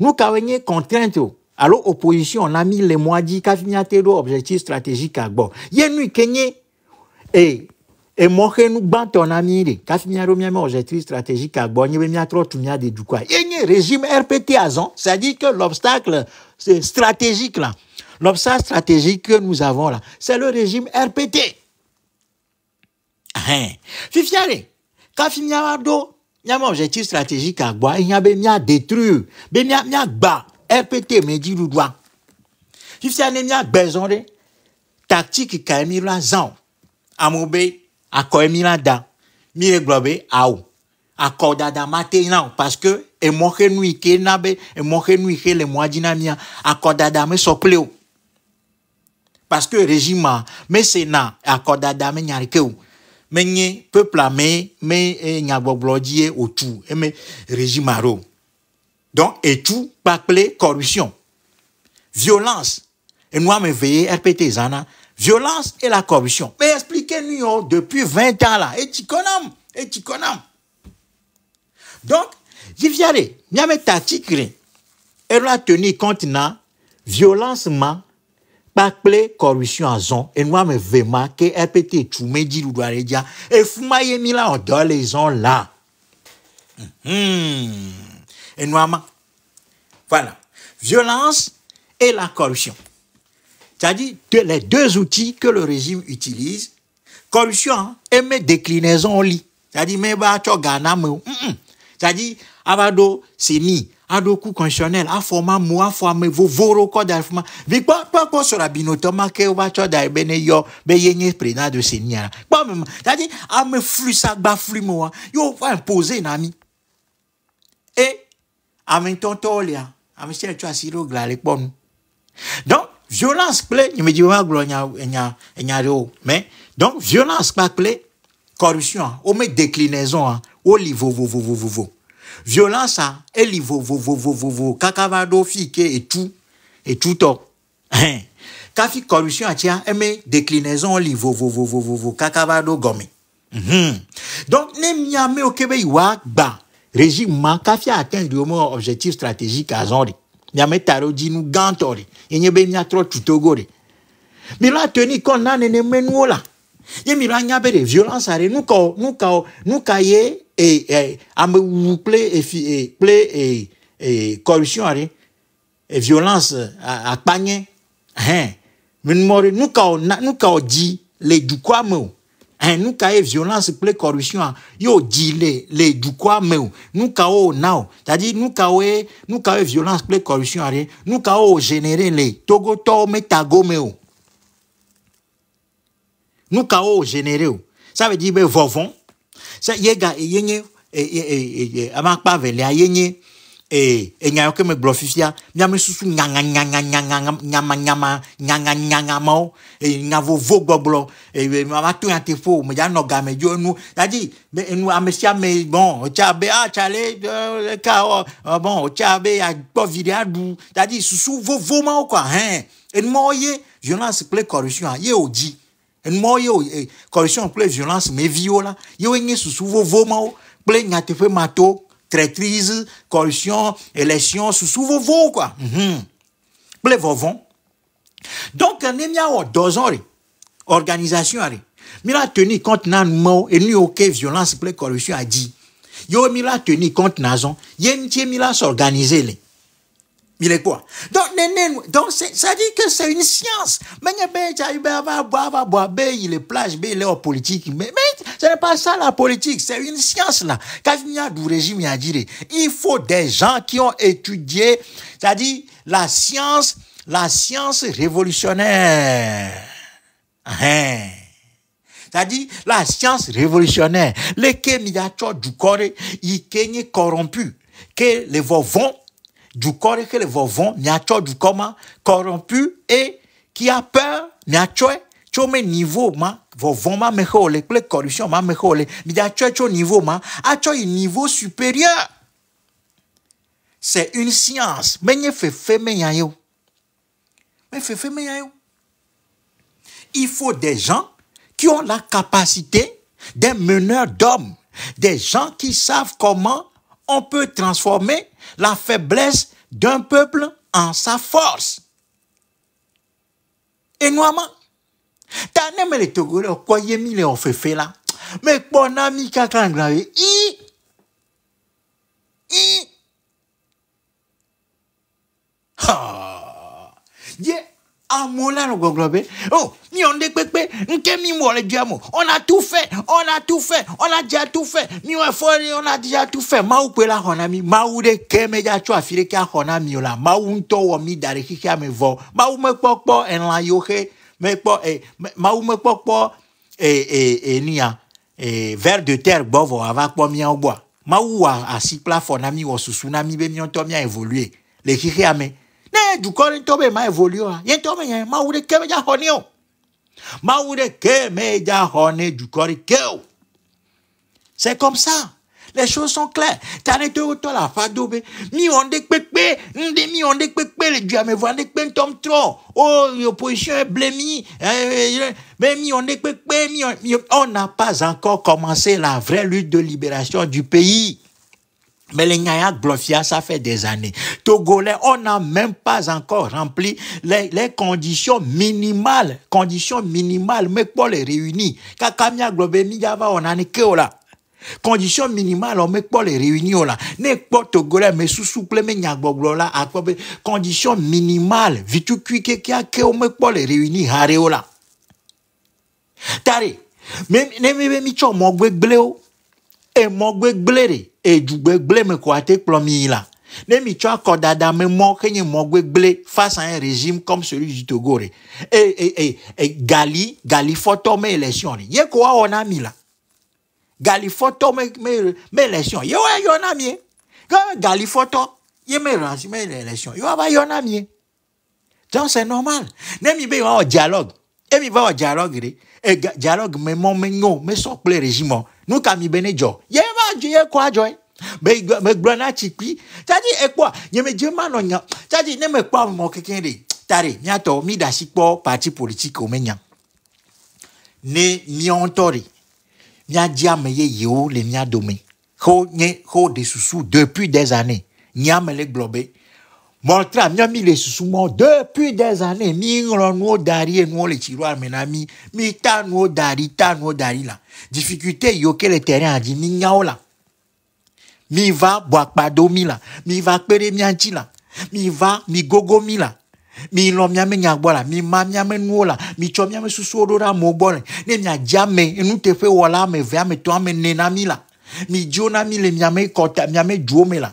Nous avons contrainte. Alors, opposition, on a mis les mois dit objectif stratégique à Yenu nous, Kenye, et, et moi, nous, bant on a objectif stratégique à bon, yé, mia trop, de du quoi. régime RPT azon c'est-à-dire que l'obstacle c'est stratégique là, l'obstacle stratégique que nous avons là, c'est le régime RPT. Hein. Fifiare, qu'a miame objectif stratégique agboa ehia be miadetruire be miagba rpt me dziɖuɖua fifia ne miagbe zɔn ɖe taktiki ka mi la zan o amewo be akɔ mi la da mi le gblɔ be awo akɔdada ma te na o parce que emɔ xe nu yi ke na be emɔ xe nu yi ke le mɔa dzi na mia akɔdada me sɔ kple o parce que régime me se na akɔdada me nya ɖeke o. mais menye peuple mais me nyagbɔgblɔ dzi ye otu eme régime aɖo donc etu kpakple corruption violence Et ame eve ye rpt zana violence et la corruption mais expliquez-nous oh, depuis vingt ans la et kɔnam etsi kɔnam donc j'y de miame tactique et tenir compte na violence ma kpa corruption azɔ enua me ve ma ke epete tu me dziɖuɖu aɖe dzia ma ye mi la ɔdɔ le zɔn la et ma voilà violence et la corruption c'est-à-dire les deux outils que le régime utilise corruption hein, et mes déclinaisons lit c'est-à-dire mais ba tsɔ Gana me o hmm, hmm. c'est-à-dire avado c'est ni aɖokui conditionnel afɔma mu afɔame vovoro vos da fi ma vi kpɔkpɔ sɔrɔ abinotɔ ma ke wova tsɔ da be ne yɔ be ye nye prena se nia ame flu ba flu me wa va impose na mi e ame lia ame asi donc violence kple nyimedzi wa gblɔ nya nya nya ɖewo mais donc violence kpakple corruption ou me déclinaison wo li violence a eli vo vo vo vo et tout et etu etu kafi corruption atia hein, nous déclinaison li vo vo vo vo vo vo kaka Nous donc ne nous au régime ma kafi atteindre objectif stratégique taro dinu nous gantori. de Nous nene nya de violence are et e, ame et et et corruption et violence a e akpanye e, hein men mori na quand ka di le dukwa Nuka hein nous violence plaît corruption yo les les du quoi o now c'est-à-dire nous violence corruption o générer les togo to metago meo. nous o générer ça veut dire be vovon sɛ yega eyenye amakpavɛlia yenye enya yɔ kɛmɛ gblɔ fifia miame susu nyamanyamanyamanyamanyamanyamawo nya vovo gbɔgblɔ amato ya te ƒo me dza nɔ game dzo enu yadzi enu ame sia ame bɔn ɔtsa be atsa le ka ɔ bɔn ɔtsa be agbɔ vi de aɖu yadzi susu vovo mawo kɔ hɛn enumawo ye violence kple corruption ye o dzi. C'est-à-dire eh, que corruption kple violence meviwo la yewo nye susu vovomawo kple nyateƒe mato traîtrise corruption élection susu vovowo souvent kple donc ne miawɔ dɔzɔn re organisation re la tenu compte na numawo enu yiwo violence corruption adzi yewo la tenu compte na zɔn ŋutie quoi Donc quoi donc ça dit que c'est une science. Mais il est plage ben, il est politique. Mais mais ce n'est pas ça la politique, c'est une science là. a du régime a dit il faut des gens qui ont étudié, cest dit, la science, la science révolutionnaire. Hein. cest à la science révolutionnaire. Les Kenya du Corée, ils corrompus que les vont du corps que 주거리를 보면 du coma corrompu et qui a peur 미아초 chome niveau ma vovon ma mejole les corruption ma mejole miatsɔ tso niveau ma atsɔ un niveau supérieur c'est une science menye fefe y a mais mais il faut des gens qui ont la capacité des meneurs d'hommes des gens qui savent comment on peut transformer la faiblesse d'un peuple en sa force. Et noamment, tanemele togolais mis quoi le ɔfefe la mekpɔ là mais kaka ŋla ye i i ha ye amola là nous Oh, ni on dépêche, ni mi le diamo. On a tout fait, on a tout fait, on a déjà tout fait. Mi on on a déjà tout fait. Maou pela honami, maou de keme ya chua fire kia honami ola. mi dare kia me vo. Maou me pokpo en la yoke, me po eh, me pokpo eh eh eh nia eh ver de terre bovo avant po mi en bois. Maou a asipla fonami wo susunami be mi on to mi évoluer. Le kia me ne jukɔri tɔ bɛ ma evoli wa yen tɔ bɛ ma wuli kɛmɛ dza xɔ ne o ma wuli kɛmɛ dza xɔ ne jukɔri ke o c'est comme ça les choses sont claires ta ne to tɔ la afa do be mi on de kpekpe n de mi wɔn de kpekpe le de ne kpe ntɔm trɔ o opposition blemi ɛɛ mais mi wɔn de kpekpe mi on n'a pas encore commencé la vraie lutte de libération du pays. Mais les Nyayak Blofia, ça fait des années. Togolais, on n'a même pas encore rempli les, conditions minimales. Conditions minimales, mais pas les réunir. Kakamia Globemi Gava, on a là. Conditions minimales, on met pas les réunions là. N'est pas Togolais, mais sous souple, mais ben, conditions minimales, vitu kuike qui a que on met pas les réunir, haréola. Tari, même, même, même, même, edugbegble me ko ate kplɔ mi la ne mi tsɔ dada me mɔ ke nye mɔ gbegble face à un régime comme celui du Togo re e e e e gali gali fɔtɔ me élection re ye ko awɔ na mi la gali photo me me me élection ye wa yɔ na ye gali fɔtɔ ye me ransi me élection ye wa ba yɔ donc c'est normal ne mi be yɔ dialogue e mi va wɔ dialogue e dialogue me mɔ me nyo me sɔ kple régime nuka mi be ne dzɔ adzi ye kɔ adzɔ ye me megblɔ na tsikpi tadi ekpɔa nyemedze ma nɔ nya tadi ne me kpɔ mɔ keke de tari miatɔ mi da si kpɔ pati politiki o me nya ne miɔntɔ de miadzi ame yeyewo le mia dome xɔ nye xɔ de susu depuis des années nyame le gblɔ be Moltra, mi le susumon, depuis des années, mi ngon nou dari et nou tiroir, mes amis, mi ta nou dari, ta dari la. Difficulté, yo le terrain a dit, mi Mi va, boak pa domi Mi va pere mi Mi va, mi gogo mi la. mi lɔ miame nyagbɔ mi ma miame nuwo la mi tsɔ miame susuwo ɖo ɖe amewo gbɔ le ne miadzi ame nuteƒe te mi la mi mi le miame kɔta a duwo me la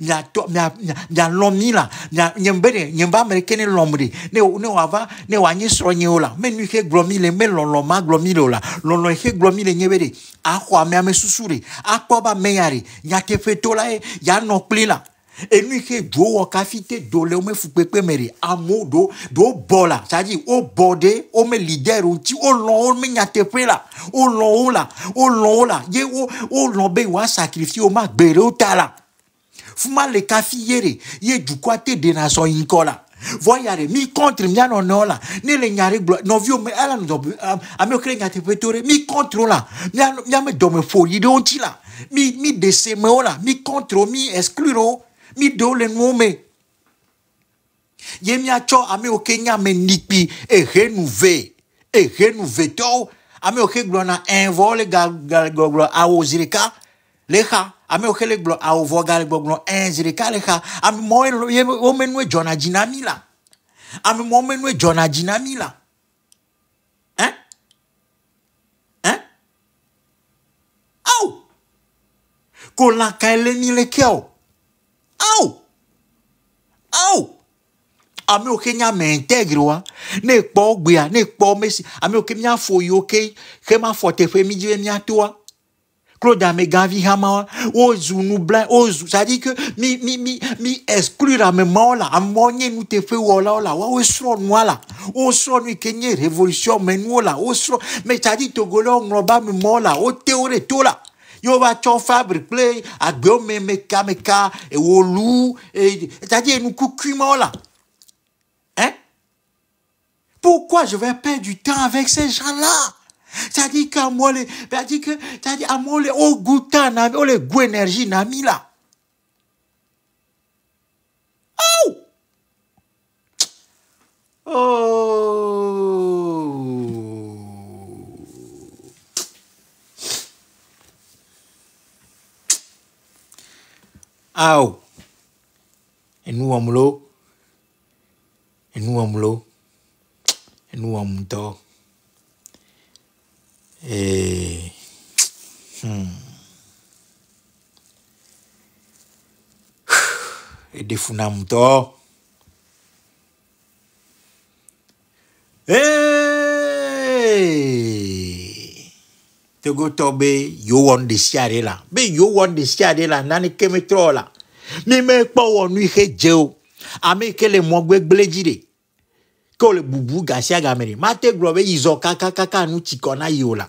miatɔ mia mia mialɔ mi la mia nye be de nye be ame ɖeke ne lɔm de ne wo ne woava ne woanyi srɔ̀ nye wo la me nu yi ke gblɔ mi le me lɔlɔ ma gblɔ le o la lɔlɔ yi ke gblɔ le nye be de axɔ amea me susu de akpɔ be ameya de nyateƒetɔ la ye yanɔ kpli la enu yi ke dzo wɔ kafi te do le wome fukpekpe me de amewo do do bɔ la sadi wo bɔ de wo li de ro ŋuti wo lɔ wo me nyateƒe la wo lɔ wo la wo lɔ wo la ye wo wo lɔ be woa sacrifice wo ma gbe ɖe wo ta la. fuma le kafi yere ye te dena so inko voyare mi contre miano nola, ne le nyare glo novio me ala no me petore mi contre la miano me dome de mi mi me mi contre mi exclure mi do le nome ye mi acho me e renouve. e renouve to ami okre glo na invole gal gal ame yiwo ke le gblɔ awu ga le gbɔgblɔ ɛn zi ɖeka le xa ame mɔwo ye wo me nue dzɔna dzi na mi la ame mɔwo me nue dzɔna dzi na mi la ɛn ɛn awu ko lakae le mi le kea o awu awu ame yiwo ke nye ame integre wa ne kpɔ gbea ne kpɔ mesi ame yiwo ke mía fo yiwo ke xe ma fɔ teƒe mi dzi be mía toa. Claude Amegavi Hama, Ozu Noubla, Ozu. Ça dit que, mi, mi, mi, mi, exclure à mes morts là, à moyen nous te fait wala wala, ou sro noua là, ou sro kenye révolution, mais nous là, ou oh, sro, mais ça dit Togolais, on n'oba mes morts là, ou oh, théorie tout là. Yo va tchon fabrique play, à gomme me meka, et ou lou, et, ça dit nous moi là. Hein? Pourquoi je vais perdre du temps avec ces gens-là? Ça dit qu'à moi, les, ça ben, dit que, ça dit à moi, les oh, goûta, na, les le, goût énergie, na, mi, là. Oh! Oh! Au! Enu amlo. Et amlo. Enu amto. Eh, hmm. *sighs* Edefuna mto. Hey! Togoto be yo won de siare la. Be yo won de siare la nani kemetro la. Mi me kpɔ wɔ nu yi ke dze o. Ame yi ke le mɔ gbegble dzi de. Ke wòle bubu gasia game de. Mate gblɔ be yizɔ kakakaka nu tsikɔ na yi o la.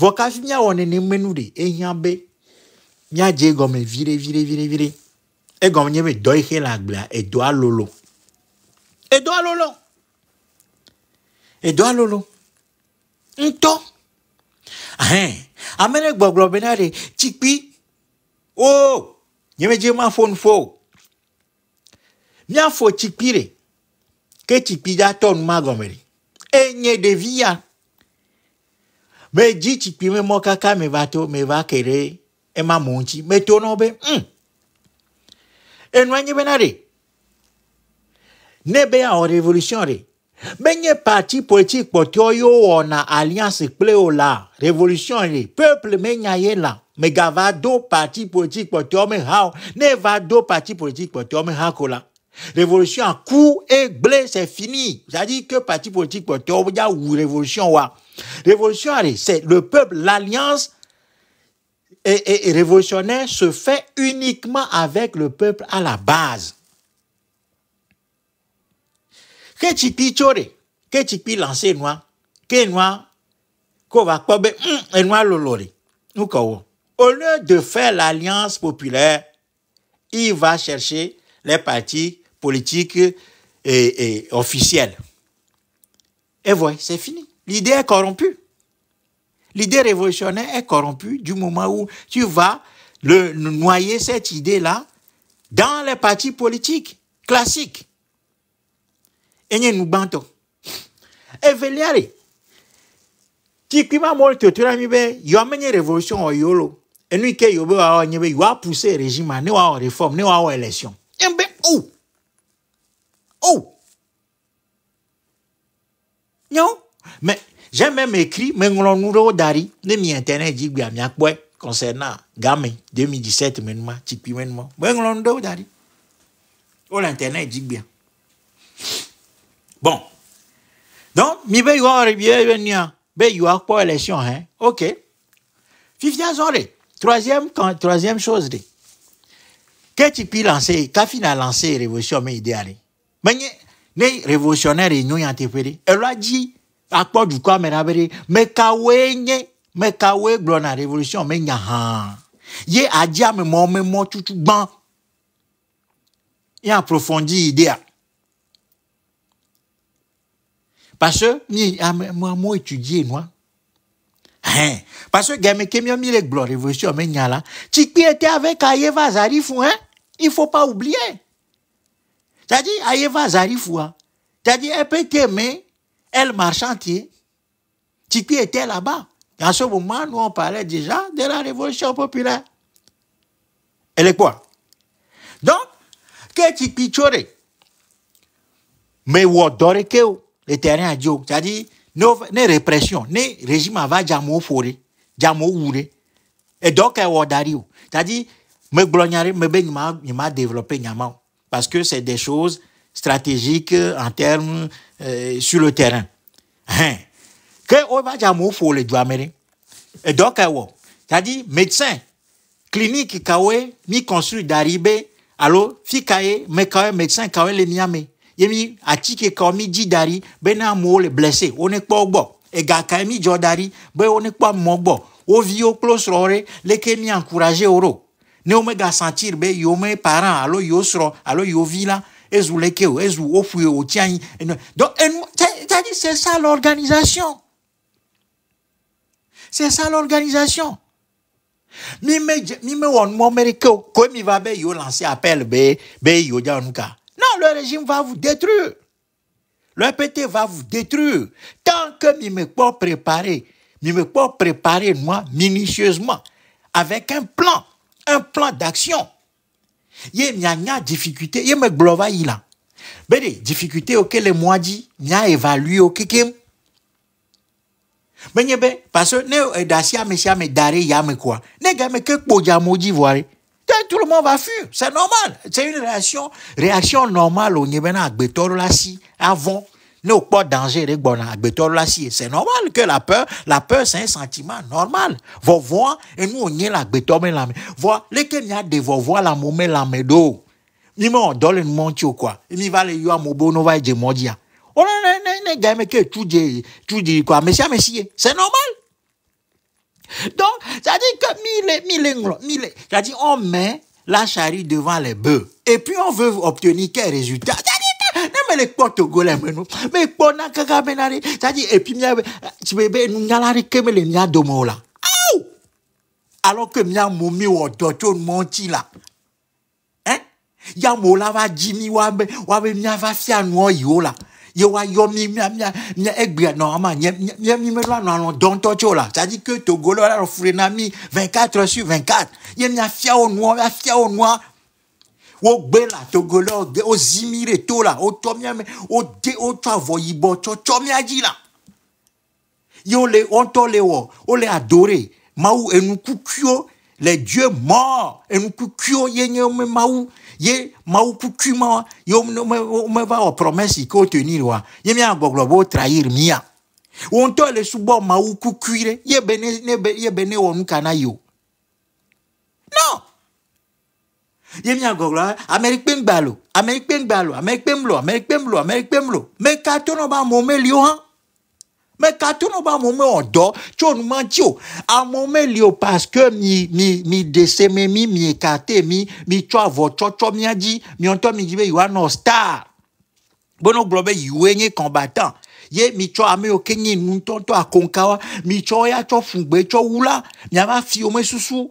Vɔ kafi míawɔ neneme nu ɖe ehia be míadze egɔme viɖe viɖe viɖe viɖe. Egɔme nye be dɔ yi xe le agblea edoa lolo. Edoa lolo. Edoa lolo. Ŋutɔ. Ahɛn. Ame ɖe gbɔgblɔ bena ɖe tsikpi. O. Nye me dze ma ƒo nu ƒo o. Míafo tsikpi ɖe. Ke tsikpi dza tɔ nu ma gɔme ɖe. Enye ɖevi ya me dzitsikpi me mɔ kaka me va to e me va ke ɖe ema mɔ ŋtsi me to nɔ be mm enua nye bena ɖe ne be awɔ revolution ɖe menye parti politique kpɔtɔ yiwo wɔna alliance kple o la revolution ɖe peuple menya ye la megava do parti politique kpɔtɔ me ha o ne va do parti politique kpɔtɔ me ha ko la. Révolution en cours et blé, c'est fini. C'est-à-dire que parti politique, ou révolution, wa. Révolution, c'est le peuple, l'alliance et, révolutionnaire se fait uniquement avec le peuple à la base. Que Qu'est-ce que Lancer que noix? qu'on va kobe, hum, et lolore. Nous, au lieu de faire l'alliance populaire, il va chercher les partis politique et, officielle. Et voyez, c'est fini. L'idée est corrompue. L'idée révolutionnaire est corrompue du moment où tu vas le, noyer cette idée-là dans les partis politiques classiques. Et nous bantons. Et veillez qui mol totora mi be yo mené révolution au yolo enu ke yo be wa onye be yo pousser régime ne wa réforme ne wa élection en ou Oh! Non! Mais j'ai même écrit, mais on nous dari, de mi internet, j'ai bien bien quoi, concernant gamin 2017, maintenant, tipi maintenant, mais on nous dari. Au oh, l'internet, dit bien. Bon. Donc, mi be yon rebiye yon yon, be yon pour élection, hein? Ok. Fifia zore. Troisième, troisième chose, de. Qu'est-ce qui lancé, qu'a fini à lancer révolution mais idéale? mais ne revolutionnaire dit à quoi elaji quoi, mais na mais mekawoe blona revolution me ye ajame me mais tutu ya approfondi idea parce que mi ah, moi étudié, moi hein parce que gamme kemiɔ mi revolution me révolution, la était avec aye va avec hein il faut pas oublier c'est-à-dire, Aïeva Zarifoua. C'est-à-dire, elle peut t'aimer, elle marche entier. était là-bas. À ce moment, nous, on parlait déjà de la révolution populaire. Elle est quoi? Donc, que Titi Tchore, mais Wodore que le terrain à dit c'est-à-dire, ne répression, ne régime avant Djamo Fore, Djamo Oure. Et donc, Wodario. C'est-à-dire, me glognare, me ben, il m'a développé, Nyamao parce que c'est des choses stratégiques euh, en termes euh, sur le terrain. Hein? Que on va dire faut le Et donc euh, c'est-à-dire médecin clinique kawe mi construit d'aribé alors fikaye me kawe médecin kawe le niame. Yemi kawe mi di dari bena le blessé on est pas bon. Et mi jodari ben on est pas bon. o close mi encourager oro ne ome ga sentir be yo me parent alo yo sro alo yo vila ezu leke e o ezu do o donc e c'est ça l'organisation c'est ça l'organisation mi me mi me won mo ko mi va be yo lancer appel be be yo januka non le régime va vous détruire le PT va vous détruire tant que mi me pas préparé mi me pas préparé moi minutieusement avec un plan un plan d'action. y a difficulté, ye me glova ila. les difficulté ok les mois dit, mia évalue ok kem. Ben yebe, parce que ne euh, dasia me mes me dare ya me quoi. Ne ga me ke kpoja moji voire. Tout le monde va fuir, c'est normal. C'est une réaction, réaction normale au nyebe na la si, avant. Là, au pas danger, ah, ben, c'est normal que la peur, la peur, c'est un sentiment normal. Vous voix, et nous, on y est là, ben, la Voix, les Kenya de vous voir la moumé, la médo. Mimo, dans le monti quoi. Il va le yo, mobo, no va et modia. On a un gars, mais que tout dit, tu dit quoi. Messia, messie, c'est normal. Donc, ça dit que mille, mille, mille, ça dit, on met la charrue devant les bœufs. Et puis, on veut obtenir quel résultat? mais les portes togolais, mais nous, mais pour n'a qu'à gamenari, t'as dit, et puis, tu bébé, nous n'a la récame, les nia domo là. Alors que mia momi ou d'autres menti là. Hein? Ya mola va jimi wabe, wabe mia va fia noa yo là. Yo wa yo mi mia mia, mia egbe, non, ama, mia mi me non, non, don tocho là. Ça dit que togolais là, le frénami, 24 sur 24. Y'a mia fia au noir, mia fia au noir wo gbe la togo la to la de wo tsɔ avɔ yibɔ tsɔ tsɔ mía dzi la ye le wo ŋutɔ le wɔ le adore mawu enukukuiwo le dieu mɔ enukukuiwo ye nye wome mawu ye mawu kukui ma ye va wɔ promesi ke wo tenir wa ye mía gbɔgblɔ wo trahir miya. wo ŋutɔ le subɔ mawu kukui ye be ne ye be ne wɔ na non. ye miagɔgblɔ amerikpe ŋgbalo amerikpe ŋgbalo amerikpe ŋlɔ amerikpe ŋlɔ amerikpe ŋlɔ meka tɔnɔ ba mɔ meli o hã meka tɔnɔ ba mɔ mɛ ɔdɔ tso numa tsi o amɔ meli o parce que mi mi mi dese mi mi mi kate mi mi tsɔ avɔ tsɔtsɔ mia dzi miɔtɔ mi dzi be yiwa nɔ star gbɔnɔ gblɔ be yiwoe nye kɔnbatan mi mitsɔ ame yiwo ke nye nutɔtɔ mi mitsɔ ya tsɔ fugbe tsɔ wu la miava fi wo susu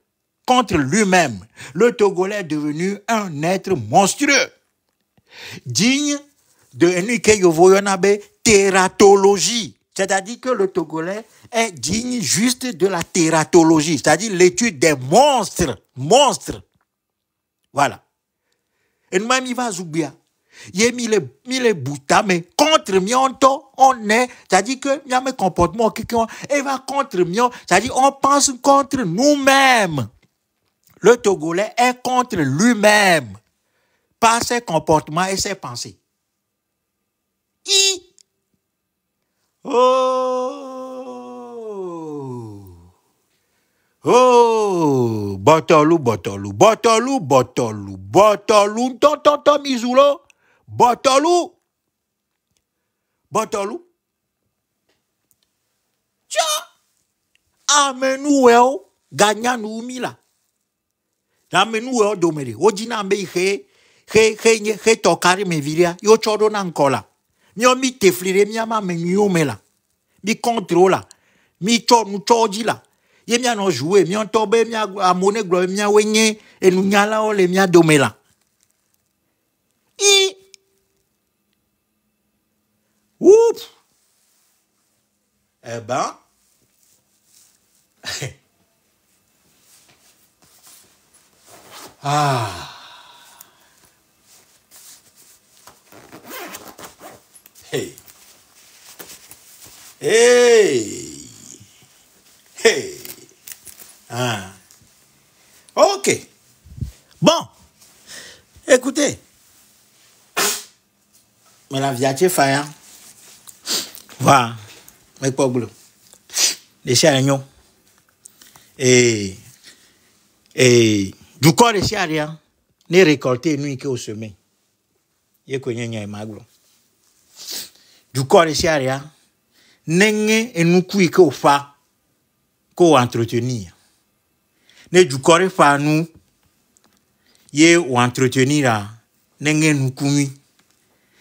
contre lui-même, le Togolais est devenu un être monstrueux, digne de Enrique Yovoyonabe tératologie. C'est-à-dire que le Togolais est digne juste de la tératologie, c'est-à-dire l'étude des monstres, monstres. Voilà. Et même il va Zoubia. Il a mis mille, mis mais contre Mionto, on est, c'est-à-dire que, il y a mes comportements va contre Mion, c'est-à-dire on pense contre nous-mêmes le Togolais est contre lui-même par ses comportements et ses pensées. Qui? Oh. Oh. Botolou, botolou, botolou, botolou, botolou, Tonton ton, mizulo. Botolou. Botolou. Tchao. gagna eh, oh. gagnant nous, ame nuwo wo dome ɖe wodzina be xe xe xe nye xe tɔ me vi ɖia yewo tsɔ ɖo na ŋkɔ la miɔ mi te fli ɖe miama ame nyuiwo me la mi kɔntro la mi tsɔ nutsɔ dzi la ye mianɔ zuwe miɔtɔ be mia amewo ne gblɔ be miawoe nye enunyalawo le mia dome la i wup eba. Ah Hey Hey Hey ah. Ok. Bon. Écoutez. Mais la viache fait, hein. Voilà. Mais pas boulot. Les chiens, Et. Et. Du corps ici à ne récolter nuit que au semer, Ye kwenye nya imaglo. Du corps ici à rien, nenge enukui que au fa, ko entretenir. Ne du corps fa nous, ye o entretenir a, nenge nukumi.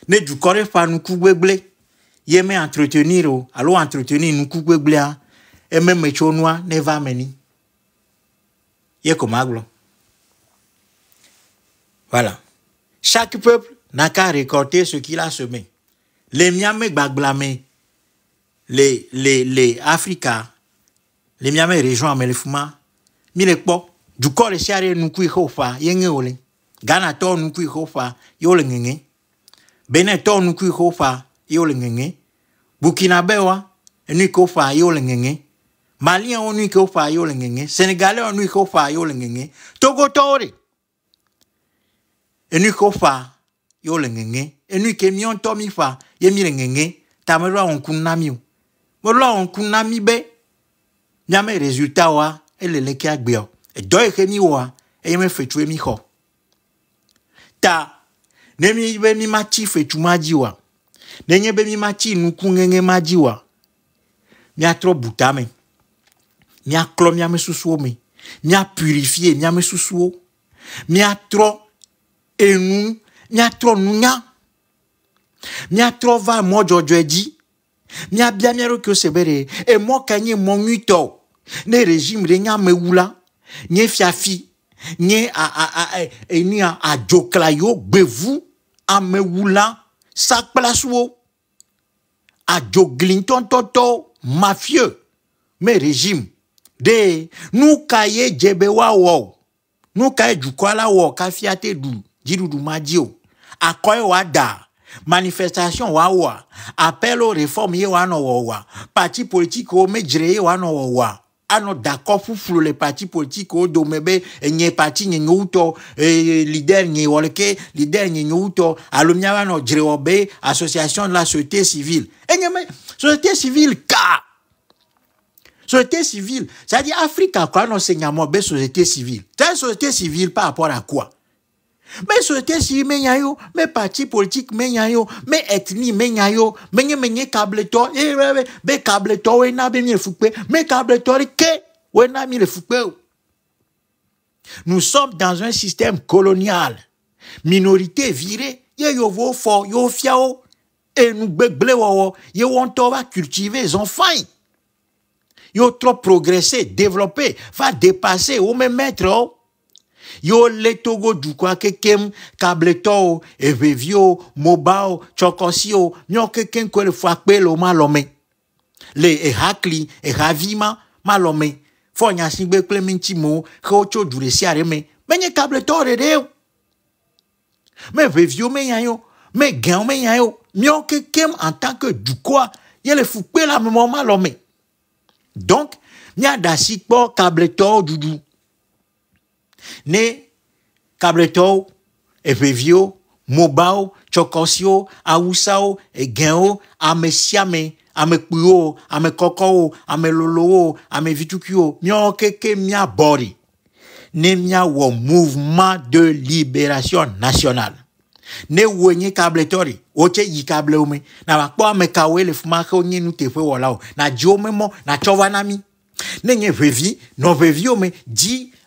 Ne du corps fa nuku gbegle, ye me entretenir o, alo entretenir nuku gbegle a, e me mechonwa ne va meni. Ye komaglo. Voilà. Chaque peuple n'a qu'à récolter ce qu'il a semé. Les Miamé Bagblame, les, les, les Africains, les Miamé région Amelefuma, Milekpo, du corps et Siare nous qui hofa, yenge ole. Ghana to nous qui hofa, yole Benin nous qui hofa, yole Burkina Bewa, nous qui Kofa yole Malien, nous qui Sénégalais, nous qui Togo Tore. enu yi ke woƒã ye wole ŋeŋe enu yi ke míawo ŋutɔ mi ƒã ye mi le ŋeŋe ta me ɖo awɔ ŋku na mi o me ɖo ŋku na mi be miame resultat wa ele lekea gbea o edɔ yi e ke mi wɔa eye me fetu mi xɔ ta ne mi be mi ma tsi fetu ma dzi wa nenye be mi ma tsi nuku ŋeŋe ma dzi wa miatrɔ buta me miaklɔ miame susuwo me miapurifie miame susuwo miatrɔ enu míatrɔ nunya míatrɔ va mɔdzɔdzɔe dzi míabia míaɖokuiwo se be ɖe emɔ ka nye mɔ nyuitɔ ne régime ɖe nye amewu la nye fiafi nye enuya adzokla e, e yiwo gbevu amewu la sakplasuwo adzogli ŋutɔŋutɔtɔ mafie me régime ɖe nu ka ye dze be woawɔ nu ka ye dukɔa la wɔ kafi ate ɖu. jidudu ma wada. wa manifestation wa appel aux réformes reforme ye wa parti politique wo medzre ye wa nɔ wa. anɔ dakɔ ƒuƒlu le parti politique wo dome be enye parti nye nyuto, ee leader nye wɔleke leader nye nyowutɔ alo miaba nɔ association de la société civile enye me société civile ka société civile c'est à dire Afrique kura se nyamɔ be société civile c'est société civile par rapport à quoi mais société si mais yo parti politique menya mais mɛ ethnie menya yo menye menye kabletɔ ee eh, eh, be eh, kabletɔ woe na be mi le fu mais câble kabletɔ ke na mi le fu nous sommes dans un système colonial minorité virée ye yovowo fɔ yewo fia wo eye nu gbegble wɔwɔ ye wo ŋutɔ va cultiver enfants yi yewo trop progresser développer va dépasser ou même maître wo. Oh, yo le togo dukwa ke kem kable to vevio mobao chokosio nyo ke ken kwele fwakpe lo malome le ehakli ehavima malome fo malome kple mi ŋuti mo xe wotso du ɖe sia me menye me yayo yo me gɛwo ya yo miawo kekem en tant que kwa ye le la memɔ ma donc donc miaɖe asi kable to dudu ne kabletɔwo, eʋeviwo, mobao tsɔkɔsiwo, awusawo, egɛwo, ame sia ame ame kpuiwo, ame kɔkɔwo, ame lolowo, ame vitukuiwo, miawo keke miabɔ ɖi ne miawɔ mouvement de libération nationale. ne wo nye kabletɔ ɖi wotse yi kablewo me na bakpɔ ame kawoe le fuma ke wonye nuteƒewɔlawo na dziwo me mɔ na tsɔ va na mi ne nye ʋevi nɔ ʋeviwo me dzi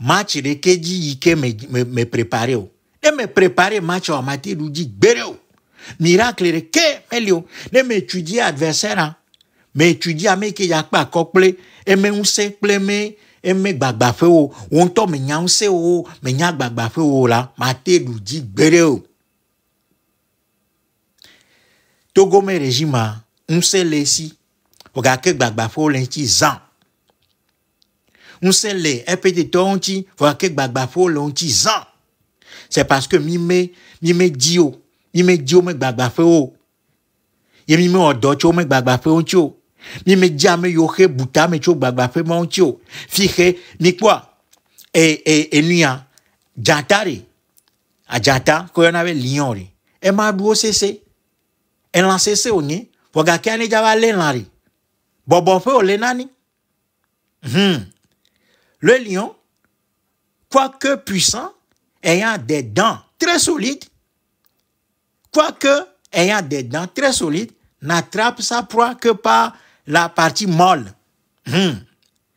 match ɖeke dzi yi ke me me me prepare o ne me prepare match o amate ɖu dzi gbere o miracle ɖeke meli o ne me tsu dzi adversaire a me tsu dzi ame ke dza kpe akɔ kple eme ŋusẽ kple eme eme gbagbaƒewo wo ŋutɔ me nya ŋusẽwo me nya gbagbaƒewo la mate ɖu dzi gbere o togome regime a ŋusẽ le si o gake gbagbaƒewo le ŋuti zan ŋusẽ le eƒetitɔwo ŋuti vɔ ke gbagbaƒewo le ŋuti zã c'est parce que mi me mi me Dio, o mi me dzi wo me gbagbaƒewo ye mi me wɔ dɔ tso wo me gbagbaƒewo mi me dzi ame buta me tso gbagbaƒe ma Fiche, o quoi? xe mi kpɔa e e enuya dzata ɖe adzata ko yɔna be lion ɖe ema ɖuwo sese elã sese wonye vɔ gake anedza va lé lã ɖe bɔbɔƒe wòle nani hmm. le lion, quoique puissant, ayant des dents très solides, quoique ayant des dents très solides, n'attrape sa proie que par la partie molle. Hmm.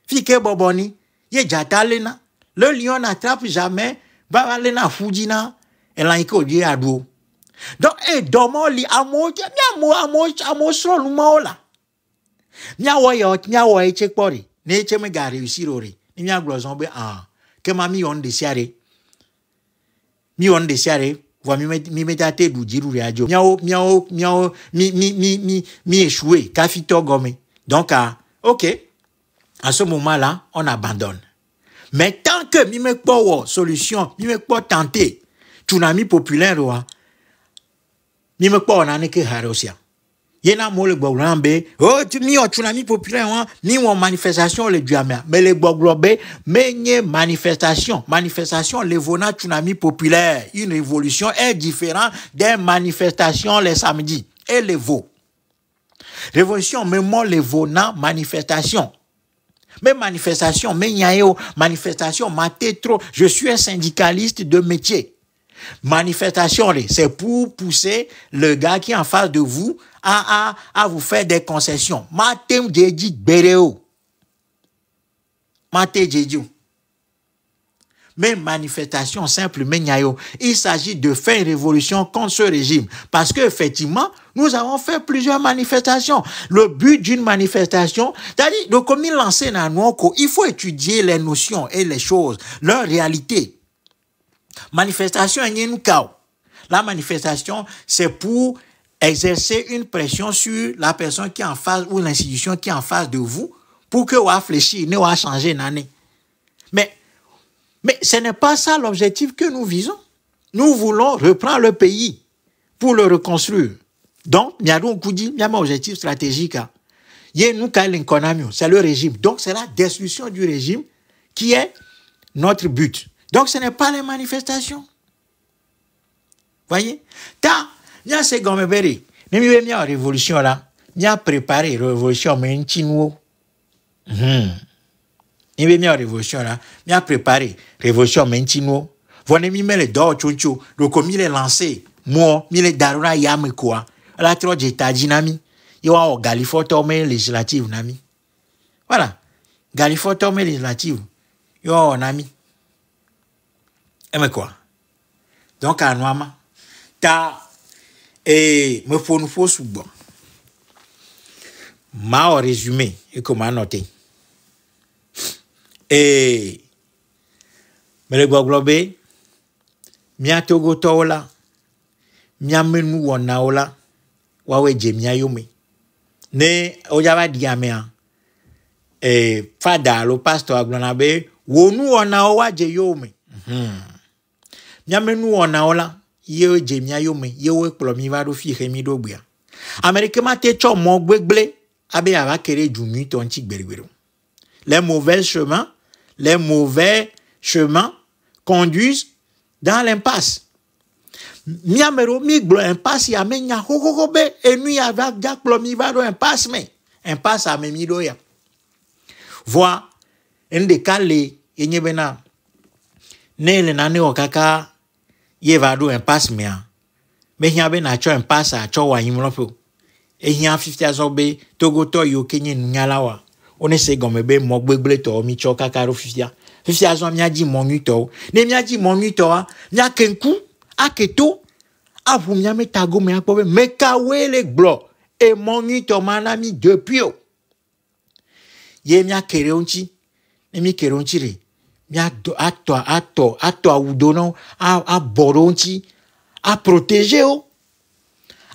Fique boboni, ye jatalena. Le lion n'attrape jamais, babalena fujina, ko di dou. Donc, e domo li amo mi amo amo amosro lumaola. Mi awoye ot, mi chekpori, ne cheme me ni miagblɔ zɔn be ah ke ma mi yɔ desia mi yɔ nu desia ɖe vɔ mi mi mi ta te ɖu dziɖu ɖe adzo miawo miawo miawo mi mi mi mi mi esue kafi tɔ donc ah ok à ce moment là on abandonne mais tant que mi me kpɔ solution mi me kpɔ tenter tsunami populaire wa mi me kpɔ wɔ naneke ha ɖe il yena mot, le mot be o tu mi un tsunami populaire ni hein. une manifestation le diamant. mais le gbɔgblɔ mais manifestation manifestation le vôna, tsunami populaire une révolution est différente des manifestations les samedis et le vo révolution même moi, le manifestation mais manifestation mais y'a manifestation, eu manifestation, ma je suis un syndicaliste de métier. Manifestation, c'est pour pousser le gars qui est en face de vous à, vous faire des concessions. Matem Je Bereo. Mais manifestation simple, mais il s'agit de faire une révolution contre ce régime. Parce que effectivement nous avons fait plusieurs manifestations. Le but d'une manifestation, c'est-à-dire, comme il lance il faut étudier les notions et les choses, leur réalité. Manifestation, La manifestation, c'est pour exercer une pression sur la personne qui est en face ou l'institution qui est en face de vous pour que vous fléchir, ne vous changer Mais, mais ce n'est pas ça l'objectif que nous visons. Nous voulons reprendre le pays pour le reconstruire. Donc, il y a un objectif stratégique. Hein. C'est le régime. Donc, c'est la destruction du régime qui est notre but. Donc ce n'est pas les manifestations. Voyez Ta, il y a ces a une révolution là, il a préparé révolution, mais une chinoise. a une révolution là, il a préparé révolution, mais Vous avez mis les dents, lancé, moi, il est yam quoi. La trop Il a galifoto, mais législative, nami. Voilà. Galifoto, mais législative. Il y emekwa donc anu ama ta ee meƒonufo sugbɔ mawɔ resume eko ma e nɔ te ee mele gbɔgblɔ be mía togotɔwo la míame nuwɔnawo la woawoe dze mía yome ne wodza va ɖi amea ee fada alo pastor agblɔna be wo nuwɔnawo woadze yome. Mm -hmm. Nyamenuwɔnawo la, yewo dze mía yome, yewo kplɔ mi va ɖo fi xe mi ɖo gbea. Ame ɖeke ma te tsɔ mɔ gbegble abe yeava ke dzu nyuitɔ ŋuti gbeɖegbeɖe. Les mauvais chemins, les mauvais chemins conduisent dans l'impasse. Míame ɖewo mi gblɔ impasse ya me nya xoxoxo be enu ya va dza kplɔ mi va ɖo impasse me. Impasse ame mi ɖo ya. Voa, nu ɖeka le yenye bena ne le nane wɔ kaka ye va ɖo impasse mea mehia be natsɔ impasse atsɔ wɔ anyimlɔƒe o ehia fifia zɔ be togotɔ yiwo ke nye nunyalawoa wone se gɔme be mɔ mi tsɔ kaka ɖo fifia fifia zɔ miadzi mɔ nyuitɔwo ne miadzi mɔ nyuitɔa miake ŋku ake to aƒo miame ta gome akpɔ be mekawoe le gblɔ emɔ nyuitɔ ma na mi depuis o ye miake ɖe wo ŋuti ne mi ke ɖe wo ŋuti ɖe à atɔ à toi, awu do à wo abɔ à wo ŋuti à wo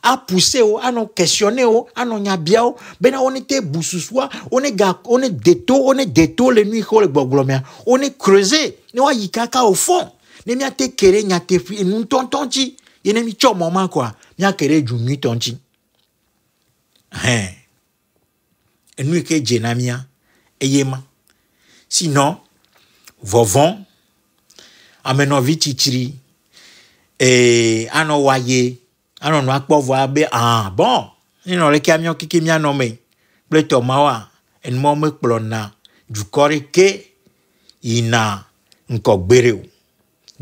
à wo anɔ kɛsiɔne wo anɔ wo bena wo ne te bu susua wo ne ga wo le nu yi ke wo le gbɔgblɔ mea wo ne kreze ne woayi kaka wo fɔ ne miate ke mi tsɔ mɔ ma koa miake dzu enu ke dze na vɔvɔ amenɔvi tsitsiri ee anɔ wa anɔ nua kpɔ vɔ abe ah bɔn nínú leke miɔ keke mianɔ me kple tɔmawoa enumɔ mekplɔna dukɔ ɖe ke yina ŋkɔ gbere o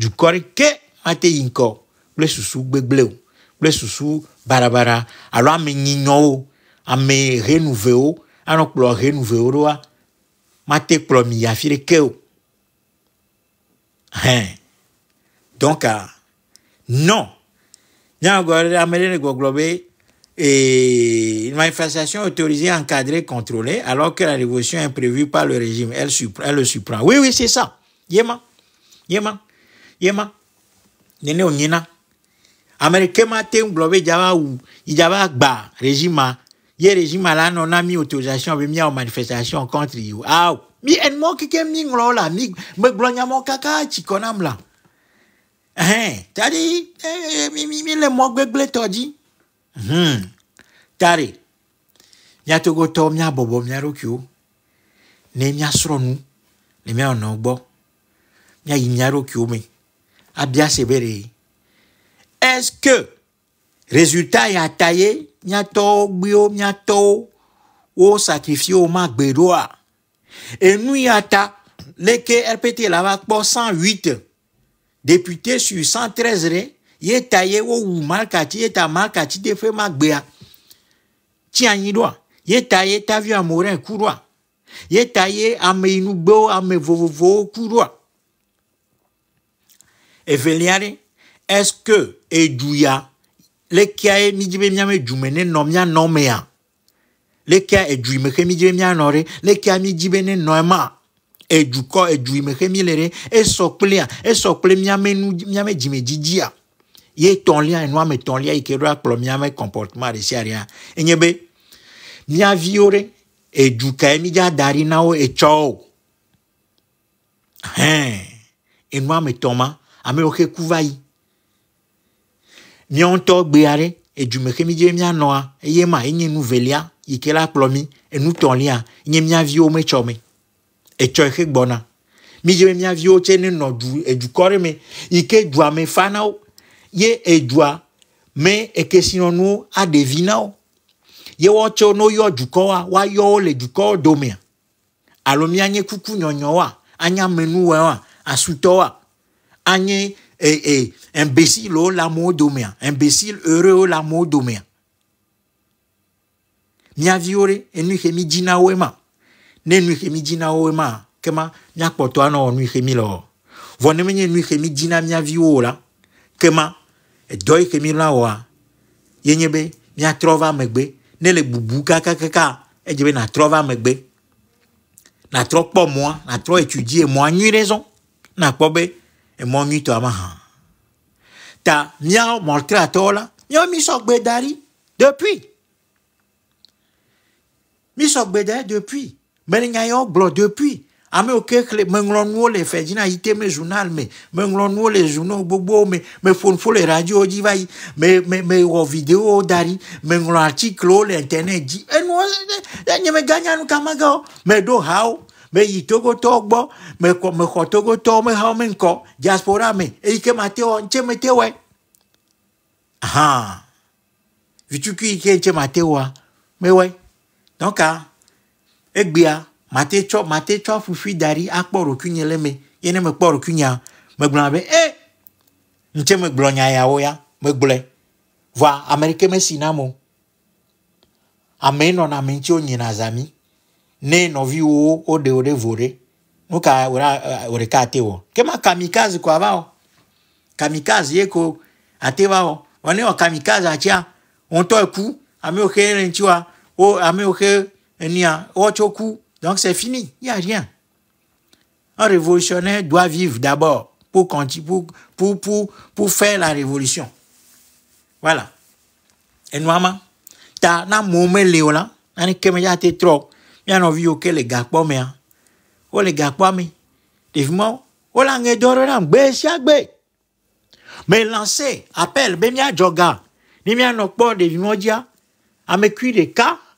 dukɔ ɖe ke mate yi ŋkɔ kple susu gbegble o kple susu barabara alo ame nyinyɔwo ame henuvewo anɔ kplɔ henuvewo ɖoa mate kplɔ mi yafi afi ɖeke o. hein donc ah, non nyagore amere a et une manifestation autorisée, encadrée, contrôlée, alors que la révolution est prévue par le régime. Elle, elle le supprime. Oui, oui, c'est ça. Yéma. Yéma. Yéma. Nene onina. Américain matin, globe, java ou, java ba, régime. Ah. Yé régime là, non, on a mis autorisation, on mis en manifestation contre you. Ah, mi en mɔ keke mi ŋlɔ la mi megblɔ nyamɔ kaka tsikɔ nam la hɛn tari ee eh, mi mi mi le mɔ gbegble tɔ dzi hɛn hmm. tari miatogotɔ miabɔbɔ miaɖokuiwo ne miasrɔ̃ nu le mianɔ gbɔ miayi miaɖokuiwo me abia se be de est-ce que résultat ya ta ye miatɔwo gbiwo miatɔwo wo sacrifie wo ma gbe ɖoa et enu ya ta les rpt la va kpɔ cent huit député sur cent treize re ye ta ye wo wu malkati ye ta malkati de ƒe magbea tsi anyi ɖoa ye ta ye tavi amorin ku ɖoa ye ta ye ameyinugbewo ame vovovowo ku ɖoa et ɖe est ce que eduya lekea ye mi dzi be miame dume ne nomia mia lekea eduime xe mi dzi be mianɔ ɖe lekea mi dzi be ne nɔ ema edukɔ eduime xe mi le ɖe esɔ kplia esɔ kple miame nu miame dzimedzidzi ye tɔlia enua me tɔlia yi ke ɖo akplɔ miame comportement ɖe sia ɖea enye be miaviwo ɖe eduka ye mi dza da ɖi na wo etsɔwo hɛn enua me tɔ ma ame yiwo ke ku va yi miawo ŋutɔ gbe aɖe edume xe mi dzi be mianɔa eye ma enye nu velia yi ke la kplɔ mi enutɔlia nye miaviwo metsɔ me etsɔ yi ke gbɔna midze be miaviwo tse ne nɔ du edukɔ ɖe me yi ke dua me fa na wo ye edua me ekesinɔnuwo aɖevi na wo ye woatsɔ ne woyɔ dukɔwoa woayɔ wo le dukɔwo domea alo mianye kuku nyɔnyɔwoa anye amenuwoa asutɔwoa anye ee imbécile wo le amewo domea imbécile heureux wo le amewo domea miaviwo ɖe enu yi ke mi dzi na woe ma ne nu yi ke mi dzi na woe ma kema miakpɔtɔ anɔ nu yi ke mi le wɔ vɔ ne menye nu yi ke mi dzi na miaviwo la kema edɔ yi ke mi la wɔa ye nye be miatrɔ va megbe ne le bubu kakakaka edze be natrɔ va megbe natrɔ kpɔ mɔa natrɔ etu dzi emɔa nyui ɖe zɔn nakpɔ be emɔ nyuitɔa ma hã ta miawo mɔltratɔwo la miawo mi sɔgbe da ɖi depuis mi sɔ gbedɛ depuis mɛninya yɔ gblɔ depuis amewo ke xlẽ meŋlɔ le fɛ dzi yi te me journal me meŋlɔ le journal gbogbowo me meƒonuƒo le radio dzi va yi me me mewɔ video da ɖi meŋlɔ artiklewo le internet dzi enuwo enye e, meganya nu kamagawo meɖo hawo meyi togotɔwo gbɔ mekɔ mexɔ togotɔwo mehawo me ŋkɔ diaspora me eyi ke mate wɔ ŋtse te wɔe hã vituku yi ke ŋtse mate wɔa mewɔe. donc egbea mate tsɔ mate tsɔ fufui da ɖi akpɔ ɖokuinye le me ye ne mekpɔ ɖokuinyea megblɔna be e ŋutse megblɔ nya yawo ya megblɔe voa ame ɖeke mesi nam o ame nɔna ame ŋuti wonyina zami ne nɔviwo woɖe wo ɖe vo ɖe nuka wò ɖeka ate wɔ kema ma kamikazi ko ava wɔ kamikazi ye ko ate va wɔ wɔ ne wɔ kamikazi atsia ŋutɔ eku ame yiwo xe le ŋuti wa. oh, oh donc c'est fini, il n'y a rien. Un révolutionnaire doit vivre d'abord pour, pour, pour, pour, faire la révolution. Voilà. Et nous, tu as moment là, tu as les gars, hein. oh, les gars, là, Mais oh, lancer, appel, ben, y a joga. ni y a de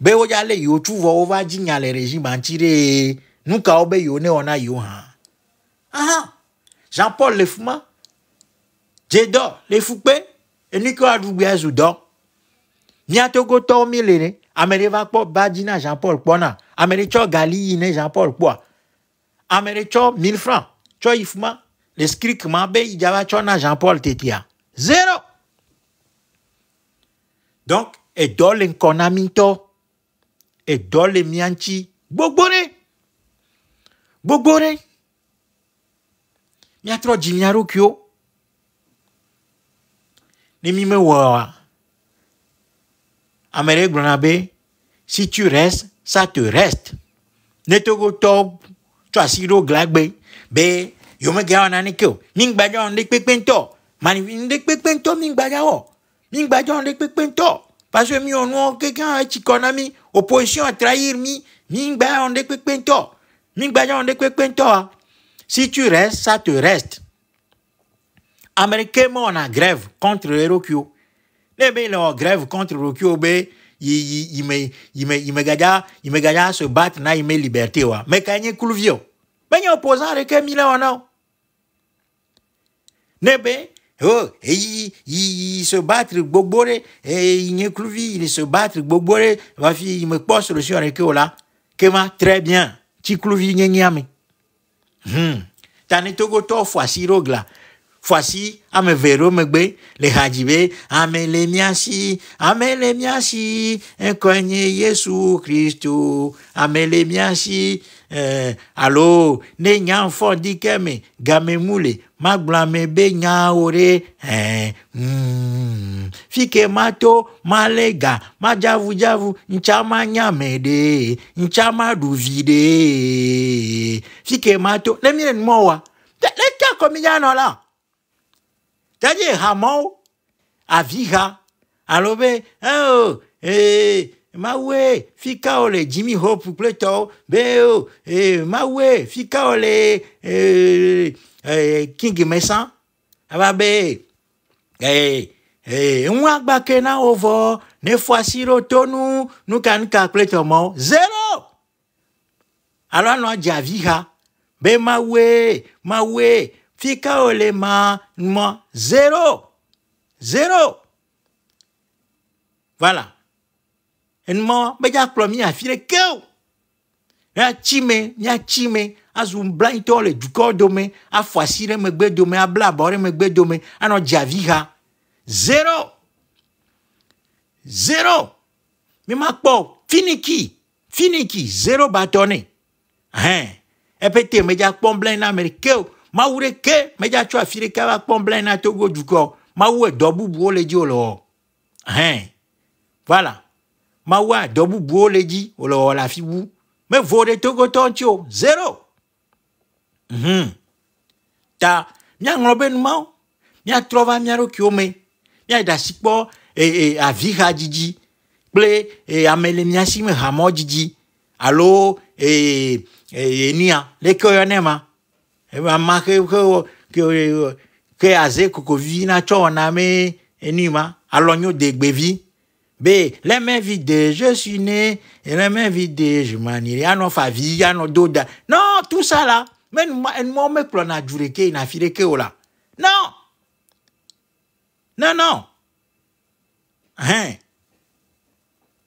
be wodza yale yiwo tsuvɔ va dzi nya le regime ŋtsi nuka nukawo be ne aha jean paul le Fuma. ma le fu e et enike wa amere dɔ miatogotɔwo mi le ne va kpɔ bajina jean paul kpɔna ame ɖe tsɔ gali ne jean paul kpɔa ame ɖe tsɔ mille francs tsɔ yi fuma le skrik ma be na jean paul Tetia. zero donc Edo le ŋkɔ edɔ le mía ŋtsi gbogbo ɖe gbogbo ɖe míatrɔ dzi mía ɖokuiwo ne mí mewɔa ame ɖe gblɔna be si tu reste ça te reste ne togotɔ tsɔ asi ɖo glagbe be yomege awɔ naneke o mí gbadza wɔ ne kpekpe ŋutɔ mani ne kpekpe ŋutɔ mí gbadza wɔ mí gbadza wɔ ne kpekpe ŋutɔ. parce que mi on on quelqu'un qui connaît opposition à trahir mi mi on de kwento mi ngba on de kwento ah. si tu restes ça te reste américain mo on a grève contre Herokyo ne eh ben en grève contre Herokyo oh be il il il me il me il me gaga il me gaga se battre na il me liberté wa oh. mais kanye kulvio ben opposant avec mi là oh, on a eh nebe Oh, il il se battre il ɖe a se il se battre Ma fille, il me pose le sur là. kema très bien tsi clouvi nyenyea me hmm. tani togotɔ il fois, il gla fɔ ame me les le hadibé. ame le miasi ame le miasi yesu ame le miasi. eh, alo ne nyafɔ dike me game mu le magblame be nyawo ɖe eh, mm, fike ma to ma lé ga ma dzavudzavudzavu ntsa ma nya me ɖe ntsa ma ɖu vi ɖe fike ma to ne mi le numɔ wa ne ta kɔmi dza nɔ la tɛdze hamɔwo aviha alo be ee. Oh, hey, eh, mawe Fikaole, Jimmy Hope pleto beo eh, mawe fika eh, eh, eh, King Mesa ababe eh, eh, va gbake na ovo ne fuasiro tonu nous, nuka pleto mo zero alors non, javiha be mawe mawe fika ole ma moi, zéro, zéro, voilà enuma medza kplɔ mi afi ɖeke o míatsi me míatsi me azu blanyitɔ le dukɔ dome afɔ asi ɖe megbe dome abla abɔ ɖe megbe dome anɔ dzavi ha zero zero mi ma kpɔ finiki finiki zero batɔ ne hɛn epete medza kpɔm blɛ na amerike o mawu ɖeke medza tso afi ɖeke va kpɔm blɛ na togo dukɔ mawu edɔ bubuwo le dzi o lɔ hɛn voilà mawu adɔ bubuwo le dzi wòle wɔwɔ le afi wu mevo ɖe togotɔ ŋuti o zero hmm. ta miaŋlɔ be numawo miatrɔ va mia ɖokuiwo me miaɖe asi kpɔ ee eh, eh, aviha dzidzi kple ee eh, ame le miasi me hamɔ dzidzi alo ee ee nia leke woyɔ ma e, ama ke ke ke ke aze kokovi natsɔ wɔna me eni ma alɔnyo degbevi. B. Les mains vidées, je suis né, et les mains vidées, je m'en irai. Ah nos familles, y a ah nos Doda. Non, tout ça là. Mais moi, pour un à Djureke, n'a filé que oh, Non! Non, non! Hein?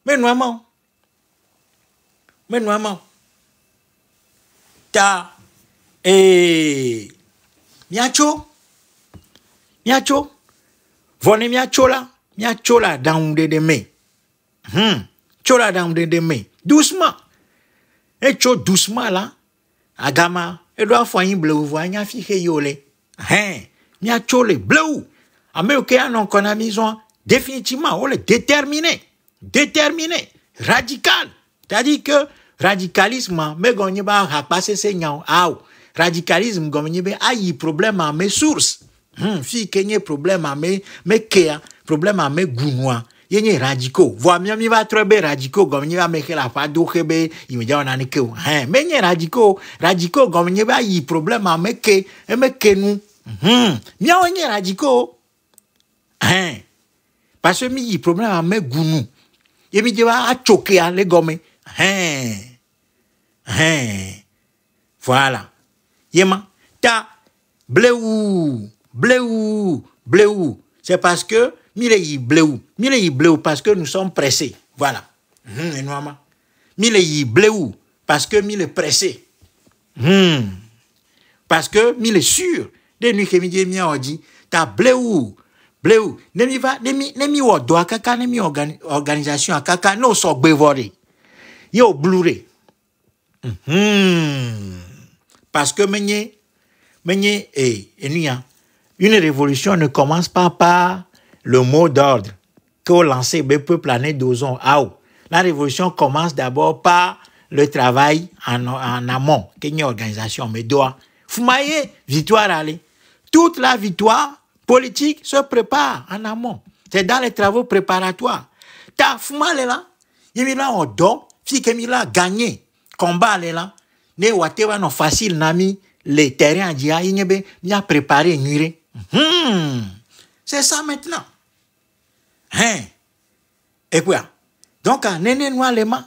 Mais maman. Mais maman. Ta. Eh. Miacho. Miacho. Venez Miacho là de le de mee hmm tso de de mee hmm. doucement e cho doucement là, agama et doit un bleu anya fi A yi wòle hɛn le a définitivement déterminé déterminé radical c'est-à-dire que radicalisme megɔ ba be passé ce nyawo awo radicalisme gɔme be problème à source sources. Hmm. fi que problème problème mes, me kea. Problème à mes gounoua. Yenye radico. Voi mia mi va très be radicaux, va me la fadou xe be wɔna neke o hɛn va yi problème ke meke nu parce mi yi problème mes mi va le gɔme Hein. voilà ye ma ta bleu bleu bleu. c'est parce que Mille y bleu, mille y bleu parce que nous sommes pressés. Voilà. Mmh, hum, mille y bleu parce que mille pressé. Mmh. Hum. Parce que mille sûr. De nuits que midi mi on dit ta bleu bleu nemi va nemi nemi wo do akaka nemi organisation akaka no so gbevore. Yo bluré. Mmh. Hum. Parce que menye menye eh, une révolution ne commence pas par le mot d'ordre que lancé le ben, peuple année d'Ozon. Ah, oh. La révolution commence d'abord par le travail en, amont, qui est une organisation, mais doit. Fumaye, victoire aller Toute la victoire politique se prépare en amont. C'est dans les travaux préparatoires. Ta fumale là, il y a on don, si il a gagné, combat là, ne watewa non facile nami, les terrains d'IA, il y a ben, préparé, muré. Hmm. C'est ça maintenant. Hein? Et eh quoi? Donc, nene noa lema,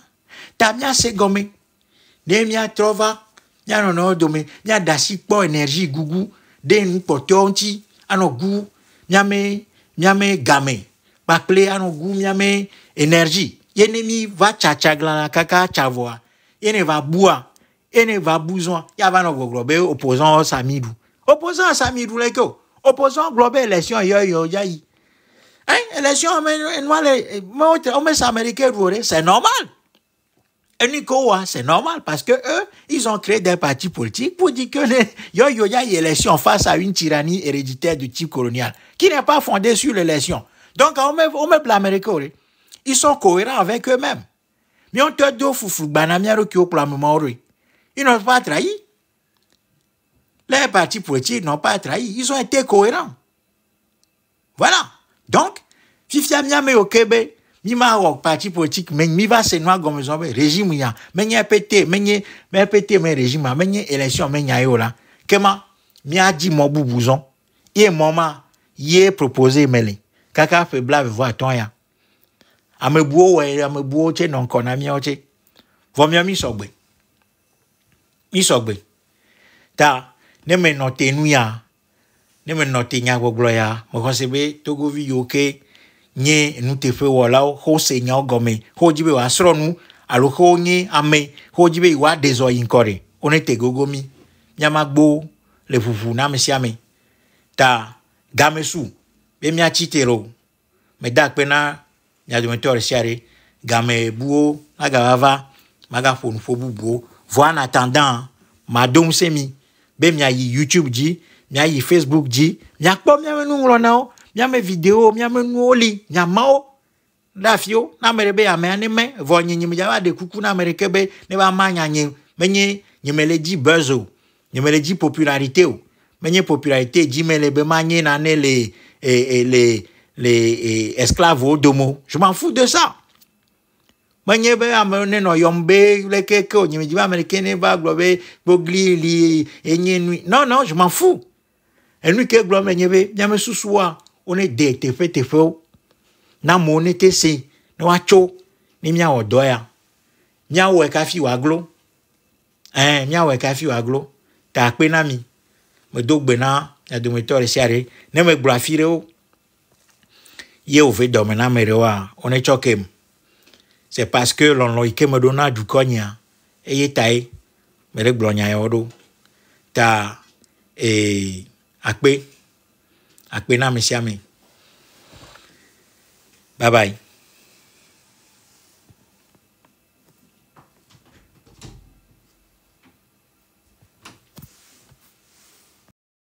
tamia se gome, ne mia trova, nya no no dome, nya po énergie gugu, den po tonti, ano gu, nya me, nya me game, bakle ano gou nya me enerji. Yene mi va chacha glana kaka chavoa, yene va bua, yene va bouzoa, ya va no globe opposant samidou. Opposant samidou leko, opposant globe lesion yo yo yayi c'est normal. Et Nicoa, c'est normal parce que eux, ils ont créé des partis politiques pour dire que les, élections y a élection face à une tyrannie héréditaire du type colonial qui n'est pas fondée sur l'élection. Donc, on met, ils sont cohérents avec eux-mêmes. Mais Ils n'ont pas trahi. Les partis politiques n'ont pas trahi. Ils ont été cohérents. Voilà. Donc, fifia miame yo kebe, mi ma wok parti politique, men mi va se noa gomme zombe, régime ya, men ye pété, men ye, men pété men régime, men ye élection, men ya yo la. Kema, mi a di mon boubouzon, ye mama, ye proposé mele, kaka fe blave voa ton ya. Ame buo we, ame buo che non kona mi oche. Vomia mi sogbe. Mi sogbe. Ta, ne men note nou ya, ne me nɔ te nyagbɔgblɔ ya mexɔse be togovi yiwo ke nye nuteƒewɔlawo xo se nyawo gɔme xo dzi be wòasrɔ̃ nu alo xo nye ame xo dzi be yewoaɖe zɔ yi ŋkɔ ɖe wo ne te gogo mi miamagbowo le ʋuʋu na ame sia ame ta game su mia miatsi te lo meda akpe na nyadometɔ ɖe sia ɖe gamebuwo agavava magaƒo nuƒo bubuwo voa na tandan madom se mi be miayi youtube dzi mi ayi facebook dzi miakpɔ miame nuŋlɔnawo miame video miame nuwo li miamawo ɖe afiwo na ame ɖe be amea ne mɛ vɔ nyinyimi dza va ɖe kuku na ame ɖeke be ne ba ma nyanyim menye nyimele dzi buzz o nyimele dzi popularité o menye popularité dzi le be ma nye nane le e, e, le le e, je m'en fous de ça menye be ame ne nɔ yɔm be leke ke o ne va gblɔ be gbogli li enye nui non non je m'en fous enu ke gblɔm enye be miame susua wone de teƒeteƒewo na amewo ne te se ne woatso ne miawɔ dɔ ya miawɔe kafi wòaglo ɛɛ miawɔe kafi wòaglo ta akpe na mi medo gbe na mia dometɔ ɖe sia ɖe ne megblɔ afi ɖewo ye wòve dɔme na ame ɖewoa wone tsɔ kem c'est parce que lɔlɔ yi ke meɖo na dukɔ nyia eye ta ye meɖe gblɔ nya yawo ɖo ta ee akpe akpe na ame sia ame bye bye.